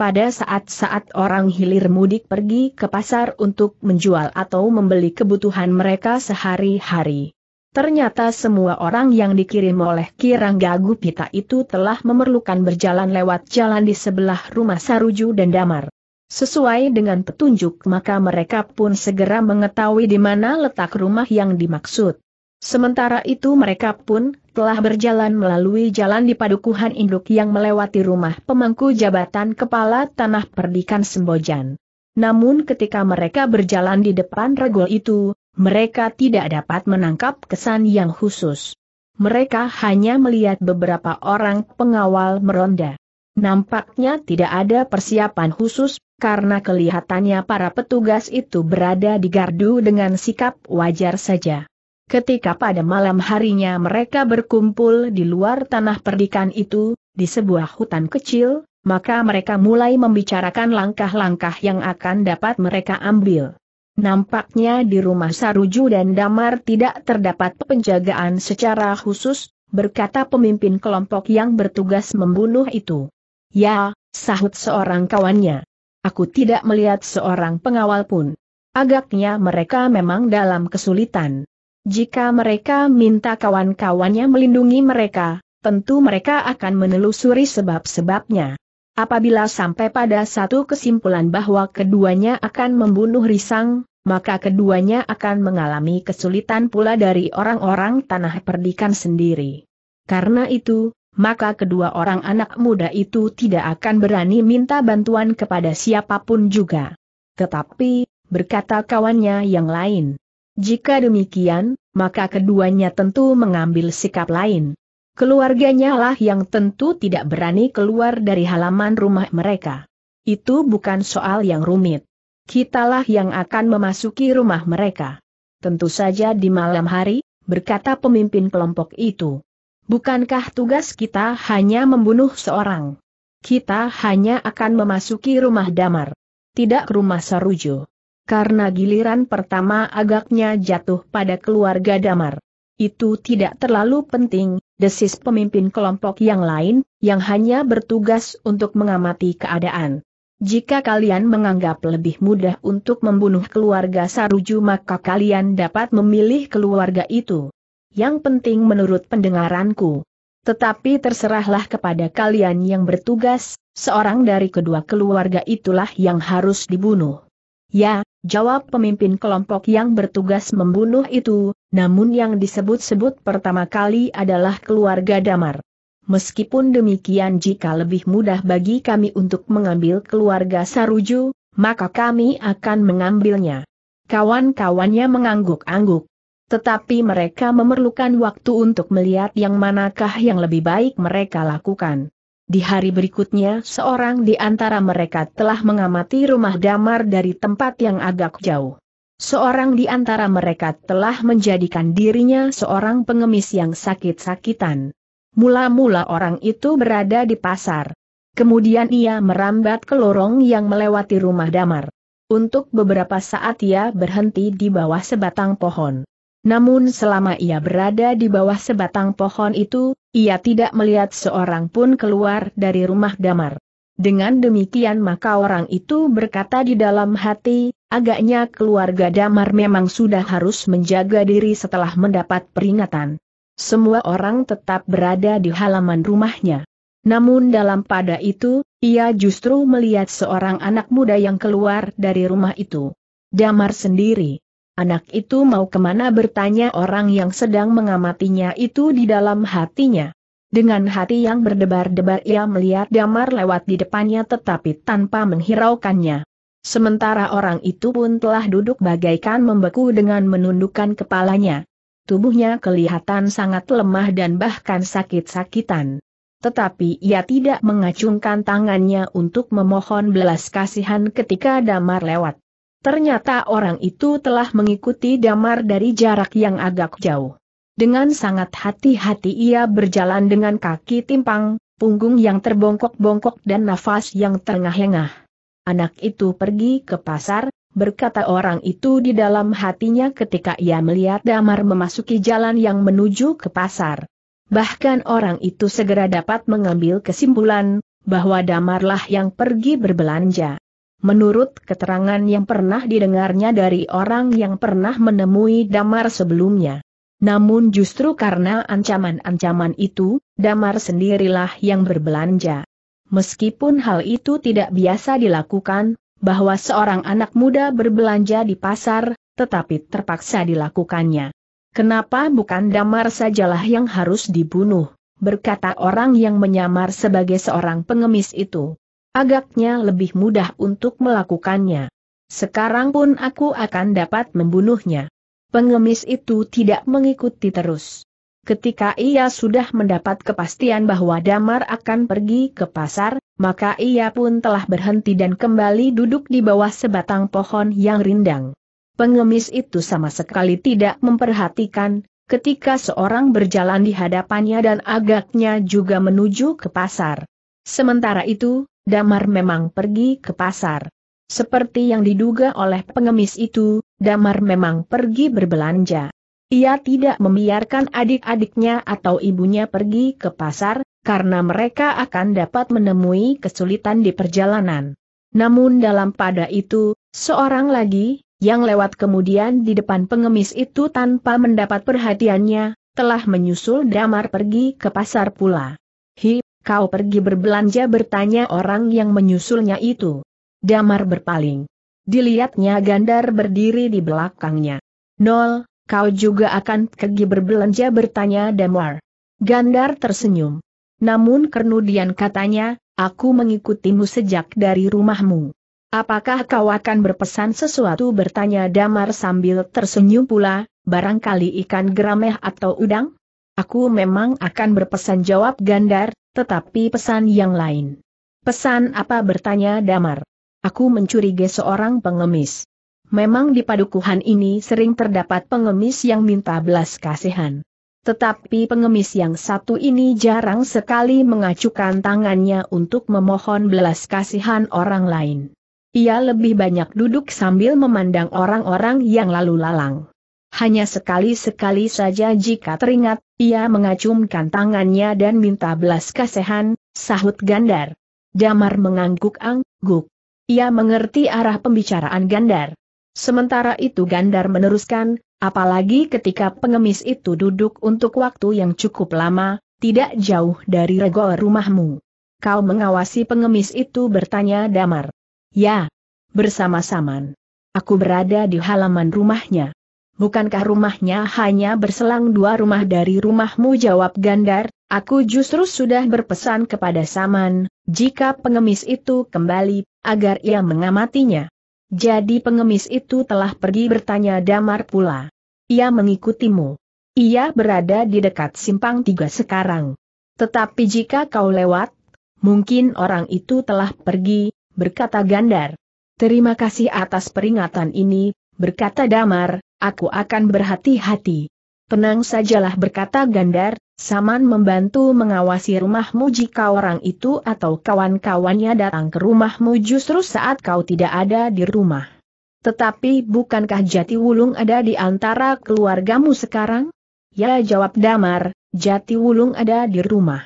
Pada saat-saat orang hilir mudik pergi ke pasar untuk menjual atau membeli kebutuhan mereka sehari-hari. Ternyata semua orang yang dikirim oleh Gagu Pita itu telah memerlukan berjalan lewat jalan di sebelah rumah Saruju dan Damar. Sesuai dengan petunjuk maka mereka pun segera mengetahui di mana letak rumah yang dimaksud. Sementara itu mereka pun telah berjalan melalui jalan di padukuhan induk yang melewati rumah pemangku jabatan kepala tanah perdikan Sembojan. Namun ketika mereka berjalan di depan regol itu, mereka tidak dapat menangkap kesan yang khusus. Mereka hanya melihat beberapa orang pengawal meronda. Nampaknya tidak ada persiapan khusus, karena kelihatannya para petugas itu berada di gardu dengan sikap wajar saja. Ketika pada malam harinya mereka berkumpul di luar tanah perdikan itu, di sebuah hutan kecil, maka mereka mulai membicarakan langkah-langkah yang akan dapat mereka ambil. Nampaknya di rumah Saruju dan Damar tidak terdapat penjagaan secara khusus, berkata pemimpin kelompok yang bertugas membunuh itu. Ya, sahut seorang kawannya. Aku tidak melihat seorang pengawal pun. Agaknya mereka memang dalam kesulitan. Jika mereka minta kawan-kawannya melindungi mereka, tentu mereka akan menelusuri sebab-sebabnya. Apabila sampai pada satu kesimpulan bahwa keduanya akan membunuh Risang, maka keduanya akan mengalami kesulitan pula dari orang-orang tanah perdikan sendiri. Karena itu, maka kedua orang anak muda itu tidak akan berani minta bantuan kepada siapapun juga. Tetapi, berkata kawannya yang lain, jika demikian, maka keduanya tentu mengambil sikap lain. Keluarganya lah yang tentu tidak berani keluar dari halaman rumah mereka. Itu bukan soal yang rumit. Kitalah yang akan memasuki rumah mereka. Tentu saja di malam hari, berkata pemimpin kelompok itu. Bukankah tugas kita hanya membunuh seorang? Kita hanya akan memasuki rumah damar. Tidak rumah Sarujo karena giliran pertama agaknya jatuh pada keluarga Damar. Itu tidak terlalu penting, desis pemimpin kelompok yang lain, yang hanya bertugas untuk mengamati keadaan. Jika kalian menganggap lebih mudah untuk membunuh keluarga Saruju maka kalian dapat memilih keluarga itu. Yang penting menurut pendengaranku. Tetapi terserahlah kepada kalian yang bertugas, seorang dari kedua keluarga itulah yang harus dibunuh. Ya, Jawab pemimpin kelompok yang bertugas membunuh itu, namun yang disebut-sebut pertama kali adalah keluarga Damar. Meskipun demikian jika lebih mudah bagi kami untuk mengambil keluarga Saruju, maka kami akan mengambilnya. Kawan-kawannya mengangguk-angguk. Tetapi mereka memerlukan waktu untuk melihat yang manakah yang lebih baik mereka lakukan. Di hari berikutnya seorang di antara mereka telah mengamati rumah damar dari tempat yang agak jauh. Seorang di antara mereka telah menjadikan dirinya seorang pengemis yang sakit-sakitan. Mula-mula orang itu berada di pasar. Kemudian ia merambat ke lorong yang melewati rumah damar. Untuk beberapa saat ia berhenti di bawah sebatang pohon. Namun selama ia berada di bawah sebatang pohon itu, ia tidak melihat seorang pun keluar dari rumah damar. Dengan demikian maka orang itu berkata di dalam hati, agaknya keluarga damar memang sudah harus menjaga diri setelah mendapat peringatan. Semua orang tetap berada di halaman rumahnya. Namun dalam pada itu, ia justru melihat seorang anak muda yang keluar dari rumah itu. Damar sendiri. Anak itu mau kemana bertanya orang yang sedang mengamatinya itu di dalam hatinya. Dengan hati yang berdebar-debar ia melihat damar lewat di depannya tetapi tanpa menghiraukannya. Sementara orang itu pun telah duduk bagaikan membeku dengan menundukkan kepalanya. Tubuhnya kelihatan sangat lemah dan bahkan sakit-sakitan. Tetapi ia tidak mengacungkan tangannya untuk memohon belas kasihan ketika damar lewat. Ternyata orang itu telah mengikuti damar dari jarak yang agak jauh. Dengan sangat hati-hati ia berjalan dengan kaki timpang, punggung yang terbongkok-bongkok dan nafas yang terengah-engah. Anak itu pergi ke pasar, berkata orang itu di dalam hatinya ketika ia melihat damar memasuki jalan yang menuju ke pasar. Bahkan orang itu segera dapat mengambil kesimpulan, bahwa damarlah yang pergi berbelanja. Menurut keterangan yang pernah didengarnya dari orang yang pernah menemui Damar sebelumnya. Namun justru karena ancaman-ancaman itu, Damar sendirilah yang berbelanja. Meskipun hal itu tidak biasa dilakukan, bahwa seorang anak muda berbelanja di pasar, tetapi terpaksa dilakukannya. Kenapa bukan Damar sajalah yang harus dibunuh, berkata orang yang menyamar sebagai seorang pengemis itu. Agaknya lebih mudah untuk melakukannya. Sekarang pun aku akan dapat membunuhnya. Pengemis itu tidak mengikuti terus. Ketika ia sudah mendapat kepastian bahwa Damar akan pergi ke pasar, maka ia pun telah berhenti dan kembali duduk di bawah sebatang pohon yang rindang. Pengemis itu sama sekali tidak memperhatikan, ketika seorang berjalan di hadapannya dan agaknya juga menuju ke pasar. Sementara itu, Damar memang pergi ke pasar. Seperti yang diduga oleh pengemis itu, Damar memang pergi berbelanja. Ia tidak membiarkan adik-adiknya atau ibunya pergi ke pasar, karena mereka akan dapat menemui kesulitan di perjalanan. Namun dalam pada itu, seorang lagi, yang lewat kemudian di depan pengemis itu tanpa mendapat perhatiannya, telah menyusul Damar pergi ke pasar pula. Hi, kau pergi berbelanja bertanya orang yang menyusulnya itu. Damar berpaling. Dilihatnya Gandar berdiri di belakangnya. Nol, kau juga akan pergi berbelanja bertanya Damar. Gandar tersenyum. Namun kernudian katanya, aku mengikutimu sejak dari rumahmu. Apakah kau akan berpesan sesuatu bertanya Damar sambil tersenyum pula, barangkali ikan gerameh atau udang? Aku memang akan berpesan jawab Gandar, tetapi pesan yang lain. Pesan apa bertanya Damar. Aku mencurigai seorang pengemis. Memang di padukuhan ini sering terdapat pengemis yang minta belas kasihan. Tetapi pengemis yang satu ini jarang sekali mengacukan tangannya untuk memohon belas kasihan orang lain. Ia lebih banyak duduk sambil memandang orang-orang yang lalu lalang. Hanya sekali-sekali saja jika teringat, ia mengacungkan tangannya dan minta belas kasihan, sahut Gandar. Damar mengangguk-angguk. Ia mengerti arah pembicaraan Gandar. Sementara itu Gandar meneruskan, apalagi ketika pengemis itu duduk untuk waktu yang cukup lama, tidak jauh dari regol rumahmu. Kau mengawasi pengemis itu bertanya Damar. Ya, bersama sama Aku berada di halaman rumahnya bukankah rumahnya hanya berselang dua rumah dari rumahmu jawab Gandar, aku justru sudah berpesan kepada Saman, jika pengemis itu kembali, agar ia mengamatinya. Jadi pengemis itu telah pergi bertanya Damar pula. Ia mengikutimu. Ia berada di dekat simpang tiga sekarang. Tetapi jika kau lewat, mungkin orang itu telah pergi, berkata Gandar. Terima kasih atas peringatan ini, berkata Damar, aku akan berhati-hati. Tenang sajalah berkata Gandar, Saman membantu mengawasi rumahmu jika orang itu atau kawan-kawannya datang ke rumahmu justru saat kau tidak ada di rumah. Tetapi bukankah Jati Wulung ada di antara keluargamu sekarang? Ya jawab Damar, Jati Wulung ada di rumah.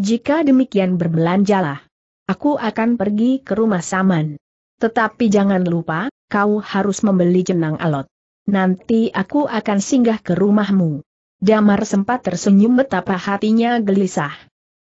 Jika demikian berbelanjalah. Aku akan pergi ke rumah Saman. Tetapi jangan lupa, kau harus membeli jenang alot nanti aku akan singgah ke rumahmu. Damar sempat tersenyum betapa hatinya gelisah.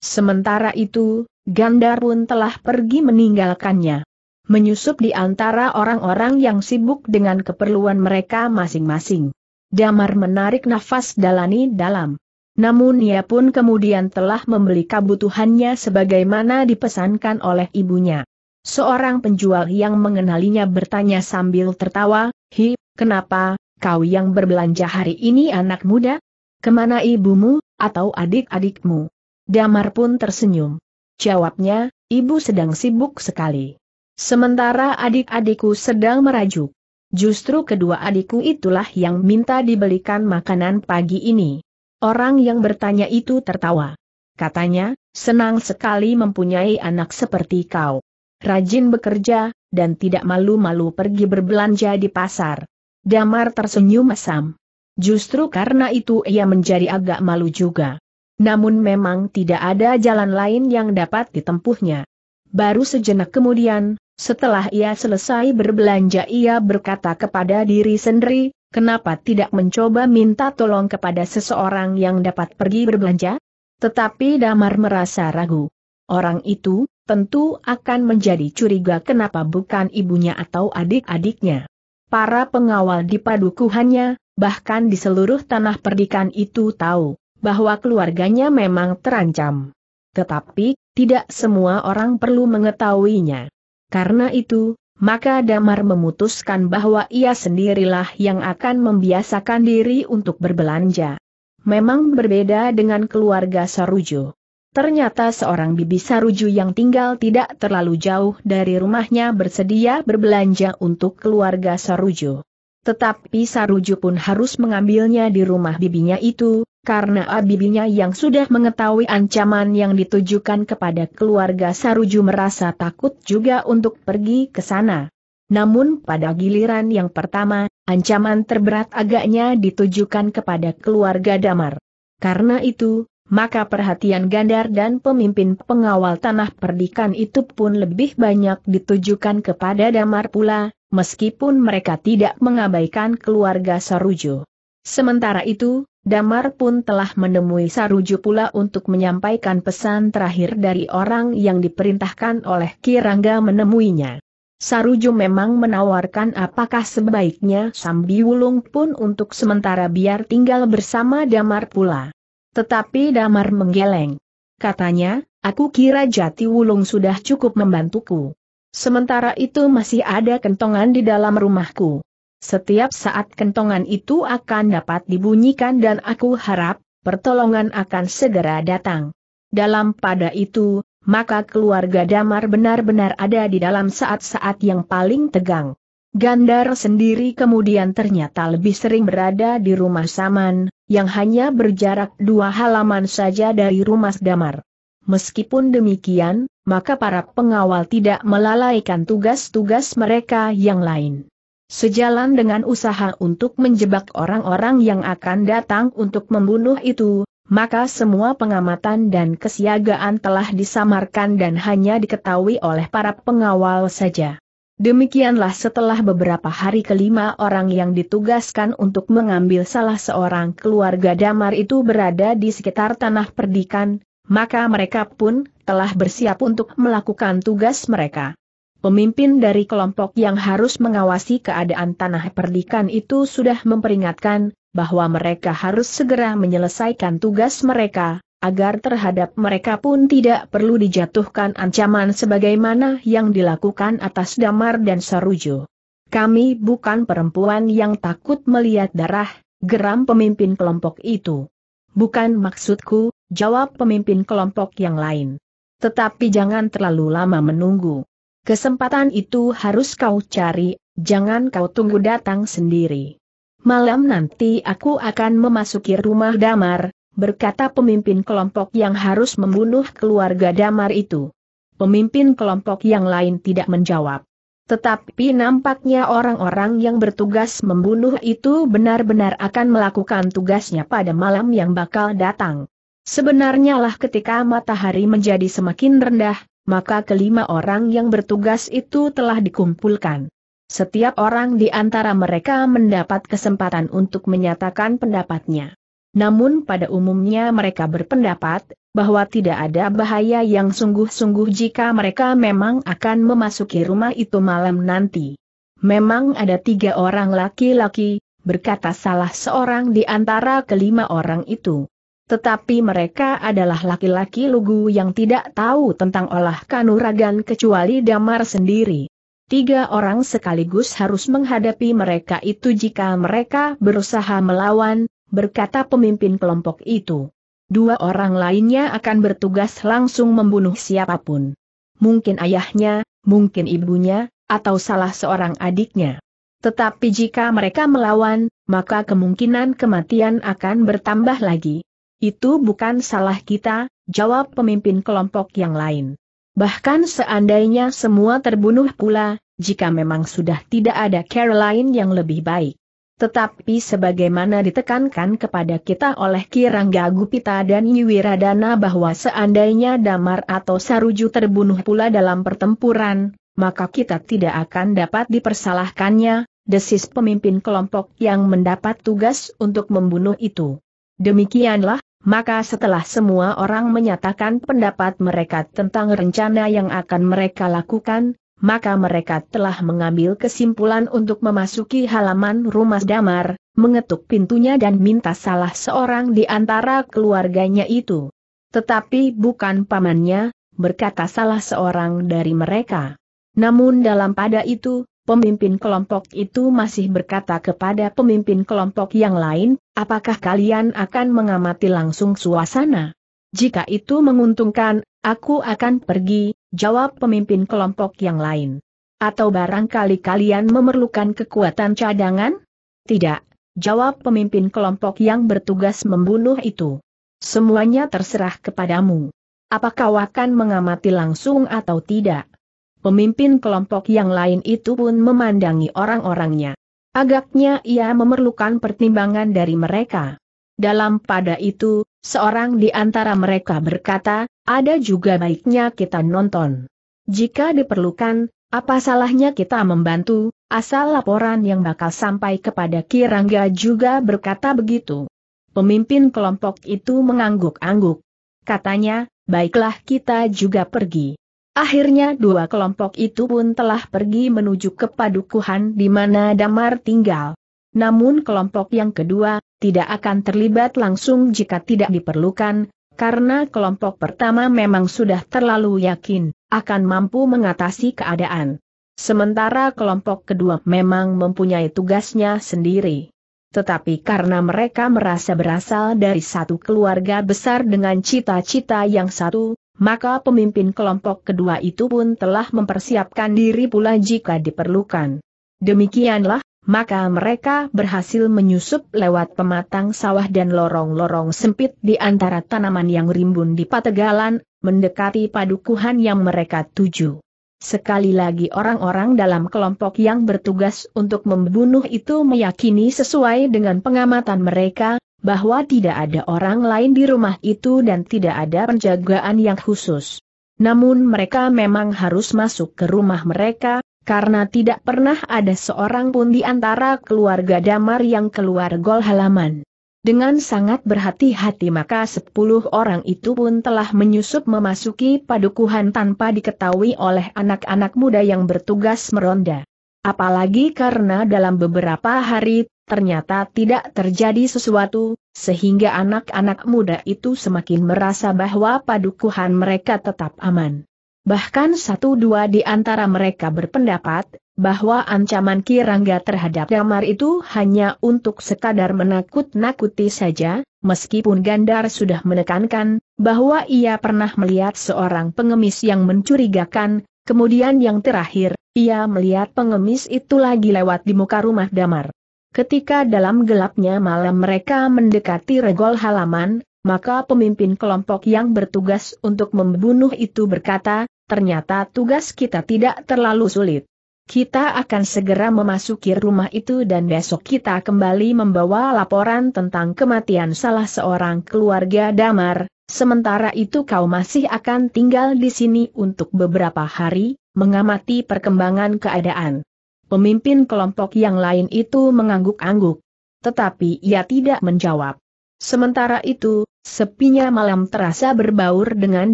Sementara itu, Gandar pun telah pergi meninggalkannya. Menyusup di antara orang-orang yang sibuk dengan keperluan mereka masing-masing. Damar menarik nafas dalani dalam. Namun ia pun kemudian telah membeli kebutuhannya sebagaimana dipesankan oleh ibunya. Seorang penjual yang mengenalinya bertanya sambil tertawa, Hi, Kenapa, kau yang berbelanja hari ini anak muda? Kemana ibumu, atau adik-adikmu? Damar pun tersenyum. Jawabnya, ibu sedang sibuk sekali. Sementara adik-adikku sedang merajuk. Justru kedua adikku itulah yang minta dibelikan makanan pagi ini. Orang yang bertanya itu tertawa. Katanya, senang sekali mempunyai anak seperti kau. Rajin bekerja, dan tidak malu-malu pergi berbelanja di pasar. Damar tersenyum mesam. Justru karena itu ia menjadi agak malu juga. Namun memang tidak ada jalan lain yang dapat ditempuhnya. Baru sejenak kemudian, setelah ia selesai berbelanja ia berkata kepada diri sendiri, kenapa tidak mencoba minta tolong kepada seseorang yang dapat pergi berbelanja? Tetapi Damar merasa ragu. Orang itu, tentu akan menjadi curiga kenapa bukan ibunya atau adik-adiknya para pengawal di padukuhannya, bahkan di seluruh tanah perdikan itu tahu bahwa keluarganya memang terancam. Tetapi, tidak semua orang perlu mengetahuinya. Karena itu, maka Damar memutuskan bahwa ia sendirilah yang akan membiasakan diri untuk berbelanja. Memang berbeda dengan keluarga Sarujo. Ternyata seorang bibi saruju yang tinggal tidak terlalu jauh dari rumahnya bersedia berbelanja untuk keluarga saruju. Tetapi saruju pun harus mengambilnya di rumah bibinya itu, karena abibinya yang sudah mengetahui ancaman yang ditujukan kepada keluarga saruju merasa takut juga untuk pergi ke sana. Namun pada giliran yang pertama, ancaman terberat agaknya ditujukan kepada keluarga Damar. Karena itu, maka perhatian Gandar dan pemimpin pengawal tanah perdikan itu pun lebih banyak ditujukan kepada Damar pula, meskipun mereka tidak mengabaikan keluarga Sarujo. Sementara itu, Damar pun telah menemui Sarujo pula untuk menyampaikan pesan terakhir dari orang yang diperintahkan oleh Kirangga menemuinya. Sarujo memang menawarkan apakah sebaiknya Sambi Wulung pun untuk sementara biar tinggal bersama Damar pula. Tetapi Damar menggeleng. Katanya, aku kira jati wulung sudah cukup membantuku. Sementara itu masih ada kentongan di dalam rumahku. Setiap saat kentongan itu akan dapat dibunyikan dan aku harap, pertolongan akan segera datang. Dalam pada itu, maka keluarga Damar benar-benar ada di dalam saat-saat yang paling tegang. Gandar sendiri kemudian ternyata lebih sering berada di rumah Saman, yang hanya berjarak dua halaman saja dari rumah damar. Meskipun demikian, maka para pengawal tidak melalaikan tugas-tugas mereka yang lain. Sejalan dengan usaha untuk menjebak orang-orang yang akan datang untuk membunuh itu, maka semua pengamatan dan kesiagaan telah disamarkan dan hanya diketahui oleh para pengawal saja. Demikianlah setelah beberapa hari kelima orang yang ditugaskan untuk mengambil salah seorang keluarga damar itu berada di sekitar tanah perdikan, maka mereka pun telah bersiap untuk melakukan tugas mereka. Pemimpin dari kelompok yang harus mengawasi keadaan tanah perdikan itu sudah memperingatkan bahwa mereka harus segera menyelesaikan tugas mereka, agar terhadap mereka pun tidak perlu dijatuhkan ancaman sebagaimana yang dilakukan atas Damar dan Sarujo. Kami bukan perempuan yang takut melihat darah, geram pemimpin kelompok itu. Bukan maksudku, jawab pemimpin kelompok yang lain. Tetapi jangan terlalu lama menunggu. Kesempatan itu harus kau cari, jangan kau tunggu datang sendiri. Malam nanti aku akan memasuki rumah Damar, berkata pemimpin kelompok yang harus membunuh keluarga Damar itu. Pemimpin kelompok yang lain tidak menjawab. Tetapi nampaknya orang-orang yang bertugas membunuh itu benar-benar akan melakukan tugasnya pada malam yang bakal datang. Sebenarnya lah ketika matahari menjadi semakin rendah, maka kelima orang yang bertugas itu telah dikumpulkan. Setiap orang di antara mereka mendapat kesempatan untuk menyatakan pendapatnya. Namun pada umumnya mereka berpendapat, bahwa tidak ada bahaya yang sungguh-sungguh jika mereka memang akan memasuki rumah itu malam nanti. Memang ada tiga orang laki-laki, berkata salah seorang di antara kelima orang itu. Tetapi mereka adalah laki-laki lugu yang tidak tahu tentang olah kanuragan kecuali damar sendiri. Tiga orang sekaligus harus menghadapi mereka itu jika mereka berusaha melawan, berkata pemimpin kelompok itu. Dua orang lainnya akan bertugas langsung membunuh siapapun. Mungkin ayahnya, mungkin ibunya, atau salah seorang adiknya. Tetapi jika mereka melawan, maka kemungkinan kematian akan bertambah lagi. Itu bukan salah kita, jawab pemimpin kelompok yang lain. Bahkan seandainya semua terbunuh pula, jika memang sudah tidak ada Caroline yang lebih baik. Tetapi sebagaimana ditekankan kepada kita oleh Kirangga Gupita dan Nyiwiradana bahwa seandainya Damar atau Saruju terbunuh pula dalam pertempuran, maka kita tidak akan dapat dipersalahkannya, desis pemimpin kelompok yang mendapat tugas untuk membunuh itu. Demikianlah, maka setelah semua orang menyatakan pendapat mereka tentang rencana yang akan mereka lakukan, maka mereka telah mengambil kesimpulan untuk memasuki halaman rumah Damar, mengetuk pintunya dan minta salah seorang di antara keluarganya itu. Tetapi bukan pamannya, berkata salah seorang dari mereka. Namun dalam pada itu, pemimpin kelompok itu masih berkata kepada pemimpin kelompok yang lain, apakah kalian akan mengamati langsung suasana? Jika itu menguntungkan, aku akan pergi, jawab pemimpin kelompok yang lain. Atau barangkali kalian memerlukan kekuatan cadangan? Tidak, jawab pemimpin kelompok yang bertugas membunuh itu. Semuanya terserah kepadamu. Apakah akan mengamati langsung atau tidak? Pemimpin kelompok yang lain itu pun memandangi orang-orangnya. Agaknya ia memerlukan pertimbangan dari mereka. Dalam pada itu, seorang di antara mereka berkata, ada juga baiknya kita nonton. Jika diperlukan, apa salahnya kita membantu, asal laporan yang bakal sampai kepada Kirangga juga berkata begitu. Pemimpin kelompok itu mengangguk-angguk. Katanya, baiklah kita juga pergi. Akhirnya dua kelompok itu pun telah pergi menuju ke padukuhan di mana Damar tinggal. Namun kelompok yang kedua, tidak akan terlibat langsung jika tidak diperlukan, karena kelompok pertama memang sudah terlalu yakin, akan mampu mengatasi keadaan. Sementara kelompok kedua memang mempunyai tugasnya sendiri. Tetapi karena mereka merasa berasal dari satu keluarga besar dengan cita-cita yang satu, maka pemimpin kelompok kedua itu pun telah mempersiapkan diri pula jika diperlukan. Demikianlah, maka mereka berhasil menyusup lewat pematang sawah dan lorong-lorong sempit di antara tanaman yang rimbun di pategalan, mendekati padukuhan yang mereka tuju. Sekali lagi orang-orang dalam kelompok yang bertugas untuk membunuh itu meyakini sesuai dengan pengamatan mereka, bahwa tidak ada orang lain di rumah itu dan tidak ada penjagaan yang khusus. Namun mereka memang harus masuk ke rumah mereka, karena tidak pernah ada seorang pun di antara keluarga Damar yang keluar gol halaman. Dengan sangat berhati-hati maka sepuluh orang itu pun telah menyusup memasuki padukuhan tanpa diketahui oleh anak-anak muda yang bertugas meronda. Apalagi karena dalam beberapa hari, ternyata tidak terjadi sesuatu, sehingga anak-anak muda itu semakin merasa bahwa padukuhan mereka tetap aman. Bahkan satu dua di antara mereka berpendapat, bahwa ancaman Kirangga terhadap Damar itu hanya untuk sekadar menakut-nakuti saja, meskipun Gandar sudah menekankan, bahwa ia pernah melihat seorang pengemis yang mencurigakan, kemudian yang terakhir, ia melihat pengemis itu lagi lewat di muka rumah Damar. Ketika dalam gelapnya malam mereka mendekati regol halaman, maka pemimpin kelompok yang bertugas untuk membunuh itu berkata, ternyata tugas kita tidak terlalu sulit. Kita akan segera memasuki rumah itu dan besok kita kembali membawa laporan tentang kematian salah seorang keluarga Damar, sementara itu kau masih akan tinggal di sini untuk beberapa hari, mengamati perkembangan keadaan. Pemimpin kelompok yang lain itu mengangguk-angguk. Tetapi ia tidak menjawab. Sementara itu, sepinya malam terasa berbaur dengan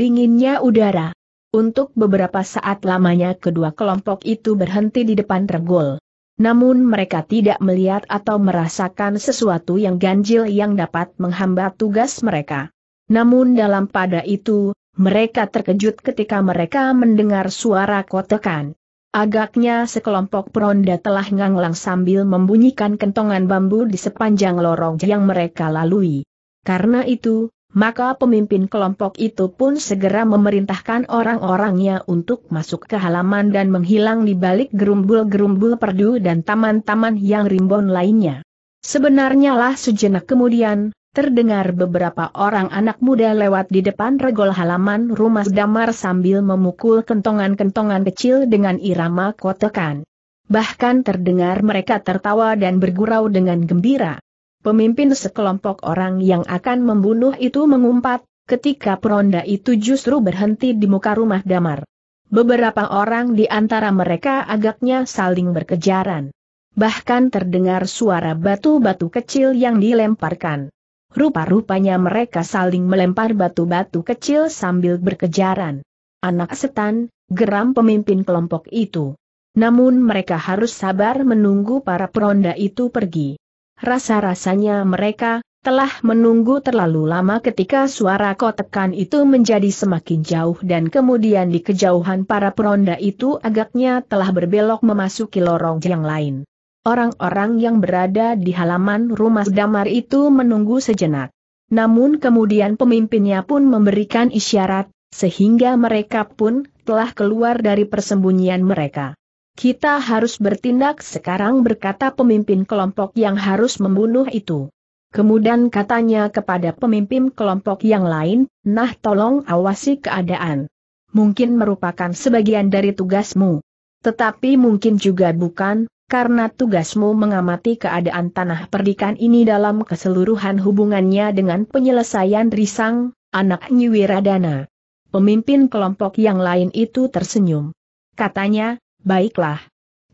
dinginnya udara. Untuk beberapa saat lamanya kedua kelompok itu berhenti di depan regol. Namun mereka tidak melihat atau merasakan sesuatu yang ganjil yang dapat menghambat tugas mereka. Namun dalam pada itu, mereka terkejut ketika mereka mendengar suara kotekan. Agaknya sekelompok peronda telah nganglang sambil membunyikan kentongan bambu di sepanjang lorong yang mereka lalui. Karena itu, maka pemimpin kelompok itu pun segera memerintahkan orang-orangnya untuk masuk ke halaman dan menghilang di balik gerumbul-gerumbul perdu dan taman-taman yang rimbon lainnya. Sebenarnya lah sejenak kemudian, terdengar beberapa orang anak muda lewat di depan regol halaman rumah damar sambil memukul kentongan-kentongan kecil dengan irama kotekan. Bahkan terdengar mereka tertawa dan bergurau dengan gembira. Pemimpin sekelompok orang yang akan membunuh itu mengumpat, ketika peronda itu justru berhenti di muka rumah Damar. Beberapa orang di antara mereka agaknya saling berkejaran. Bahkan terdengar suara batu-batu kecil yang dilemparkan. Rupa-rupanya mereka saling melempar batu-batu kecil sambil berkejaran. Anak setan, geram pemimpin kelompok itu. Namun mereka harus sabar menunggu para peronda itu pergi. Rasa-rasanya mereka telah menunggu terlalu lama ketika suara kotekan itu menjadi semakin jauh dan kemudian di kejauhan para peronda itu agaknya telah berbelok memasuki lorong yang lain. Orang-orang yang berada di halaman rumah damar itu menunggu sejenak. Namun kemudian pemimpinnya pun memberikan isyarat, sehingga mereka pun telah keluar dari persembunyian mereka. Kita harus bertindak sekarang berkata pemimpin kelompok yang harus membunuh itu. Kemudian katanya kepada pemimpin kelompok yang lain, nah tolong awasi keadaan. Mungkin merupakan sebagian dari tugasmu. Tetapi mungkin juga bukan, karena tugasmu mengamati keadaan tanah perdikan ini dalam keseluruhan hubungannya dengan penyelesaian Risang, anak Nyiwiradana. Pemimpin kelompok yang lain itu tersenyum. Katanya, Baiklah.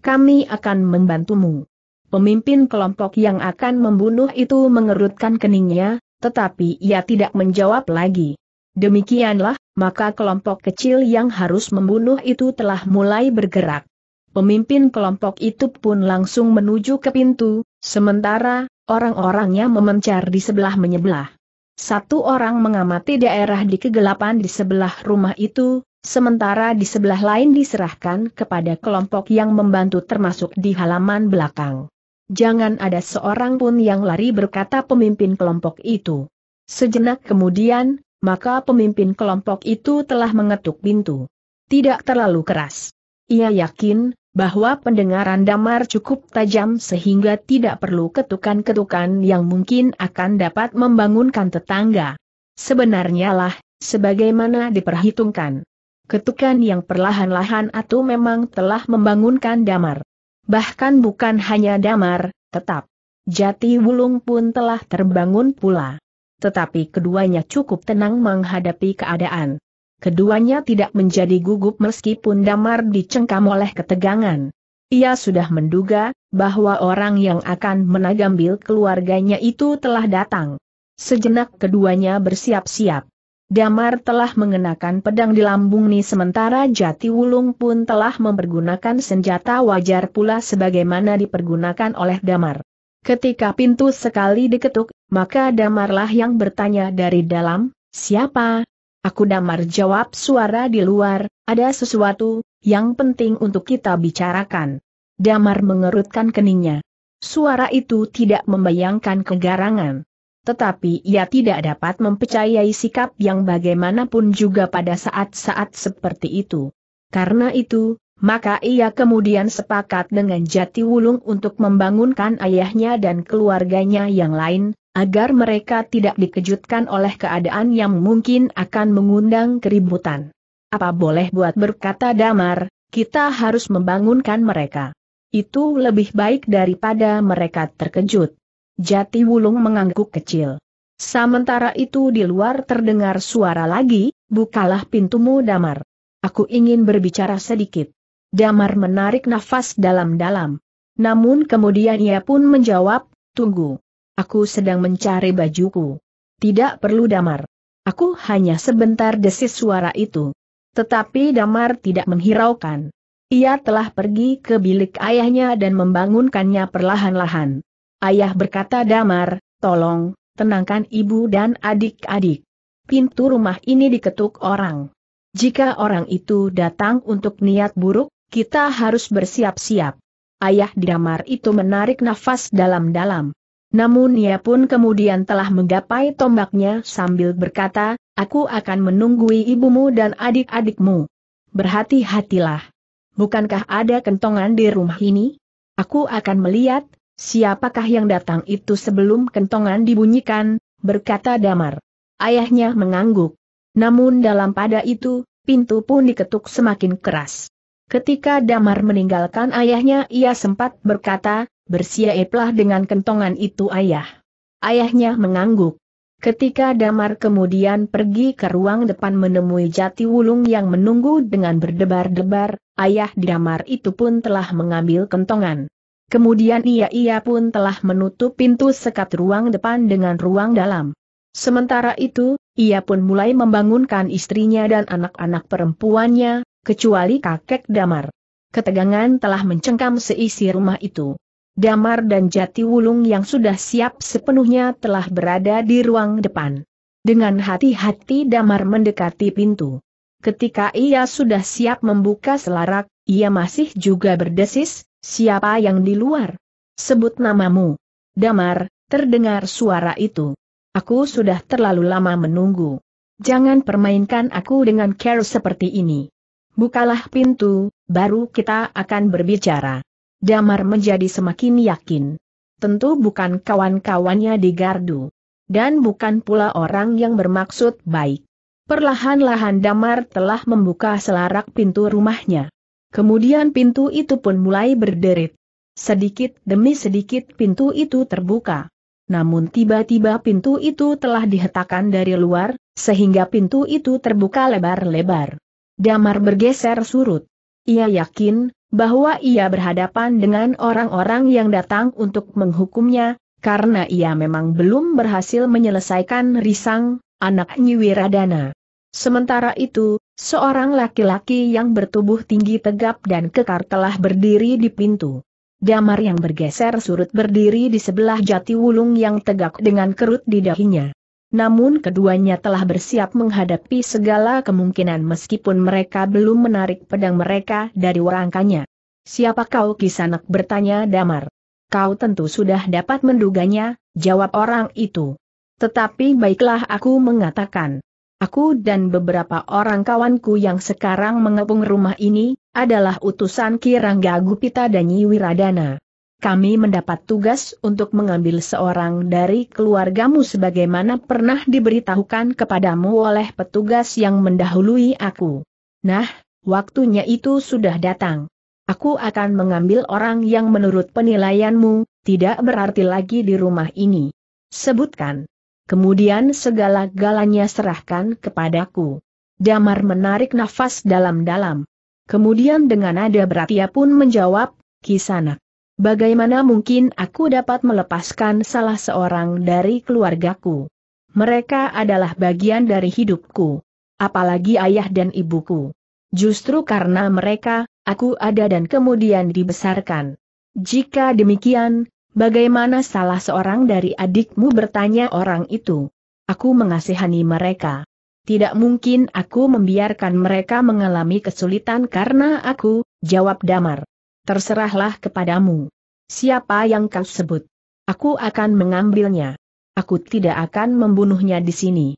Kami akan membantumu. Pemimpin kelompok yang akan membunuh itu mengerutkan keningnya, tetapi ia tidak menjawab lagi. Demikianlah, maka kelompok kecil yang harus membunuh itu telah mulai bergerak. Pemimpin kelompok itu pun langsung menuju ke pintu, sementara, orang-orangnya memencar di sebelah menyebelah. Satu orang mengamati daerah di kegelapan di sebelah rumah itu, sementara di sebelah lain diserahkan kepada kelompok yang membantu termasuk di halaman belakang. Jangan ada seorang pun yang lari berkata pemimpin kelompok itu. Sejenak kemudian, maka pemimpin kelompok itu telah mengetuk pintu. Tidak terlalu keras. Ia yakin, bahwa pendengaran damar cukup tajam sehingga tidak perlu ketukan-ketukan yang mungkin akan dapat membangunkan tetangga. Sebenarnya lah, sebagaimana diperhitungkan. Ketukan yang perlahan-lahan atau memang telah membangunkan damar. Bahkan bukan hanya damar, tetap. Jati Wulung pun telah terbangun pula. Tetapi keduanya cukup tenang menghadapi keadaan. Keduanya tidak menjadi gugup meskipun damar dicengkam oleh ketegangan. Ia sudah menduga, bahwa orang yang akan menagambil keluarganya itu telah datang. Sejenak keduanya bersiap-siap. Damar telah mengenakan pedang di lambung ni sementara Jati Wulung pun telah mempergunakan senjata wajar pula sebagaimana dipergunakan oleh Damar. Ketika pintu sekali diketuk, maka Damarlah yang bertanya dari dalam, siapa? Aku Damar jawab suara di luar, ada sesuatu, yang penting untuk kita bicarakan. Damar mengerutkan keningnya. Suara itu tidak membayangkan kegarangan tetapi ia tidak dapat mempercayai sikap yang bagaimanapun juga pada saat-saat seperti itu. Karena itu, maka ia kemudian sepakat dengan Jati Wulung untuk membangunkan ayahnya dan keluarganya yang lain, agar mereka tidak dikejutkan oleh keadaan yang mungkin akan mengundang keributan. Apa boleh buat berkata damar, kita harus membangunkan mereka. Itu lebih baik daripada mereka terkejut. Jati Wulung mengangguk kecil. Sementara itu di luar terdengar suara lagi, bukalah pintumu Damar. Aku ingin berbicara sedikit. Damar menarik nafas dalam-dalam. Namun kemudian ia pun menjawab, tunggu. Aku sedang mencari bajuku. Tidak perlu Damar. Aku hanya sebentar desis suara itu. Tetapi Damar tidak menghiraukan. Ia telah pergi ke bilik ayahnya dan membangunkannya perlahan-lahan. Ayah berkata damar, tolong, tenangkan ibu dan adik-adik. Pintu rumah ini diketuk orang. Jika orang itu datang untuk niat buruk, kita harus bersiap-siap. Ayah damar itu menarik nafas dalam-dalam. Namun ia pun kemudian telah menggapai tombaknya sambil berkata, aku akan menunggui ibumu dan adik-adikmu. Berhati-hatilah. Bukankah ada kentongan di rumah ini? Aku akan melihat, Siapakah yang datang itu sebelum kentongan dibunyikan, berkata Damar. Ayahnya mengangguk. Namun dalam pada itu, pintu pun diketuk semakin keras. Ketika Damar meninggalkan ayahnya ia sempat berkata, bersiaplah dengan kentongan itu ayah. Ayahnya mengangguk. Ketika Damar kemudian pergi ke ruang depan menemui Jati Wulung yang menunggu dengan berdebar-debar, ayah Damar itu pun telah mengambil kentongan. Kemudian ia-ia pun telah menutup pintu sekat ruang depan dengan ruang dalam. Sementara itu, ia pun mulai membangunkan istrinya dan anak-anak perempuannya, kecuali kakek Damar. Ketegangan telah mencengkam seisi rumah itu. Damar dan Jati Wulung yang sudah siap sepenuhnya telah berada di ruang depan. Dengan hati-hati Damar mendekati pintu. Ketika ia sudah siap membuka selarak, ia masih juga berdesis, Siapa yang di luar? Sebut namamu. Damar, terdengar suara itu. Aku sudah terlalu lama menunggu. Jangan permainkan aku dengan care seperti ini. Bukalah pintu, baru kita akan berbicara. Damar menjadi semakin yakin. Tentu bukan kawan-kawannya di gardu. Dan bukan pula orang yang bermaksud baik. Perlahan-lahan Damar telah membuka selarak pintu rumahnya. Kemudian pintu itu pun mulai berderit. Sedikit demi sedikit pintu itu terbuka. Namun tiba-tiba pintu itu telah dihetakan dari luar, sehingga pintu itu terbuka lebar-lebar. Damar bergeser surut. Ia yakin, bahwa ia berhadapan dengan orang-orang yang datang untuk menghukumnya, karena ia memang belum berhasil menyelesaikan risang, anak Nyiwiradana. Sementara itu, Seorang laki-laki yang bertubuh tinggi tegap dan kekar telah berdiri di pintu. Damar yang bergeser surut berdiri di sebelah jati wulung yang tegak dengan kerut di dahinya. Namun keduanya telah bersiap menghadapi segala kemungkinan meskipun mereka belum menarik pedang mereka dari warangkanya. Siapa kau kisanak bertanya Damar. Kau tentu sudah dapat menduganya, jawab orang itu. Tetapi baiklah aku mengatakan, Aku dan beberapa orang kawanku yang sekarang mengepung rumah ini, adalah utusan Kirangga Gupita dan Nyi Wiradana. Kami mendapat tugas untuk mengambil seorang dari keluargamu sebagaimana pernah diberitahukan kepadamu oleh petugas yang mendahului aku. Nah, waktunya itu sudah datang. Aku akan mengambil orang yang menurut penilaianmu, tidak berarti lagi di rumah ini. Sebutkan kemudian segala-galanya serahkan kepadaku. Damar menarik nafas dalam-dalam. Kemudian dengan nada berat ia pun menjawab, Kisanak, bagaimana mungkin aku dapat melepaskan salah seorang dari keluargaku? Mereka adalah bagian dari hidupku. Apalagi ayah dan ibuku. Justru karena mereka, aku ada dan kemudian dibesarkan. Jika demikian, Bagaimana salah seorang dari adikmu bertanya orang itu? Aku mengasihani mereka. Tidak mungkin aku membiarkan mereka mengalami kesulitan karena aku, jawab Damar. Terserahlah kepadamu. Siapa yang kau sebut? Aku akan mengambilnya. Aku tidak akan membunuhnya di sini.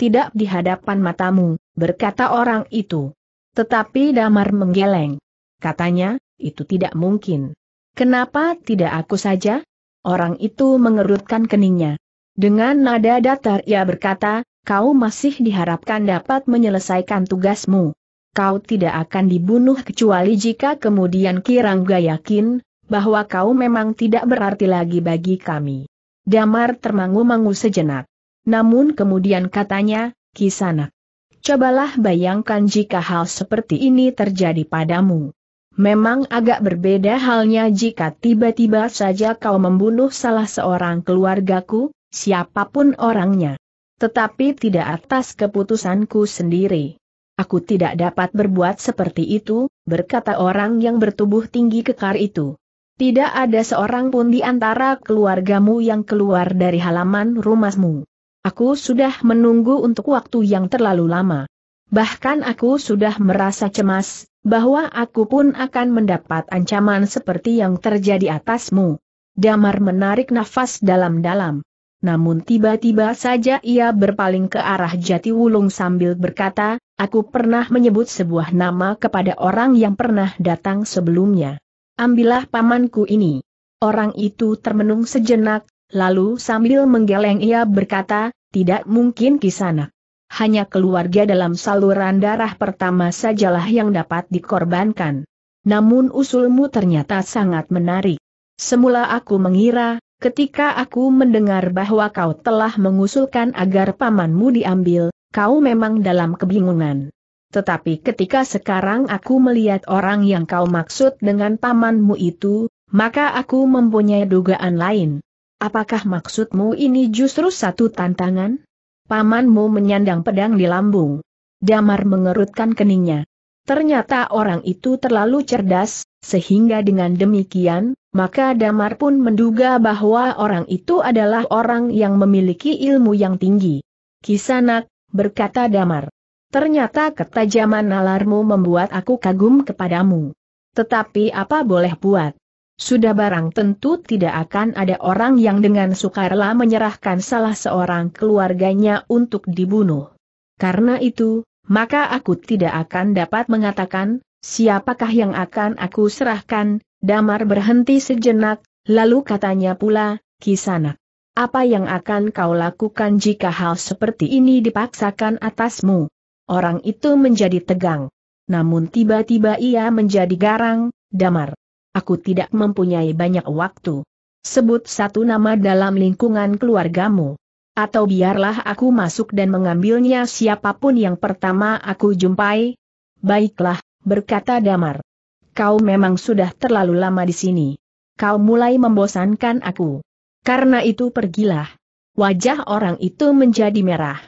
Tidak di hadapan matamu, berkata orang itu. Tetapi Damar menggeleng. Katanya, itu tidak mungkin. Kenapa tidak aku saja? Orang itu mengerutkan keningnya. Dengan nada datar ia berkata, kau masih diharapkan dapat menyelesaikan tugasmu. Kau tidak akan dibunuh kecuali jika kemudian Kirangga yakin, bahwa kau memang tidak berarti lagi bagi kami. Damar termangu-mangu sejenak. Namun kemudian katanya, Kisanak. Cobalah bayangkan jika hal seperti ini terjadi padamu. Memang agak berbeda halnya jika tiba-tiba saja kau membunuh salah seorang keluargaku, siapapun orangnya. Tetapi tidak atas keputusanku sendiri. Aku tidak dapat berbuat seperti itu, berkata orang yang bertubuh tinggi kekar itu. Tidak ada seorang pun di antara keluargamu yang keluar dari halaman rumahmu. Aku sudah menunggu untuk waktu yang terlalu lama. Bahkan aku sudah merasa cemas, bahwa aku pun akan mendapat ancaman seperti yang terjadi atasmu. Damar menarik nafas dalam-dalam. Namun tiba-tiba saja ia berpaling ke arah jati wulung sambil berkata, aku pernah menyebut sebuah nama kepada orang yang pernah datang sebelumnya. Ambillah pamanku ini. Orang itu termenung sejenak, lalu sambil menggeleng ia berkata, tidak mungkin kisanak hanya keluarga dalam saluran darah pertama sajalah yang dapat dikorbankan. Namun usulmu ternyata sangat menarik. Semula aku mengira, ketika aku mendengar bahwa kau telah mengusulkan agar pamanmu diambil, kau memang dalam kebingungan. Tetapi ketika sekarang aku melihat orang yang kau maksud dengan pamanmu itu, maka aku mempunyai dugaan lain. Apakah maksudmu ini justru satu tantangan? pamanmu menyandang pedang di lambung. Damar mengerutkan keningnya. Ternyata orang itu terlalu cerdas, sehingga dengan demikian, maka Damar pun menduga bahwa orang itu adalah orang yang memiliki ilmu yang tinggi. Kisanak, berkata Damar. Ternyata ketajaman nalarmu membuat aku kagum kepadamu. Tetapi apa boleh buat? sudah barang tentu tidak akan ada orang yang dengan sukarela menyerahkan salah seorang keluarganya untuk dibunuh. Karena itu, maka aku tidak akan dapat mengatakan, siapakah yang akan aku serahkan, Damar berhenti sejenak, lalu katanya pula, Kisanak. Apa yang akan kau lakukan jika hal seperti ini dipaksakan atasmu? Orang itu menjadi tegang. Namun tiba-tiba ia menjadi garang, Damar aku tidak mempunyai banyak waktu. Sebut satu nama dalam lingkungan keluargamu. Atau biarlah aku masuk dan mengambilnya siapapun yang pertama aku jumpai. Baiklah, berkata Damar. Kau memang sudah terlalu lama di sini. Kau mulai membosankan aku. Karena itu pergilah. Wajah orang itu menjadi merah.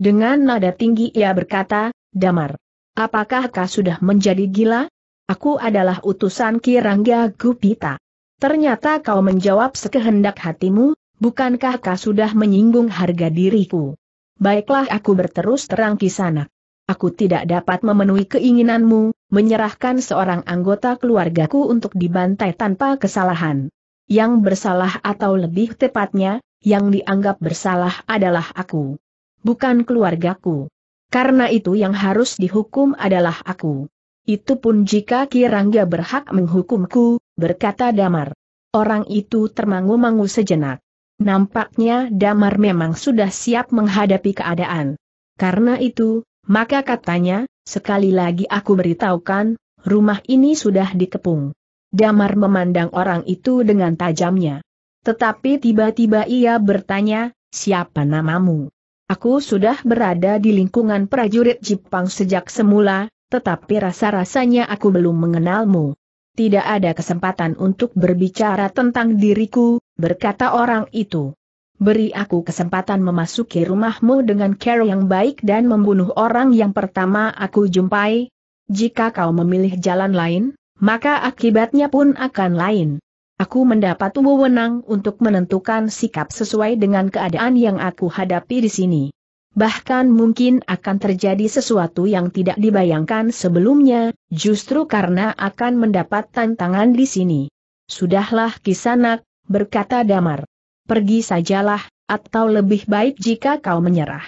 Dengan nada tinggi ia berkata, Damar. Apakah kau sudah menjadi gila? Aku adalah utusan Kirangga Gupita. Ternyata kau menjawab sekehendak hatimu, bukankah kau sudah menyinggung harga diriku? Baiklah aku berterus terang sana. Aku tidak dapat memenuhi keinginanmu, menyerahkan seorang anggota keluargaku untuk dibantai tanpa kesalahan. Yang bersalah atau lebih tepatnya, yang dianggap bersalah adalah aku. Bukan keluargaku. Karena itu yang harus dihukum adalah aku. Itu pun jika Kirangga berhak menghukumku, berkata Damar. Orang itu termangu-mangu sejenak. Nampaknya Damar memang sudah siap menghadapi keadaan. Karena itu, maka katanya, sekali lagi aku beritahukan, rumah ini sudah dikepung. Damar memandang orang itu dengan tajamnya. Tetapi tiba-tiba ia bertanya, siapa namamu? Aku sudah berada di lingkungan prajurit Jepang sejak semula, tetapi rasa-rasanya aku belum mengenalmu. Tidak ada kesempatan untuk berbicara tentang diriku, berkata orang itu. Beri aku kesempatan memasuki rumahmu dengan care yang baik dan membunuh orang yang pertama aku jumpai. Jika kau memilih jalan lain, maka akibatnya pun akan lain. Aku mendapat wewenang untuk menentukan sikap sesuai dengan keadaan yang aku hadapi di sini. Bahkan mungkin akan terjadi sesuatu yang tidak dibayangkan sebelumnya, justru karena akan mendapat tantangan di sini. Sudahlah kisanak, berkata Damar. Pergi sajalah, atau lebih baik jika kau menyerah.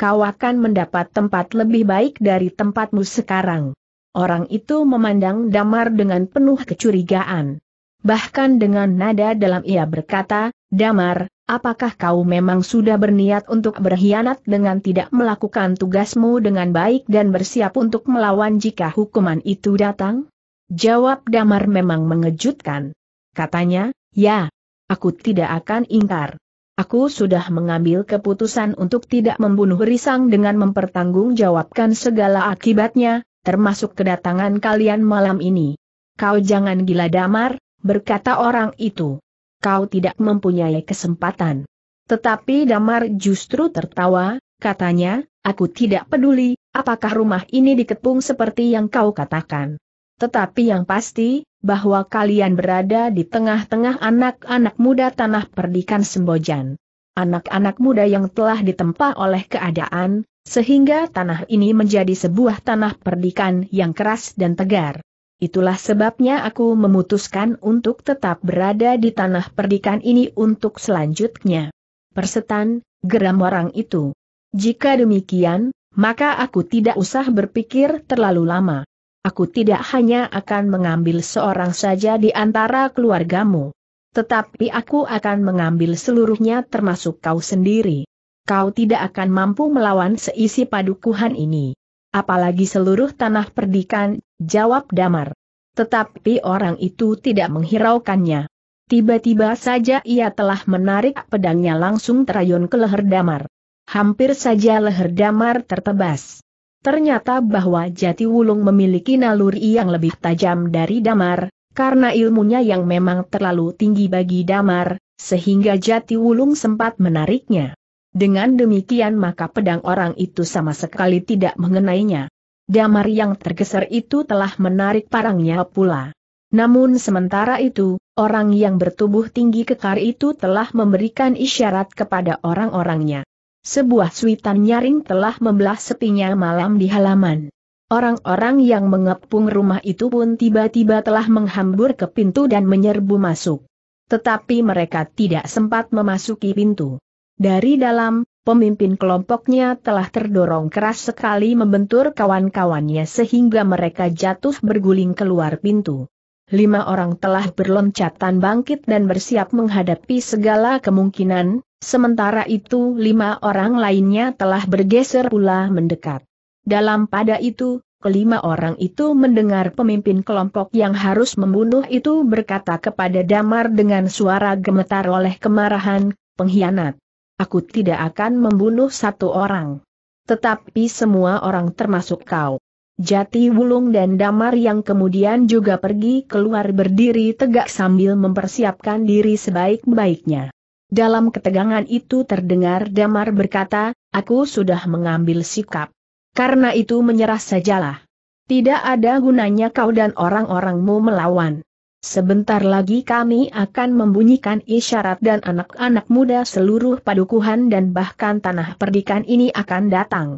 Kau akan mendapat tempat lebih baik dari tempatmu sekarang. Orang itu memandang Damar dengan penuh kecurigaan. Bahkan dengan nada dalam ia berkata, Damar, Apakah kau memang sudah berniat untuk berkhianat dengan tidak melakukan tugasmu dengan baik dan bersiap untuk melawan jika hukuman itu datang? Jawab Damar memang mengejutkan. Katanya, ya, aku tidak akan ingkar. Aku sudah mengambil keputusan untuk tidak membunuh Risang dengan mempertanggungjawabkan segala akibatnya, termasuk kedatangan kalian malam ini. Kau jangan gila Damar, berkata orang itu kau tidak mempunyai kesempatan. Tetapi Damar justru tertawa, katanya, aku tidak peduli, apakah rumah ini dikepung seperti yang kau katakan. Tetapi yang pasti, bahwa kalian berada di tengah-tengah anak-anak muda tanah perdikan Sembojan. Anak-anak muda yang telah ditempa oleh keadaan, sehingga tanah ini menjadi sebuah tanah perdikan yang keras dan tegar. Itulah sebabnya aku memutuskan untuk tetap berada di tanah perdikan ini untuk selanjutnya. Persetan, geram orang itu. Jika demikian, maka aku tidak usah berpikir terlalu lama. Aku tidak hanya akan mengambil seorang saja di antara keluargamu. Tetapi aku akan mengambil seluruhnya termasuk kau sendiri. Kau tidak akan mampu melawan seisi padukuhan ini. Apalagi seluruh tanah perdikan, jawab Damar. Tetapi orang itu tidak menghiraukannya. Tiba-tiba saja ia telah menarik pedangnya langsung terayun ke leher Damar. Hampir saja leher Damar tertebas. Ternyata bahwa Jati Wulung memiliki naluri yang lebih tajam dari Damar, karena ilmunya yang memang terlalu tinggi bagi Damar, sehingga Jati Wulung sempat menariknya. Dengan demikian maka pedang orang itu sama sekali tidak mengenainya. Damar yang tergeser itu telah menarik parangnya pula. Namun sementara itu, orang yang bertubuh tinggi kekar itu telah memberikan isyarat kepada orang-orangnya. Sebuah suitan nyaring telah membelah sepinya malam di halaman. Orang-orang yang mengepung rumah itu pun tiba-tiba telah menghambur ke pintu dan menyerbu masuk. Tetapi mereka tidak sempat memasuki pintu. Dari dalam, pemimpin kelompoknya telah terdorong keras sekali membentur kawan-kawannya sehingga mereka jatuh berguling keluar pintu. Lima orang telah berloncatan bangkit dan bersiap menghadapi segala kemungkinan, sementara itu lima orang lainnya telah bergeser pula mendekat. Dalam pada itu, kelima orang itu mendengar pemimpin kelompok yang harus membunuh itu berkata kepada Damar dengan suara gemetar oleh kemarahan, pengkhianat aku tidak akan membunuh satu orang. Tetapi semua orang termasuk kau. Jati Wulung dan Damar yang kemudian juga pergi keluar berdiri tegak sambil mempersiapkan diri sebaik-baiknya. Dalam ketegangan itu terdengar Damar berkata, aku sudah mengambil sikap. Karena itu menyerah sajalah. Tidak ada gunanya kau dan orang-orangmu melawan. Sebentar lagi kami akan membunyikan isyarat dan anak-anak muda seluruh padukuhan dan bahkan tanah perdikan ini akan datang.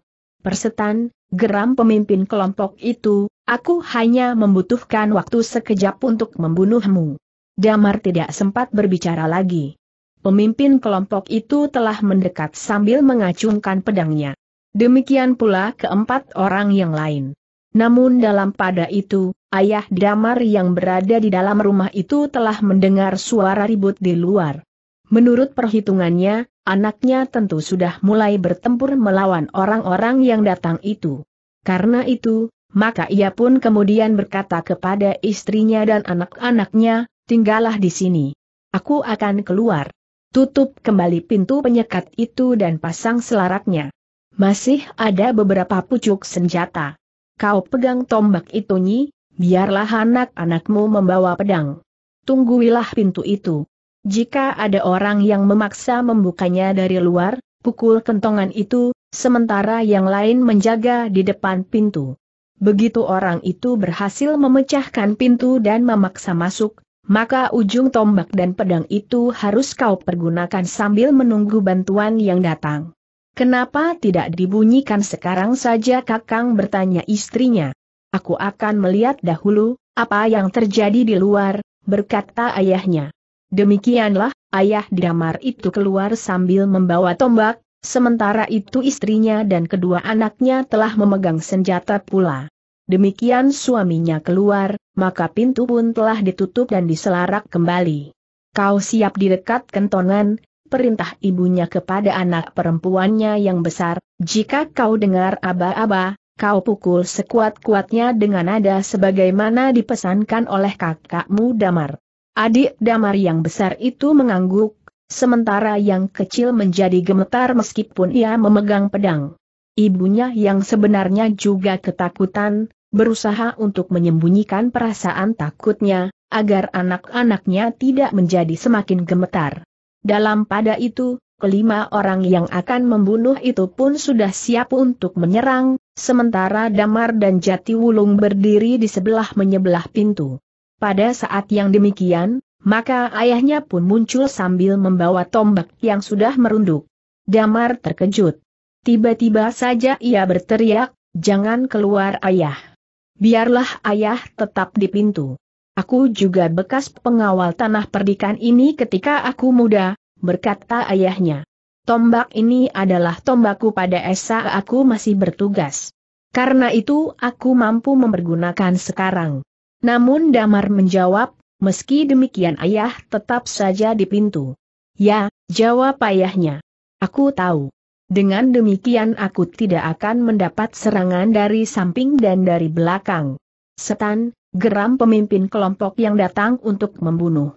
Persetan, geram pemimpin kelompok itu, aku hanya membutuhkan waktu sekejap untuk membunuhmu. Damar tidak sempat berbicara lagi. Pemimpin kelompok itu telah mendekat sambil mengacungkan pedangnya. Demikian pula keempat orang yang lain. Namun dalam pada itu, ayah Damar yang berada di dalam rumah itu telah mendengar suara ribut di luar. Menurut perhitungannya, anaknya tentu sudah mulai bertempur melawan orang-orang yang datang itu. Karena itu, maka ia pun kemudian berkata kepada istrinya dan anak-anaknya, tinggallah di sini. Aku akan keluar. Tutup kembali pintu penyekat itu dan pasang selaraknya. Masih ada beberapa pucuk senjata. Kau pegang tombak itu Nyi, biarlah anak-anakmu membawa pedang. Tungguilah pintu itu. Jika ada orang yang memaksa membukanya dari luar, pukul kentongan itu, sementara yang lain menjaga di depan pintu. Begitu orang itu berhasil memecahkan pintu dan memaksa masuk, maka ujung tombak dan pedang itu harus kau pergunakan sambil menunggu bantuan yang datang. Kenapa tidak dibunyikan sekarang saja Kakang bertanya istrinya. Aku akan melihat dahulu, apa yang terjadi di luar, berkata ayahnya. Demikianlah, ayah di damar itu keluar sambil membawa tombak, sementara itu istrinya dan kedua anaknya telah memegang senjata pula. Demikian suaminya keluar, maka pintu pun telah ditutup dan diselarak kembali. Kau siap di dekat kentongan, perintah ibunya kepada anak perempuannya yang besar, jika kau dengar aba-aba, kau pukul sekuat-kuatnya dengan nada sebagaimana dipesankan oleh kakakmu Damar. Adik Damar yang besar itu mengangguk, sementara yang kecil menjadi gemetar meskipun ia memegang pedang. Ibunya yang sebenarnya juga ketakutan, berusaha untuk menyembunyikan perasaan takutnya, agar anak-anaknya tidak menjadi semakin gemetar. Dalam pada itu, kelima orang yang akan membunuh itu pun sudah siap untuk menyerang, Sementara Damar dan Jati Wulung berdiri di sebelah menyebelah pintu. Pada saat yang demikian, maka ayahnya pun muncul sambil membawa tombak yang sudah merunduk. Damar terkejut. Tiba-tiba saja ia berteriak, jangan keluar ayah. Biarlah ayah tetap di pintu. Aku juga bekas pengawal tanah perdikan ini ketika aku muda, berkata ayahnya. Tombak ini adalah tombakku pada esa aku masih bertugas. Karena itu aku mampu mempergunakan sekarang. Namun Damar menjawab, meski demikian ayah tetap saja di pintu. Ya, jawab ayahnya. Aku tahu. Dengan demikian aku tidak akan mendapat serangan dari samping dan dari belakang. Setan, geram pemimpin kelompok yang datang untuk membunuh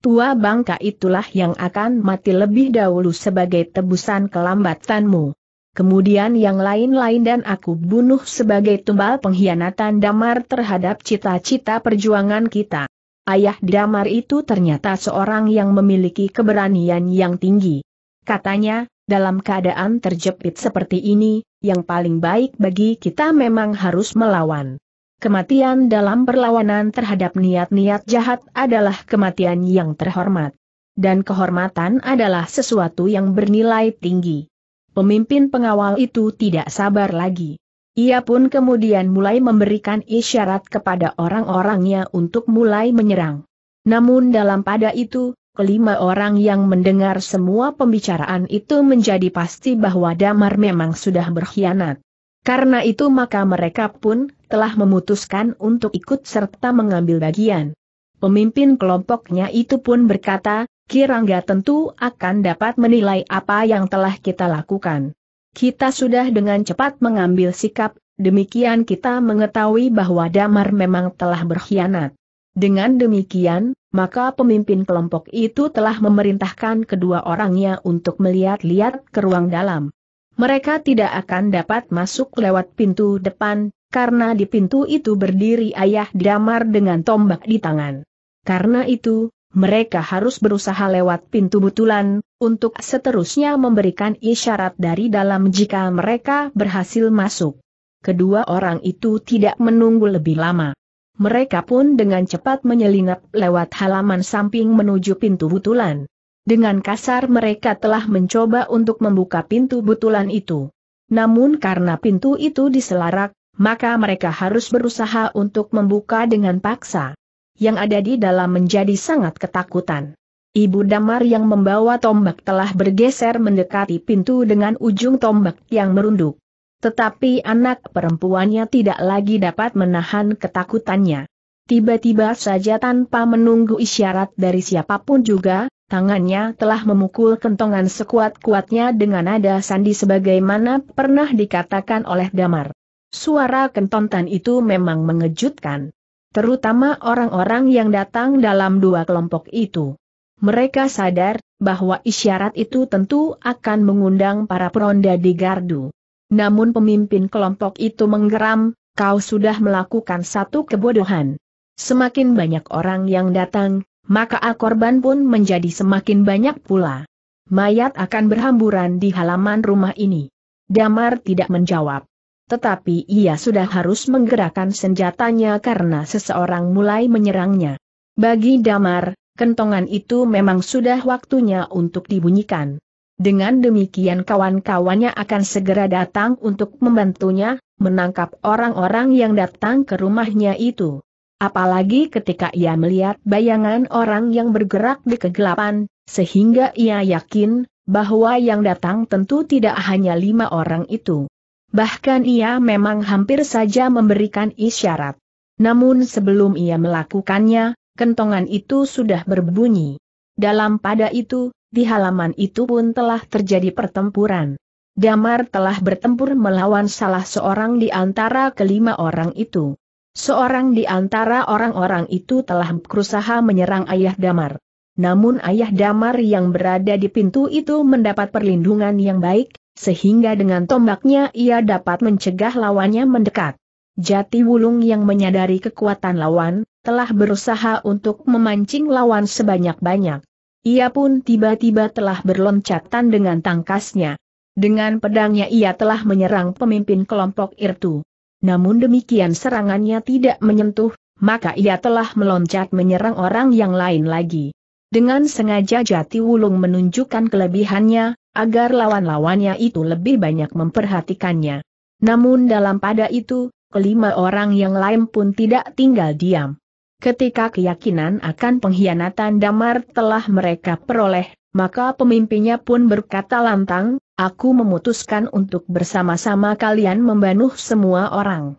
tua bangka itulah yang akan mati lebih dahulu sebagai tebusan kelambatanmu. Kemudian yang lain-lain dan aku bunuh sebagai tumbal pengkhianatan damar terhadap cita-cita perjuangan kita. Ayah damar itu ternyata seorang yang memiliki keberanian yang tinggi. Katanya, dalam keadaan terjepit seperti ini, yang paling baik bagi kita memang harus melawan kematian dalam perlawanan terhadap niat-niat jahat adalah kematian yang terhormat. Dan kehormatan adalah sesuatu yang bernilai tinggi. Pemimpin pengawal itu tidak sabar lagi. Ia pun kemudian mulai memberikan isyarat kepada orang-orangnya untuk mulai menyerang. Namun dalam pada itu, kelima orang yang mendengar semua pembicaraan itu menjadi pasti bahwa Damar memang sudah berkhianat. Karena itu maka mereka pun telah memutuskan untuk ikut serta mengambil bagian. Pemimpin kelompoknya itu pun berkata, Kirangga tentu akan dapat menilai apa yang telah kita lakukan. Kita sudah dengan cepat mengambil sikap, demikian kita mengetahui bahwa Damar memang telah berkhianat. Dengan demikian, maka pemimpin kelompok itu telah memerintahkan kedua orangnya untuk melihat-lihat ke ruang dalam mereka tidak akan dapat masuk lewat pintu depan, karena di pintu itu berdiri ayah damar dengan tombak di tangan. Karena itu, mereka harus berusaha lewat pintu butulan, untuk seterusnya memberikan isyarat dari dalam jika mereka berhasil masuk. Kedua orang itu tidak menunggu lebih lama. Mereka pun dengan cepat menyelinap lewat halaman samping menuju pintu butulan. Dengan kasar mereka telah mencoba untuk membuka pintu butulan itu. Namun karena pintu itu diselarak, maka mereka harus berusaha untuk membuka dengan paksa. Yang ada di dalam menjadi sangat ketakutan. Ibu Damar yang membawa tombak telah bergeser mendekati pintu dengan ujung tombak yang merunduk. Tetapi anak perempuannya tidak lagi dapat menahan ketakutannya. Tiba-tiba saja tanpa menunggu isyarat dari siapapun juga, Tangannya telah memukul kentongan sekuat-kuatnya dengan nada sandi sebagaimana pernah dikatakan oleh Damar. Suara kentontan itu memang mengejutkan. Terutama orang-orang yang datang dalam dua kelompok itu. Mereka sadar bahwa isyarat itu tentu akan mengundang para peronda di gardu. Namun pemimpin kelompok itu menggeram, kau sudah melakukan satu kebodohan. Semakin banyak orang yang datang, maka korban pun menjadi semakin banyak pula. Mayat akan berhamburan di halaman rumah ini. Damar tidak menjawab. Tetapi ia sudah harus menggerakkan senjatanya karena seseorang mulai menyerangnya. Bagi Damar, kentongan itu memang sudah waktunya untuk dibunyikan. Dengan demikian kawan-kawannya akan segera datang untuk membantunya, menangkap orang-orang yang datang ke rumahnya itu. Apalagi ketika ia melihat bayangan orang yang bergerak di kegelapan, sehingga ia yakin bahwa yang datang tentu tidak hanya lima orang itu. Bahkan ia memang hampir saja memberikan isyarat. Namun sebelum ia melakukannya, kentongan itu sudah berbunyi. Dalam pada itu, di halaman itu pun telah terjadi pertempuran. Damar telah bertempur melawan salah seorang di antara kelima orang itu. Seorang di antara orang-orang itu telah berusaha menyerang ayah Damar. Namun ayah Damar yang berada di pintu itu mendapat perlindungan yang baik, sehingga dengan tombaknya ia dapat mencegah lawannya mendekat. Jati Wulung yang menyadari kekuatan lawan, telah berusaha untuk memancing lawan sebanyak-banyak. Ia pun tiba-tiba telah berloncatan dengan tangkasnya. Dengan pedangnya ia telah menyerang pemimpin kelompok Irtu namun demikian serangannya tidak menyentuh, maka ia telah meloncat menyerang orang yang lain lagi. Dengan sengaja Jati Wulung menunjukkan kelebihannya, agar lawan-lawannya itu lebih banyak memperhatikannya. Namun dalam pada itu, kelima orang yang lain pun tidak tinggal diam. Ketika keyakinan akan pengkhianatan damar telah mereka peroleh, maka pemimpinnya pun berkata lantang, aku memutuskan untuk bersama-sama kalian membunuh semua orang.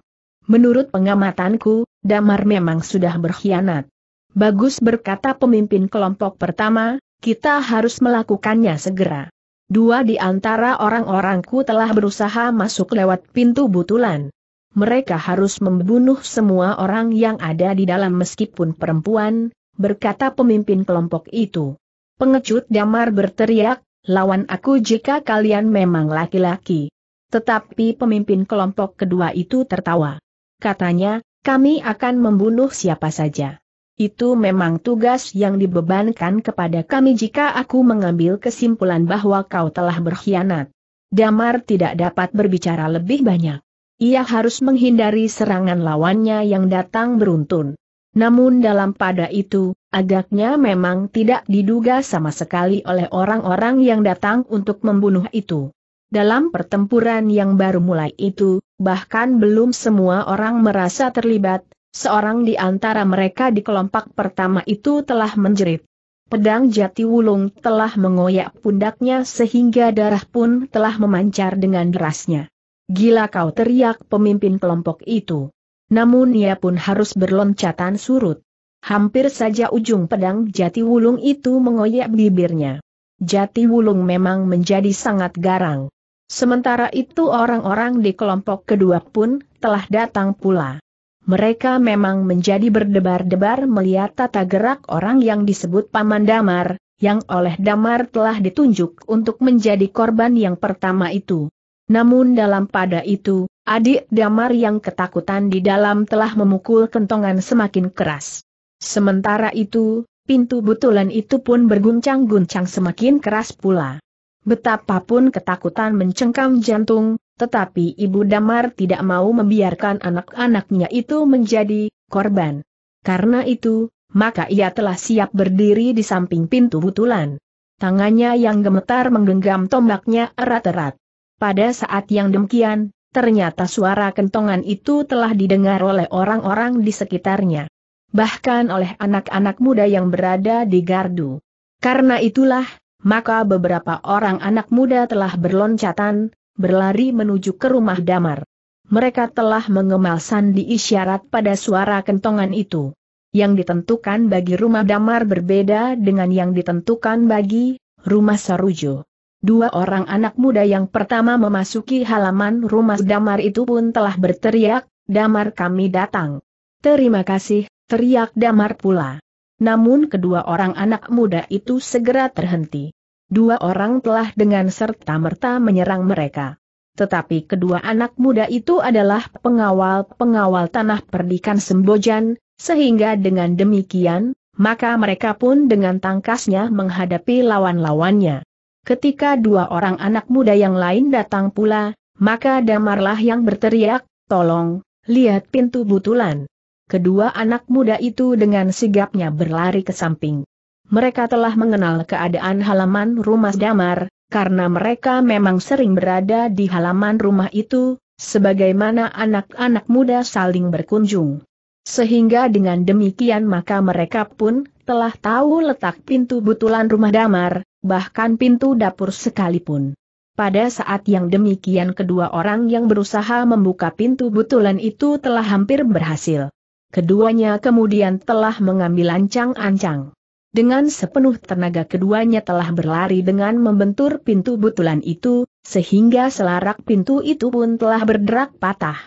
Menurut pengamatanku, Damar memang sudah berkhianat. Bagus berkata pemimpin kelompok pertama, kita harus melakukannya segera. Dua di antara orang-orangku telah berusaha masuk lewat pintu butulan. Mereka harus membunuh semua orang yang ada di dalam meskipun perempuan, berkata pemimpin kelompok itu. Pengecut Damar berteriak, lawan aku jika kalian memang laki-laki. Tetapi pemimpin kelompok kedua itu tertawa. Katanya, kami akan membunuh siapa saja. Itu memang tugas yang dibebankan kepada kami jika aku mengambil kesimpulan bahwa kau telah berkhianat. Damar tidak dapat berbicara lebih banyak. Ia harus menghindari serangan lawannya yang datang beruntun. Namun dalam pada itu, agaknya memang tidak diduga sama sekali oleh orang-orang yang datang untuk membunuh itu. Dalam pertempuran yang baru mulai itu, bahkan belum semua orang merasa terlibat, seorang di antara mereka di kelompok pertama itu telah menjerit. Pedang jati wulung telah mengoyak pundaknya sehingga darah pun telah memancar dengan derasnya. Gila kau teriak pemimpin kelompok itu. Namun ia pun harus berloncatan surut. Hampir saja ujung pedang jati wulung itu mengoyak bibirnya. Jati wulung memang menjadi sangat garang. Sementara itu orang-orang di kelompok kedua pun telah datang pula. Mereka memang menjadi berdebar-debar melihat tata gerak orang yang disebut Paman Damar, yang oleh Damar telah ditunjuk untuk menjadi korban yang pertama itu. Namun dalam pada itu, adik Damar yang ketakutan di dalam telah memukul kentongan semakin keras. Sementara itu, pintu butulan itu pun berguncang-guncang semakin keras pula. Betapapun ketakutan mencengkam jantung, tetapi Ibu Damar tidak mau membiarkan anak-anaknya itu menjadi korban. Karena itu, maka ia telah siap berdiri di samping pintu butulan. Tangannya yang gemetar menggenggam tombaknya erat-erat. Pada saat yang demikian, ternyata suara kentongan itu telah didengar oleh orang-orang di sekitarnya. Bahkan oleh anak-anak muda yang berada di gardu. Karena itulah, maka beberapa orang anak muda telah berloncatan, berlari menuju ke rumah damar. Mereka telah mengemal sandi isyarat pada suara kentongan itu. Yang ditentukan bagi rumah damar berbeda dengan yang ditentukan bagi rumah Sarujo. Dua orang anak muda yang pertama memasuki halaman rumah Damar itu pun telah berteriak, Damar kami datang. Terima kasih, teriak Damar pula. Namun kedua orang anak muda itu segera terhenti. Dua orang telah dengan serta-merta menyerang mereka. Tetapi kedua anak muda itu adalah pengawal-pengawal tanah perdikan Sembojan, sehingga dengan demikian, maka mereka pun dengan tangkasnya menghadapi lawan-lawannya. Ketika dua orang anak muda yang lain datang pula, maka Damarlah yang berteriak, tolong, lihat pintu butulan. Kedua anak muda itu dengan sigapnya berlari ke samping. Mereka telah mengenal keadaan halaman rumah Damar, karena mereka memang sering berada di halaman rumah itu, sebagaimana anak-anak muda saling berkunjung. Sehingga dengan demikian maka mereka pun telah tahu letak pintu butulan rumah damar, bahkan pintu dapur sekalipun. Pada saat yang demikian kedua orang yang berusaha membuka pintu butulan itu telah hampir berhasil. Keduanya kemudian telah mengambil ancang-ancang. Dengan sepenuh tenaga keduanya telah berlari dengan membentur pintu butulan itu, sehingga selarak pintu itu pun telah berderak patah.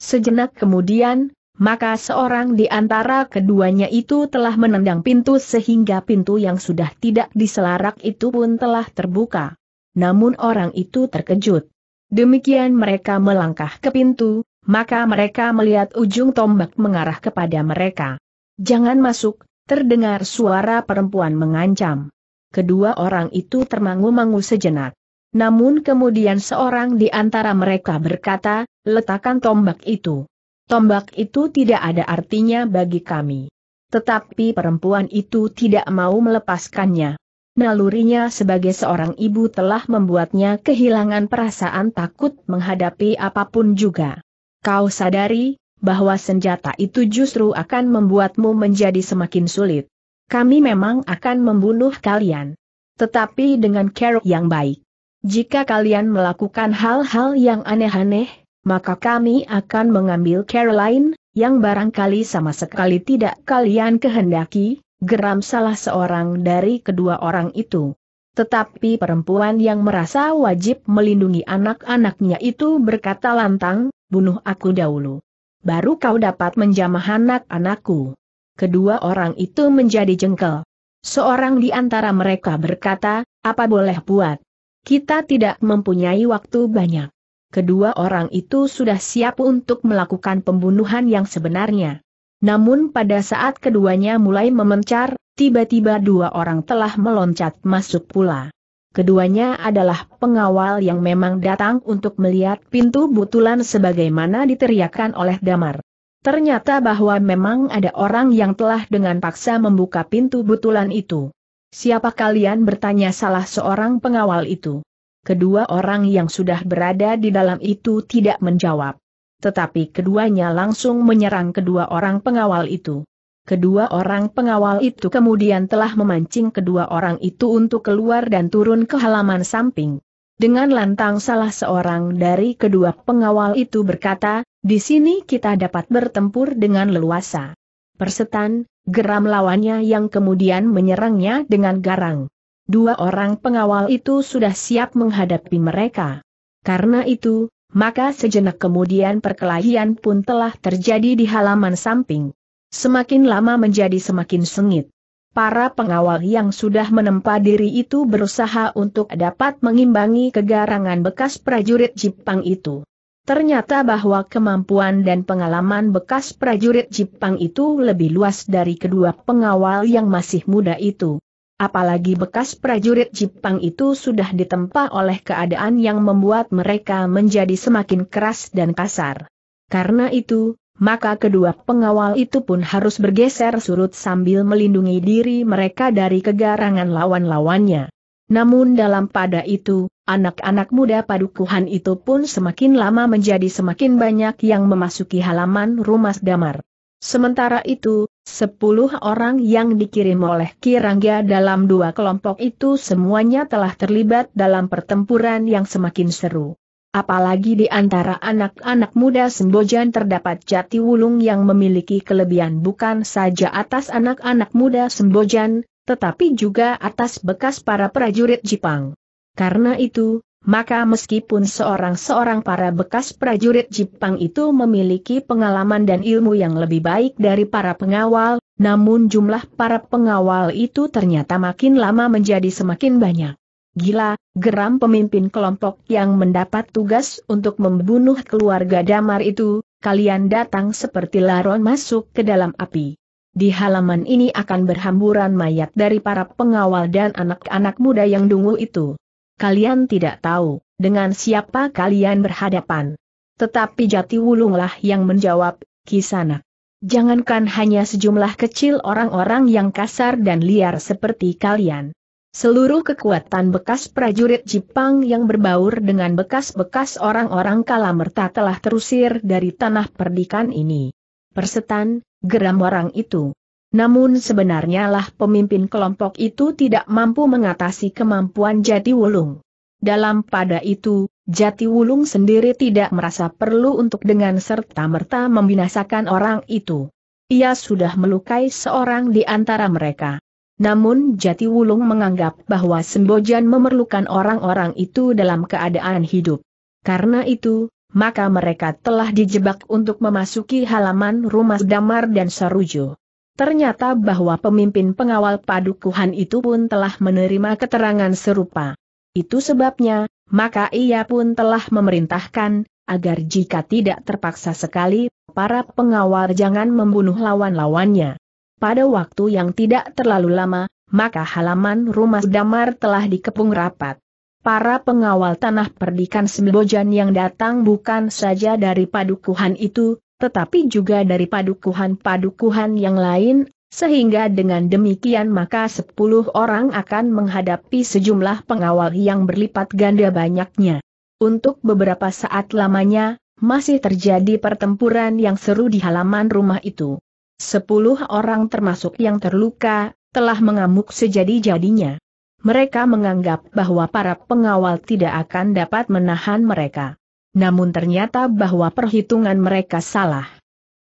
Sejenak kemudian, maka seorang di antara keduanya itu telah menendang pintu sehingga pintu yang sudah tidak diselarak itu pun telah terbuka. Namun orang itu terkejut. Demikian mereka melangkah ke pintu, maka mereka melihat ujung tombak mengarah kepada mereka. Jangan masuk, terdengar suara perempuan mengancam. Kedua orang itu termangu-mangu sejenak. Namun kemudian seorang di antara mereka berkata, letakkan tombak itu. Tombak itu tidak ada artinya bagi kami. Tetapi perempuan itu tidak mau melepaskannya. Nalurinya sebagai seorang ibu telah membuatnya kehilangan perasaan takut menghadapi apapun juga. Kau sadari, bahwa senjata itu justru akan membuatmu menjadi semakin sulit. Kami memang akan membunuh kalian. Tetapi dengan care yang baik. Jika kalian melakukan hal-hal yang aneh-aneh, maka kami akan mengambil Caroline, yang barangkali sama sekali tidak kalian kehendaki, geram salah seorang dari kedua orang itu. Tetapi perempuan yang merasa wajib melindungi anak-anaknya itu berkata lantang, bunuh aku dahulu. Baru kau dapat menjamah anak-anakku. Kedua orang itu menjadi jengkel. Seorang di antara mereka berkata, apa boleh buat? Kita tidak mempunyai waktu banyak kedua orang itu sudah siap untuk melakukan pembunuhan yang sebenarnya. Namun pada saat keduanya mulai memencar, tiba-tiba dua orang telah meloncat masuk pula. Keduanya adalah pengawal yang memang datang untuk melihat pintu butulan sebagaimana diteriakkan oleh Damar. Ternyata bahwa memang ada orang yang telah dengan paksa membuka pintu butulan itu. Siapa kalian bertanya salah seorang pengawal itu? kedua orang yang sudah berada di dalam itu tidak menjawab. Tetapi keduanya langsung menyerang kedua orang pengawal itu. Kedua orang pengawal itu kemudian telah memancing kedua orang itu untuk keluar dan turun ke halaman samping. Dengan lantang salah seorang dari kedua pengawal itu berkata, di sini kita dapat bertempur dengan leluasa. Persetan, geram lawannya yang kemudian menyerangnya dengan garang. Dua orang pengawal itu sudah siap menghadapi mereka. Karena itu, maka sejenak kemudian perkelahian pun telah terjadi di halaman samping. Semakin lama menjadi semakin sengit. Para pengawal yang sudah menempa diri itu berusaha untuk dapat mengimbangi kegarangan bekas prajurit Jepang itu. Ternyata bahwa kemampuan dan pengalaman bekas prajurit Jepang itu lebih luas dari kedua pengawal yang masih muda itu. Apalagi bekas prajurit Jepang itu sudah ditempa oleh keadaan yang membuat mereka menjadi semakin keras dan kasar. Karena itu, maka kedua pengawal itu pun harus bergeser surut sambil melindungi diri mereka dari kegarangan lawan-lawannya. Namun dalam pada itu, anak-anak muda padukuhan itu pun semakin lama menjadi semakin banyak yang memasuki halaman rumah damar. Sementara itu, sepuluh orang yang dikirim oleh Kirangga dalam dua kelompok itu semuanya telah terlibat dalam pertempuran yang semakin seru. Apalagi di antara anak-anak muda Sembojan terdapat jati wulung yang memiliki kelebihan bukan saja atas anak-anak muda Sembojan, tetapi juga atas bekas para prajurit Jepang. Karena itu, maka meskipun seorang-seorang para bekas prajurit Jepang itu memiliki pengalaman dan ilmu yang lebih baik dari para pengawal, namun jumlah para pengawal itu ternyata makin lama menjadi semakin banyak. Gila, geram pemimpin kelompok yang mendapat tugas untuk membunuh keluarga Damar itu, kalian datang seperti laron masuk ke dalam api. Di halaman ini akan berhamburan mayat dari para pengawal dan anak-anak muda yang dungu itu kalian tidak tahu dengan siapa kalian berhadapan. Tetapi Jati Wulunglah yang menjawab, Kisanak. Jangankan hanya sejumlah kecil orang-orang yang kasar dan liar seperti kalian. Seluruh kekuatan bekas prajurit Jepang yang berbaur dengan bekas-bekas orang-orang kalamerta telah terusir dari tanah perdikan ini. Persetan, geram orang itu. Namun sebenarnya lah pemimpin kelompok itu tidak mampu mengatasi kemampuan Jati Wulung. Dalam pada itu, Jati Wulung sendiri tidak merasa perlu untuk dengan serta-merta membinasakan orang itu. Ia sudah melukai seorang di antara mereka. Namun Jati Wulung menganggap bahwa Sembojan memerlukan orang-orang itu dalam keadaan hidup. Karena itu, maka mereka telah dijebak untuk memasuki halaman rumah Damar dan Sarujo. Ternyata bahwa pemimpin pengawal padukuhan itu pun telah menerima keterangan serupa. Itu sebabnya, maka ia pun telah memerintahkan, agar jika tidak terpaksa sekali, para pengawal jangan membunuh lawan-lawannya. Pada waktu yang tidak terlalu lama, maka halaman rumah Damar telah dikepung rapat. Para pengawal tanah perdikan Sembojan yang datang bukan saja dari padukuhan itu, tetapi juga dari padukuhan-padukuhan yang lain, sehingga dengan demikian maka sepuluh orang akan menghadapi sejumlah pengawal yang berlipat ganda banyaknya. Untuk beberapa saat lamanya, masih terjadi pertempuran yang seru di halaman rumah itu. Sepuluh orang termasuk yang terluka, telah mengamuk sejadi-jadinya. Mereka menganggap bahwa para pengawal tidak akan dapat menahan mereka namun ternyata bahwa perhitungan mereka salah.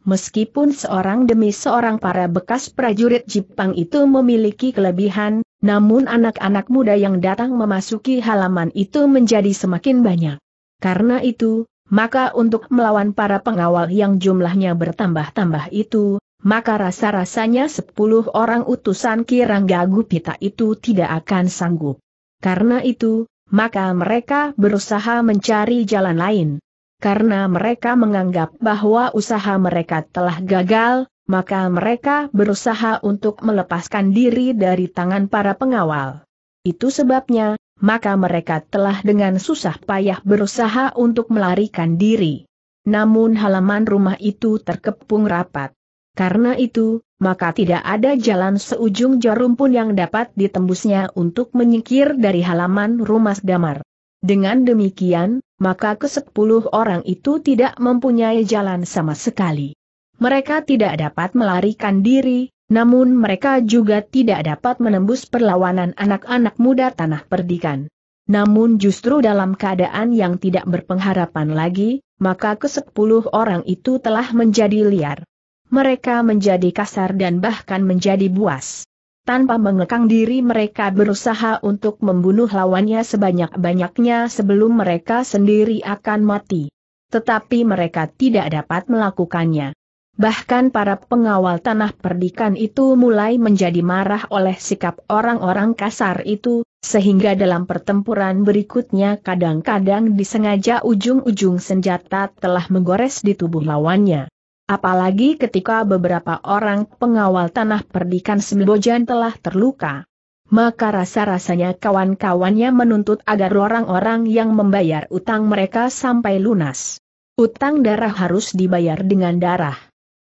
Meskipun seorang demi seorang para bekas prajurit Jepang itu memiliki kelebihan, namun anak-anak muda yang datang memasuki halaman itu menjadi semakin banyak. Karena itu, maka untuk melawan para pengawal yang jumlahnya bertambah-tambah itu, maka rasa-rasanya sepuluh orang utusan Kirangga Gupita itu tidak akan sanggup. Karena itu, maka mereka berusaha mencari jalan lain. Karena mereka menganggap bahwa usaha mereka telah gagal, maka mereka berusaha untuk melepaskan diri dari tangan para pengawal. Itu sebabnya, maka mereka telah dengan susah payah berusaha untuk melarikan diri. Namun halaman rumah itu terkepung rapat. Karena itu, maka tidak ada jalan seujung jarum pun yang dapat ditembusnya untuk menyingkir dari halaman rumah damar. Dengan demikian, maka kesepuluh orang itu tidak mempunyai jalan sama sekali. Mereka tidak dapat melarikan diri, namun mereka juga tidak dapat menembus perlawanan anak-anak muda tanah perdikan. Namun justru dalam keadaan yang tidak berpengharapan lagi, maka kesepuluh orang itu telah menjadi liar mereka menjadi kasar dan bahkan menjadi buas. Tanpa mengekang diri mereka berusaha untuk membunuh lawannya sebanyak-banyaknya sebelum mereka sendiri akan mati. Tetapi mereka tidak dapat melakukannya. Bahkan para pengawal tanah perdikan itu mulai menjadi marah oleh sikap orang-orang kasar itu, sehingga dalam pertempuran berikutnya kadang-kadang disengaja ujung-ujung senjata telah menggores di tubuh lawannya. Apalagi ketika beberapa orang pengawal tanah perdikan Sembojan telah terluka. Maka rasa-rasanya kawan-kawannya menuntut agar orang-orang yang membayar utang mereka sampai lunas. Utang darah harus dibayar dengan darah.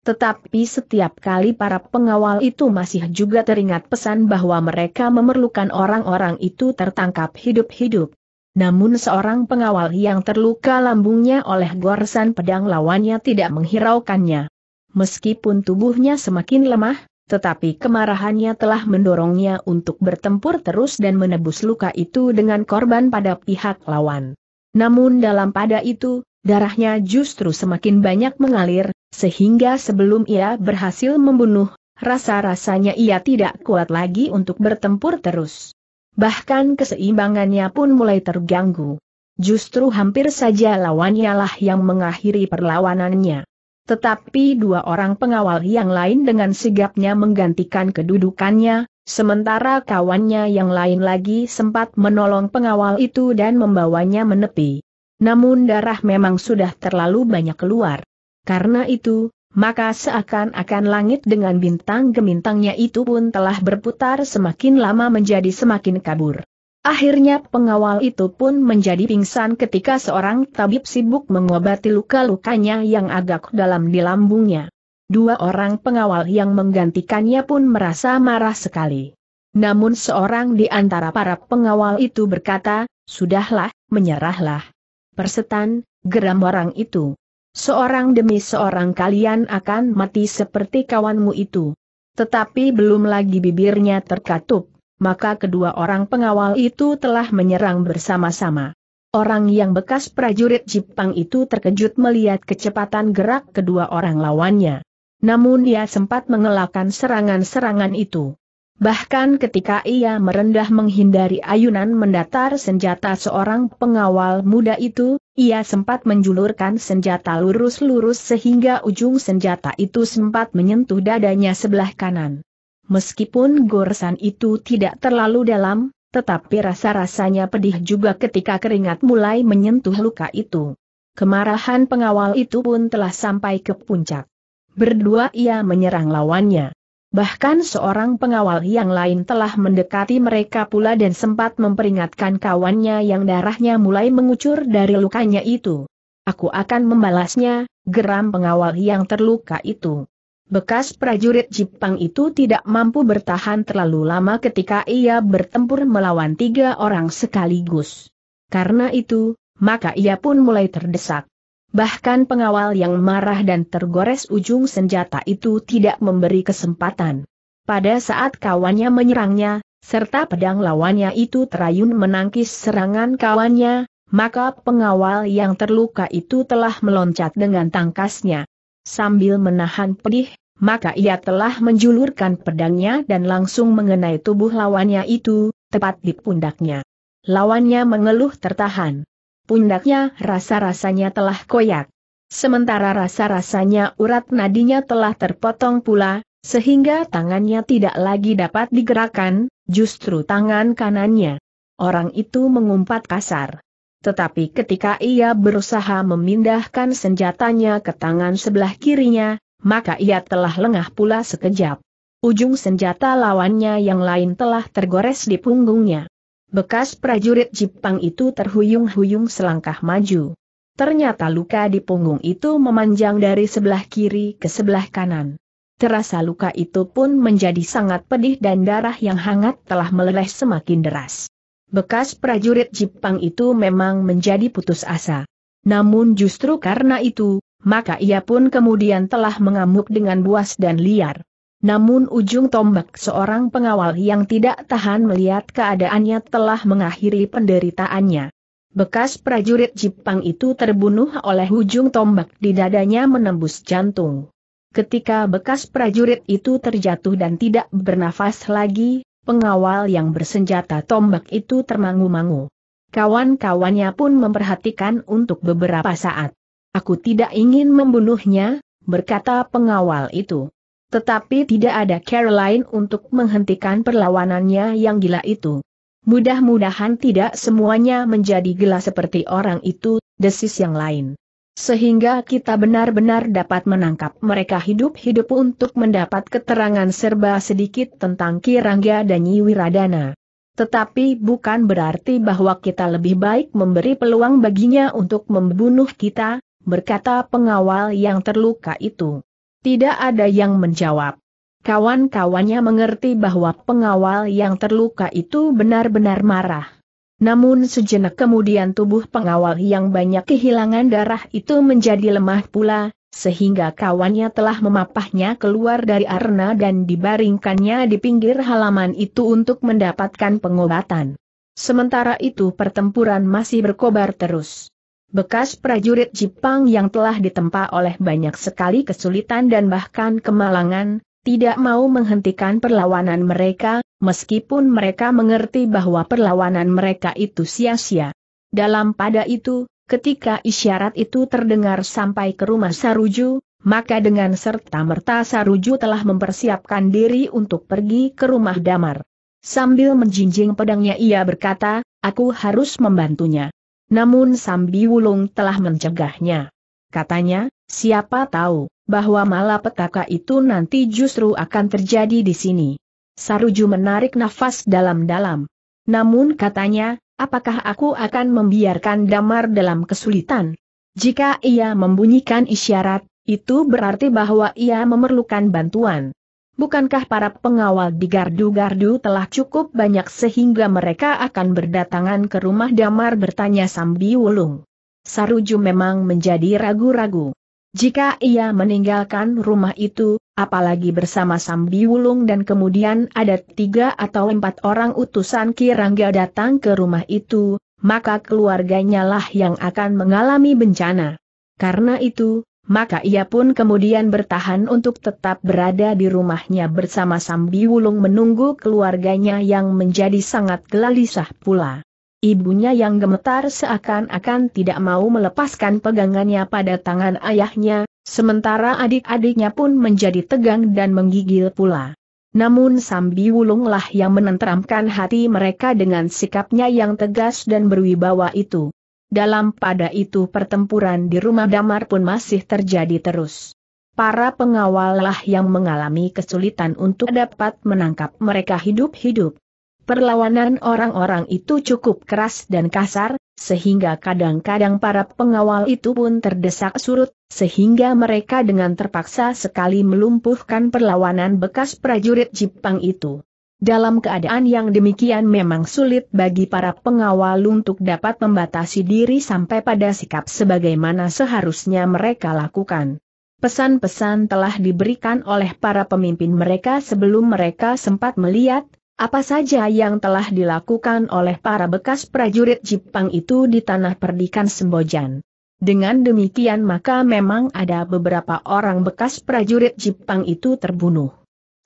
Tetapi setiap kali para pengawal itu masih juga teringat pesan bahwa mereka memerlukan orang-orang itu tertangkap hidup-hidup. Namun seorang pengawal yang terluka lambungnya oleh goresan pedang lawannya tidak menghiraukannya. Meskipun tubuhnya semakin lemah, tetapi kemarahannya telah mendorongnya untuk bertempur terus dan menebus luka itu dengan korban pada pihak lawan. Namun dalam pada itu, darahnya justru semakin banyak mengalir, sehingga sebelum ia berhasil membunuh, rasa-rasanya ia tidak kuat lagi untuk bertempur terus bahkan keseimbangannya pun mulai terganggu. Justru hampir saja lawannya lah yang mengakhiri perlawanannya. Tetapi dua orang pengawal yang lain dengan sigapnya menggantikan kedudukannya, sementara kawannya yang lain lagi sempat menolong pengawal itu dan membawanya menepi. Namun darah memang sudah terlalu banyak keluar. Karena itu, maka seakan-akan langit dengan bintang gemintangnya itu pun telah berputar semakin lama menjadi semakin kabur. Akhirnya pengawal itu pun menjadi pingsan ketika seorang tabib sibuk mengobati luka-lukanya yang agak dalam di lambungnya. Dua orang pengawal yang menggantikannya pun merasa marah sekali. Namun seorang di antara para pengawal itu berkata, Sudahlah, menyerahlah. Persetan, geram orang itu. Seorang demi seorang kalian akan mati seperti kawanmu itu. Tetapi belum lagi bibirnya terkatup, maka kedua orang pengawal itu telah menyerang bersama-sama. Orang yang bekas prajurit Jepang itu terkejut melihat kecepatan gerak kedua orang lawannya. Namun ia sempat mengelakkan serangan-serangan itu. Bahkan ketika ia merendah menghindari ayunan mendatar senjata seorang pengawal muda itu, ia sempat menjulurkan senjata lurus-lurus sehingga ujung senjata itu sempat menyentuh dadanya sebelah kanan. Meskipun goresan itu tidak terlalu dalam, tetapi rasa-rasanya pedih juga ketika keringat mulai menyentuh luka itu. Kemarahan pengawal itu pun telah sampai ke puncak. Berdua ia menyerang lawannya. Bahkan seorang pengawal yang lain telah mendekati mereka pula dan sempat memperingatkan kawannya yang darahnya mulai mengucur dari lukanya itu. Aku akan membalasnya, geram pengawal yang terluka itu. Bekas prajurit Jepang itu tidak mampu bertahan terlalu lama ketika ia bertempur melawan tiga orang sekaligus. Karena itu, maka ia pun mulai terdesak. Bahkan pengawal yang marah dan tergores ujung senjata itu tidak memberi kesempatan. Pada saat kawannya menyerangnya, serta pedang lawannya itu terayun menangkis serangan kawannya, maka pengawal yang terluka itu telah meloncat dengan tangkasnya. Sambil menahan pedih, maka ia telah menjulurkan pedangnya dan langsung mengenai tubuh lawannya itu, tepat di pundaknya. Lawannya mengeluh tertahan pundaknya rasa-rasanya telah koyak. Sementara rasa-rasanya urat nadinya telah terpotong pula, sehingga tangannya tidak lagi dapat digerakkan, justru tangan kanannya. Orang itu mengumpat kasar. Tetapi ketika ia berusaha memindahkan senjatanya ke tangan sebelah kirinya, maka ia telah lengah pula sekejap. Ujung senjata lawannya yang lain telah tergores di punggungnya. Bekas prajurit Jepang itu terhuyung-huyung selangkah maju. Ternyata luka di punggung itu memanjang dari sebelah kiri ke sebelah kanan. Terasa luka itu pun menjadi sangat pedih dan darah yang hangat telah meleleh semakin deras. Bekas prajurit Jepang itu memang menjadi putus asa. Namun justru karena itu, maka ia pun kemudian telah mengamuk dengan buas dan liar. Namun ujung tombak seorang pengawal yang tidak tahan melihat keadaannya telah mengakhiri penderitaannya. Bekas prajurit Jepang itu terbunuh oleh ujung tombak di dadanya menembus jantung. Ketika bekas prajurit itu terjatuh dan tidak bernafas lagi, pengawal yang bersenjata tombak itu termangu-mangu. Kawan-kawannya pun memperhatikan untuk beberapa saat. Aku tidak ingin membunuhnya, berkata pengawal itu. Tetapi tidak ada Caroline untuk menghentikan perlawanannya yang gila itu. Mudah-mudahan tidak semuanya menjadi gila seperti orang itu, desis yang lain. Sehingga kita benar-benar dapat menangkap mereka hidup-hidup untuk mendapat keterangan serba sedikit tentang Kirangga dan Wiradana. Tetapi bukan berarti bahwa kita lebih baik memberi peluang baginya untuk membunuh kita, berkata pengawal yang terluka itu. Tidak ada yang menjawab. Kawan-kawannya mengerti bahwa pengawal yang terluka itu benar-benar marah. Namun sejenak kemudian tubuh pengawal yang banyak kehilangan darah itu menjadi lemah pula, sehingga kawannya telah memapahnya keluar dari arena dan dibaringkannya di pinggir halaman itu untuk mendapatkan pengobatan. Sementara itu pertempuran masih berkobar terus bekas prajurit Jepang yang telah ditempa oleh banyak sekali kesulitan dan bahkan kemalangan, tidak mau menghentikan perlawanan mereka, meskipun mereka mengerti bahwa perlawanan mereka itu sia-sia. Dalam pada itu, ketika isyarat itu terdengar sampai ke rumah Saruju, maka dengan serta-merta Saruju telah mempersiapkan diri untuk pergi ke rumah Damar. Sambil menjinjing pedangnya ia berkata, aku harus membantunya. Namun Sambi Wulung telah mencegahnya. Katanya, siapa tahu, bahwa malapetaka itu nanti justru akan terjadi di sini. Saruju menarik nafas dalam-dalam. Namun katanya, apakah aku akan membiarkan damar dalam kesulitan? Jika ia membunyikan isyarat, itu berarti bahwa ia memerlukan bantuan. Bukankah para pengawal di gardu-gardu telah cukup banyak sehingga mereka akan berdatangan ke rumah Damar bertanya Sambi Wulung? Saruju memang menjadi ragu-ragu. Jika ia meninggalkan rumah itu, apalagi bersama Sambi Wulung dan kemudian ada tiga atau empat orang utusan Kirangga datang ke rumah itu, maka keluarganya lah yang akan mengalami bencana. Karena itu, maka ia pun kemudian bertahan untuk tetap berada di rumahnya bersama Sambi Wulung menunggu keluarganya yang menjadi sangat gelisah pula. Ibunya yang gemetar seakan-akan tidak mau melepaskan pegangannya pada tangan ayahnya, sementara adik-adiknya pun menjadi tegang dan menggigil pula. Namun Sambi Wulunglah yang menenteramkan hati mereka dengan sikapnya yang tegas dan berwibawa itu. Dalam pada itu pertempuran di rumah damar pun masih terjadi terus. Para pengawal lah yang mengalami kesulitan untuk dapat menangkap mereka hidup-hidup. Perlawanan orang-orang itu cukup keras dan kasar, sehingga kadang-kadang para pengawal itu pun terdesak surut, sehingga mereka dengan terpaksa sekali melumpuhkan perlawanan bekas prajurit Jepang itu. Dalam keadaan yang demikian memang sulit bagi para pengawal untuk dapat membatasi diri sampai pada sikap sebagaimana seharusnya mereka lakukan. Pesan-pesan telah diberikan oleh para pemimpin mereka sebelum mereka sempat melihat, apa saja yang telah dilakukan oleh para bekas prajurit Jepang itu di tanah perdikan Sembojan. Dengan demikian maka memang ada beberapa orang bekas prajurit Jepang itu terbunuh.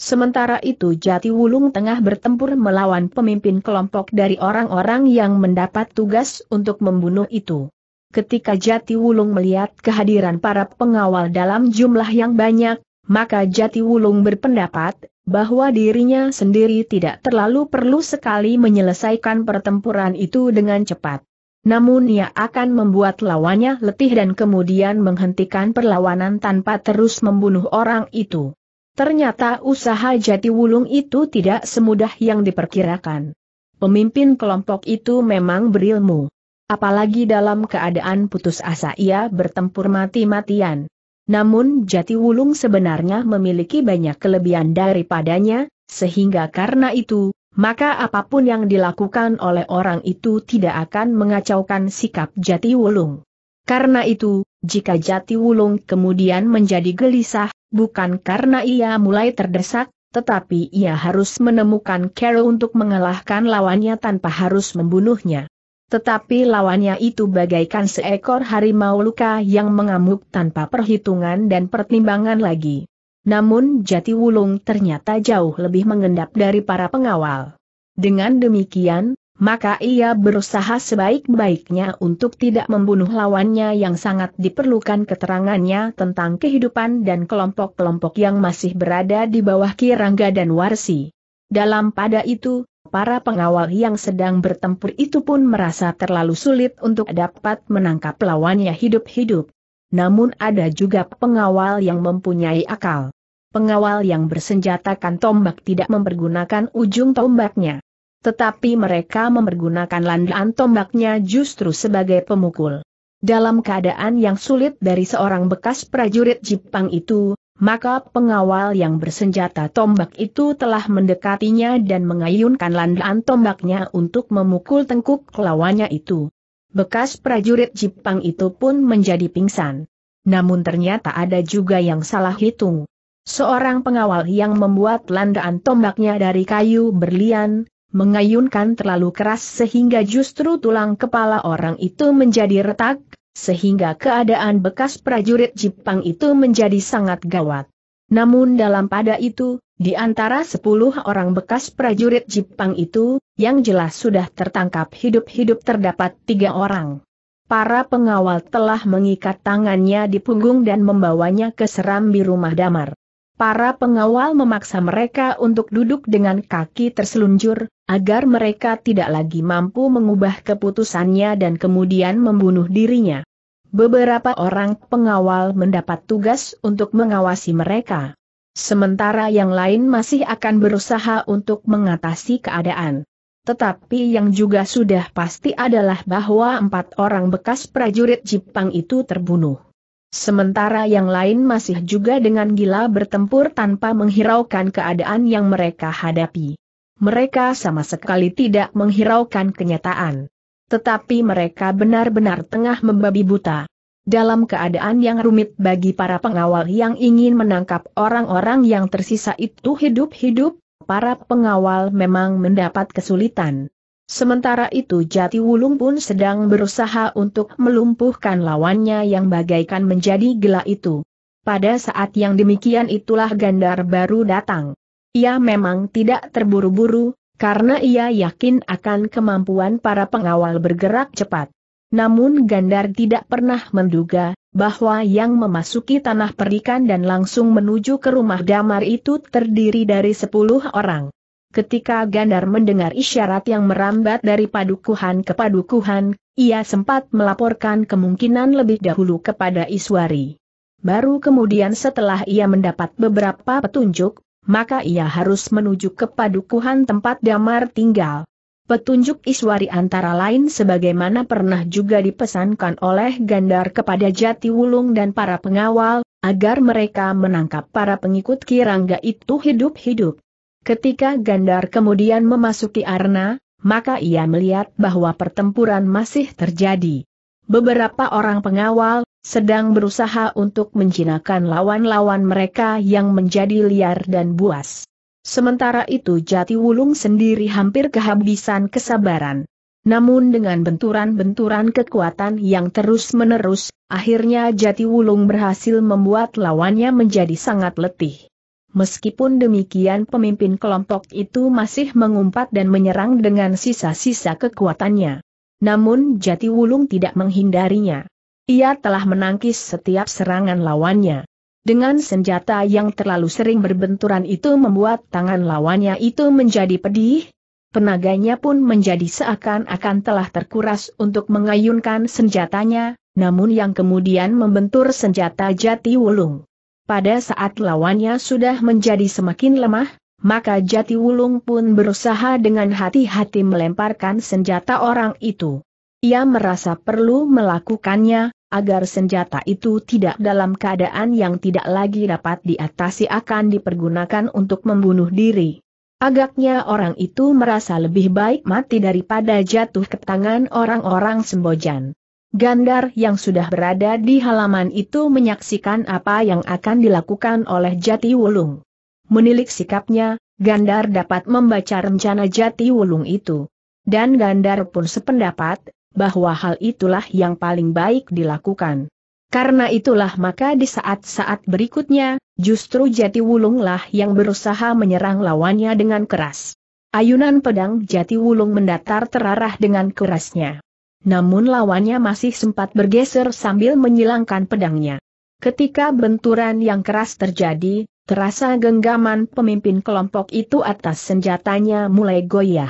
Sementara itu Jati Wulung tengah bertempur melawan pemimpin kelompok dari orang-orang yang mendapat tugas untuk membunuh itu. Ketika Jati Wulung melihat kehadiran para pengawal dalam jumlah yang banyak, maka Jati Wulung berpendapat bahwa dirinya sendiri tidak terlalu perlu sekali menyelesaikan pertempuran itu dengan cepat. Namun ia akan membuat lawannya letih dan kemudian menghentikan perlawanan tanpa terus membunuh orang itu. Ternyata usaha jati wulung itu tidak semudah yang diperkirakan. Pemimpin kelompok itu memang berilmu. Apalagi dalam keadaan putus asa ia bertempur mati-matian. Namun jati wulung sebenarnya memiliki banyak kelebihan daripadanya, sehingga karena itu, maka apapun yang dilakukan oleh orang itu tidak akan mengacaukan sikap jati wulung. Karena itu, jika Jati Wulung kemudian menjadi gelisah, bukan karena ia mulai terdesak, tetapi ia harus menemukan Carol untuk mengalahkan lawannya tanpa harus membunuhnya. Tetapi lawannya itu bagaikan seekor harimau luka yang mengamuk tanpa perhitungan dan pertimbangan lagi. Namun Jati Wulung ternyata jauh lebih mengendap dari para pengawal. Dengan demikian, maka ia berusaha sebaik-baiknya untuk tidak membunuh lawannya yang sangat diperlukan keterangannya tentang kehidupan dan kelompok-kelompok yang masih berada di bawah Kirangga dan Warsi. Dalam pada itu, para pengawal yang sedang bertempur itu pun merasa terlalu sulit untuk dapat menangkap lawannya hidup-hidup. Namun ada juga pengawal yang mempunyai akal. Pengawal yang bersenjatakan tombak tidak mempergunakan ujung tombaknya. Tetapi mereka mempergunakan landaan tombaknya justru sebagai pemukul. Dalam keadaan yang sulit dari seorang bekas prajurit Jepang itu, maka pengawal yang bersenjata tombak itu telah mendekatinya dan mengayunkan landaan tombaknya untuk memukul tengkuk lawannya itu. Bekas prajurit Jepang itu pun menjadi pingsan. Namun ternyata ada juga yang salah hitung. Seorang pengawal yang membuat landaan tombaknya dari kayu berlian, mengayunkan terlalu keras sehingga justru tulang kepala orang itu menjadi retak, sehingga keadaan bekas prajurit Jepang itu menjadi sangat gawat. Namun dalam pada itu, di antara sepuluh orang bekas prajurit Jepang itu, yang jelas sudah tertangkap hidup-hidup terdapat tiga orang. Para pengawal telah mengikat tangannya di punggung dan membawanya ke serambi rumah damar para pengawal memaksa mereka untuk duduk dengan kaki terselunjur, agar mereka tidak lagi mampu mengubah keputusannya dan kemudian membunuh dirinya. Beberapa orang pengawal mendapat tugas untuk mengawasi mereka. Sementara yang lain masih akan berusaha untuk mengatasi keadaan. Tetapi yang juga sudah pasti adalah bahwa empat orang bekas prajurit Jepang itu terbunuh. Sementara yang lain masih juga dengan gila bertempur tanpa menghiraukan keadaan yang mereka hadapi. Mereka sama sekali tidak menghiraukan kenyataan. Tetapi mereka benar-benar tengah membabi buta. Dalam keadaan yang rumit bagi para pengawal yang ingin menangkap orang-orang yang tersisa itu hidup-hidup, para pengawal memang mendapat kesulitan. Sementara itu Jati Wulung pun sedang berusaha untuk melumpuhkan lawannya yang bagaikan menjadi gela itu. Pada saat yang demikian itulah Gandar baru datang. Ia memang tidak terburu-buru, karena ia yakin akan kemampuan para pengawal bergerak cepat. Namun Gandar tidak pernah menduga, bahwa yang memasuki tanah perikan dan langsung menuju ke rumah damar itu terdiri dari 10 orang. Ketika Gandar mendengar isyarat yang merambat dari padukuhan ke padukuhan, ia sempat melaporkan kemungkinan lebih dahulu kepada Iswari. Baru kemudian setelah ia mendapat beberapa petunjuk, maka ia harus menuju ke padukuhan tempat Damar tinggal. Petunjuk Iswari antara lain sebagaimana pernah juga dipesankan oleh Gandar kepada Jati Wulung dan para pengawal, agar mereka menangkap para pengikut Kirangga itu hidup-hidup. Ketika Gandar kemudian memasuki Arna, maka ia melihat bahwa pertempuran masih terjadi. Beberapa orang pengawal sedang berusaha untuk menjinakkan lawan-lawan mereka yang menjadi liar dan buas. Sementara itu Jati Wulung sendiri hampir kehabisan kesabaran. Namun dengan benturan-benturan kekuatan yang terus-menerus, akhirnya Jati Wulung berhasil membuat lawannya menjadi sangat letih. Meskipun demikian pemimpin kelompok itu masih mengumpat dan menyerang dengan sisa-sisa kekuatannya. Namun Jati Wulung tidak menghindarinya. Ia telah menangkis setiap serangan lawannya. Dengan senjata yang terlalu sering berbenturan itu membuat tangan lawannya itu menjadi pedih, penaganya pun menjadi seakan-akan telah terkuras untuk mengayunkan senjatanya, namun yang kemudian membentur senjata jati wulung. Pada saat lawannya sudah menjadi semakin lemah, maka Jati Wulung pun berusaha dengan hati-hati melemparkan senjata orang itu. Ia merasa perlu melakukannya, agar senjata itu tidak dalam keadaan yang tidak lagi dapat diatasi akan dipergunakan untuk membunuh diri. Agaknya orang itu merasa lebih baik mati daripada jatuh ke tangan orang-orang sembojan. Gandar yang sudah berada di halaman itu menyaksikan apa yang akan dilakukan oleh Jati Wulung. Menilik sikapnya, Gandar dapat membaca rencana Jati Wulung itu. Dan Gandar pun sependapat, bahwa hal itulah yang paling baik dilakukan. Karena itulah maka di saat-saat berikutnya, justru Jati Wulunglah yang berusaha menyerang lawannya dengan keras. Ayunan pedang Jati Wulung mendatar terarah dengan kerasnya namun lawannya masih sempat bergeser sambil menyilangkan pedangnya. Ketika benturan yang keras terjadi, terasa genggaman pemimpin kelompok itu atas senjatanya mulai goyah.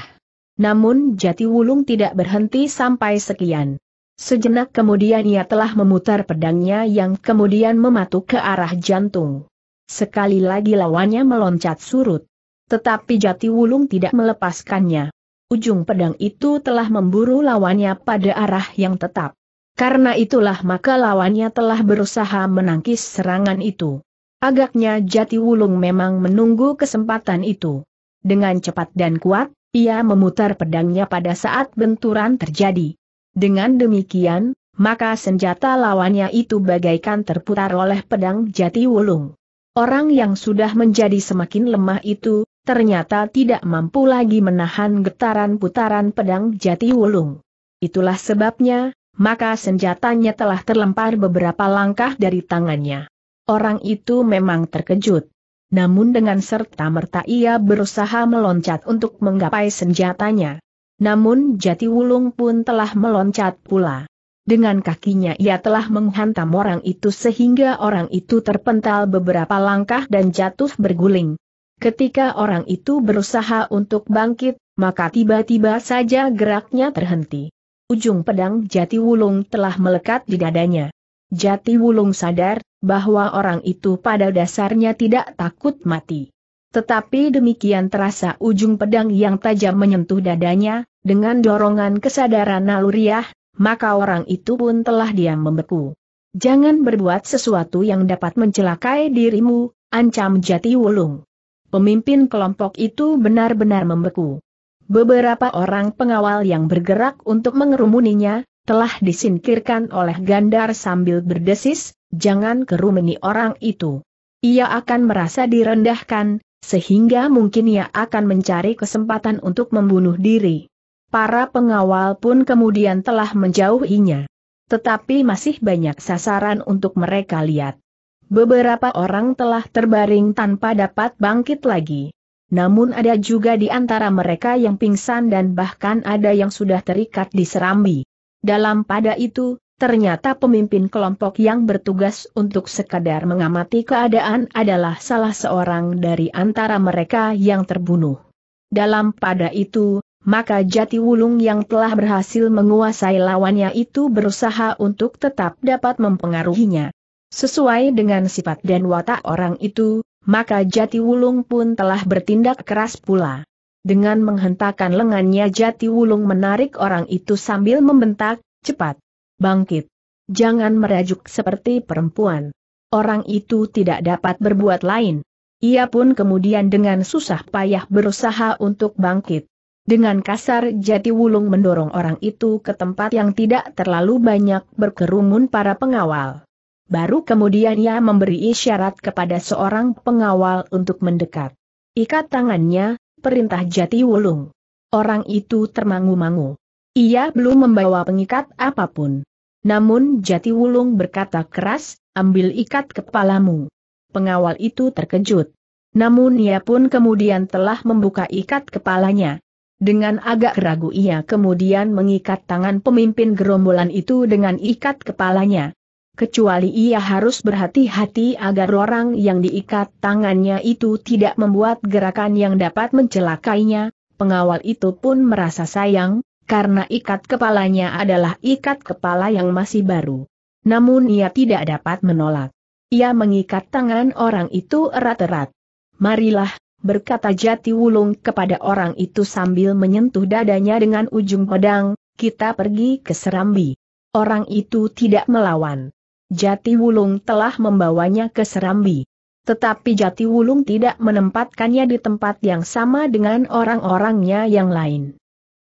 Namun Jati Wulung tidak berhenti sampai sekian. Sejenak kemudian ia telah memutar pedangnya yang kemudian mematuk ke arah jantung. Sekali lagi lawannya meloncat surut. Tetapi Jati Wulung tidak melepaskannya ujung pedang itu telah memburu lawannya pada arah yang tetap. Karena itulah maka lawannya telah berusaha menangkis serangan itu. Agaknya Jati Wulung memang menunggu kesempatan itu. Dengan cepat dan kuat, ia memutar pedangnya pada saat benturan terjadi. Dengan demikian, maka senjata lawannya itu bagaikan terputar oleh pedang Jati Wulung. Orang yang sudah menjadi semakin lemah itu, ternyata tidak mampu lagi menahan getaran putaran pedang jati wulung. Itulah sebabnya, maka senjatanya telah terlempar beberapa langkah dari tangannya. Orang itu memang terkejut. Namun dengan serta-merta ia berusaha meloncat untuk menggapai senjatanya. Namun jati wulung pun telah meloncat pula. Dengan kakinya ia telah menghantam orang itu sehingga orang itu terpental beberapa langkah dan jatuh berguling. Ketika orang itu berusaha untuk bangkit, maka tiba-tiba saja geraknya terhenti. Ujung pedang jati wulung telah melekat di dadanya. Jati wulung sadar bahwa orang itu pada dasarnya tidak takut mati. Tetapi demikian terasa ujung pedang yang tajam menyentuh dadanya, dengan dorongan kesadaran naluriah, maka orang itu pun telah diam membeku. Jangan berbuat sesuatu yang dapat mencelakai dirimu, ancam jati wulung. Pemimpin kelompok itu benar-benar membeku. Beberapa orang pengawal yang bergerak untuk mengerumuninya, telah disingkirkan oleh Gandar sambil berdesis, jangan kerumuni orang itu. Ia akan merasa direndahkan, sehingga mungkin ia akan mencari kesempatan untuk membunuh diri. Para pengawal pun kemudian telah menjauhinya. Tetapi masih banyak sasaran untuk mereka lihat beberapa orang telah terbaring tanpa dapat bangkit lagi. Namun ada juga di antara mereka yang pingsan dan bahkan ada yang sudah terikat di serambi. Dalam pada itu, ternyata pemimpin kelompok yang bertugas untuk sekadar mengamati keadaan adalah salah seorang dari antara mereka yang terbunuh. Dalam pada itu, maka jati wulung yang telah berhasil menguasai lawannya itu berusaha untuk tetap dapat mempengaruhinya. Sesuai dengan sifat dan watak orang itu, maka Jati Wulung pun telah bertindak keras pula. Dengan menghentakkan lengannya Jati Wulung menarik orang itu sambil membentak, cepat, bangkit. Jangan merajuk seperti perempuan. Orang itu tidak dapat berbuat lain. Ia pun kemudian dengan susah payah berusaha untuk bangkit. Dengan kasar Jati Wulung mendorong orang itu ke tempat yang tidak terlalu banyak berkerumun para pengawal baru kemudian ia memberi isyarat kepada seorang pengawal untuk mendekat. Ikat tangannya, perintah jati wulung. Orang itu termangu-mangu. Ia belum membawa pengikat apapun. Namun jati wulung berkata keras, ambil ikat kepalamu. Pengawal itu terkejut. Namun ia pun kemudian telah membuka ikat kepalanya. Dengan agak ragu ia kemudian mengikat tangan pemimpin gerombolan itu dengan ikat kepalanya kecuali ia harus berhati-hati agar orang yang diikat tangannya itu tidak membuat gerakan yang dapat mencelakainya, pengawal itu pun merasa sayang, karena ikat kepalanya adalah ikat kepala yang masih baru. Namun ia tidak dapat menolak. Ia mengikat tangan orang itu erat-erat. Marilah, berkata Jati Wulung kepada orang itu sambil menyentuh dadanya dengan ujung pedang, kita pergi ke Serambi. Orang itu tidak melawan. Jati Wulung telah membawanya ke Serambi. Tetapi Jati Wulung tidak menempatkannya di tempat yang sama dengan orang-orangnya yang lain.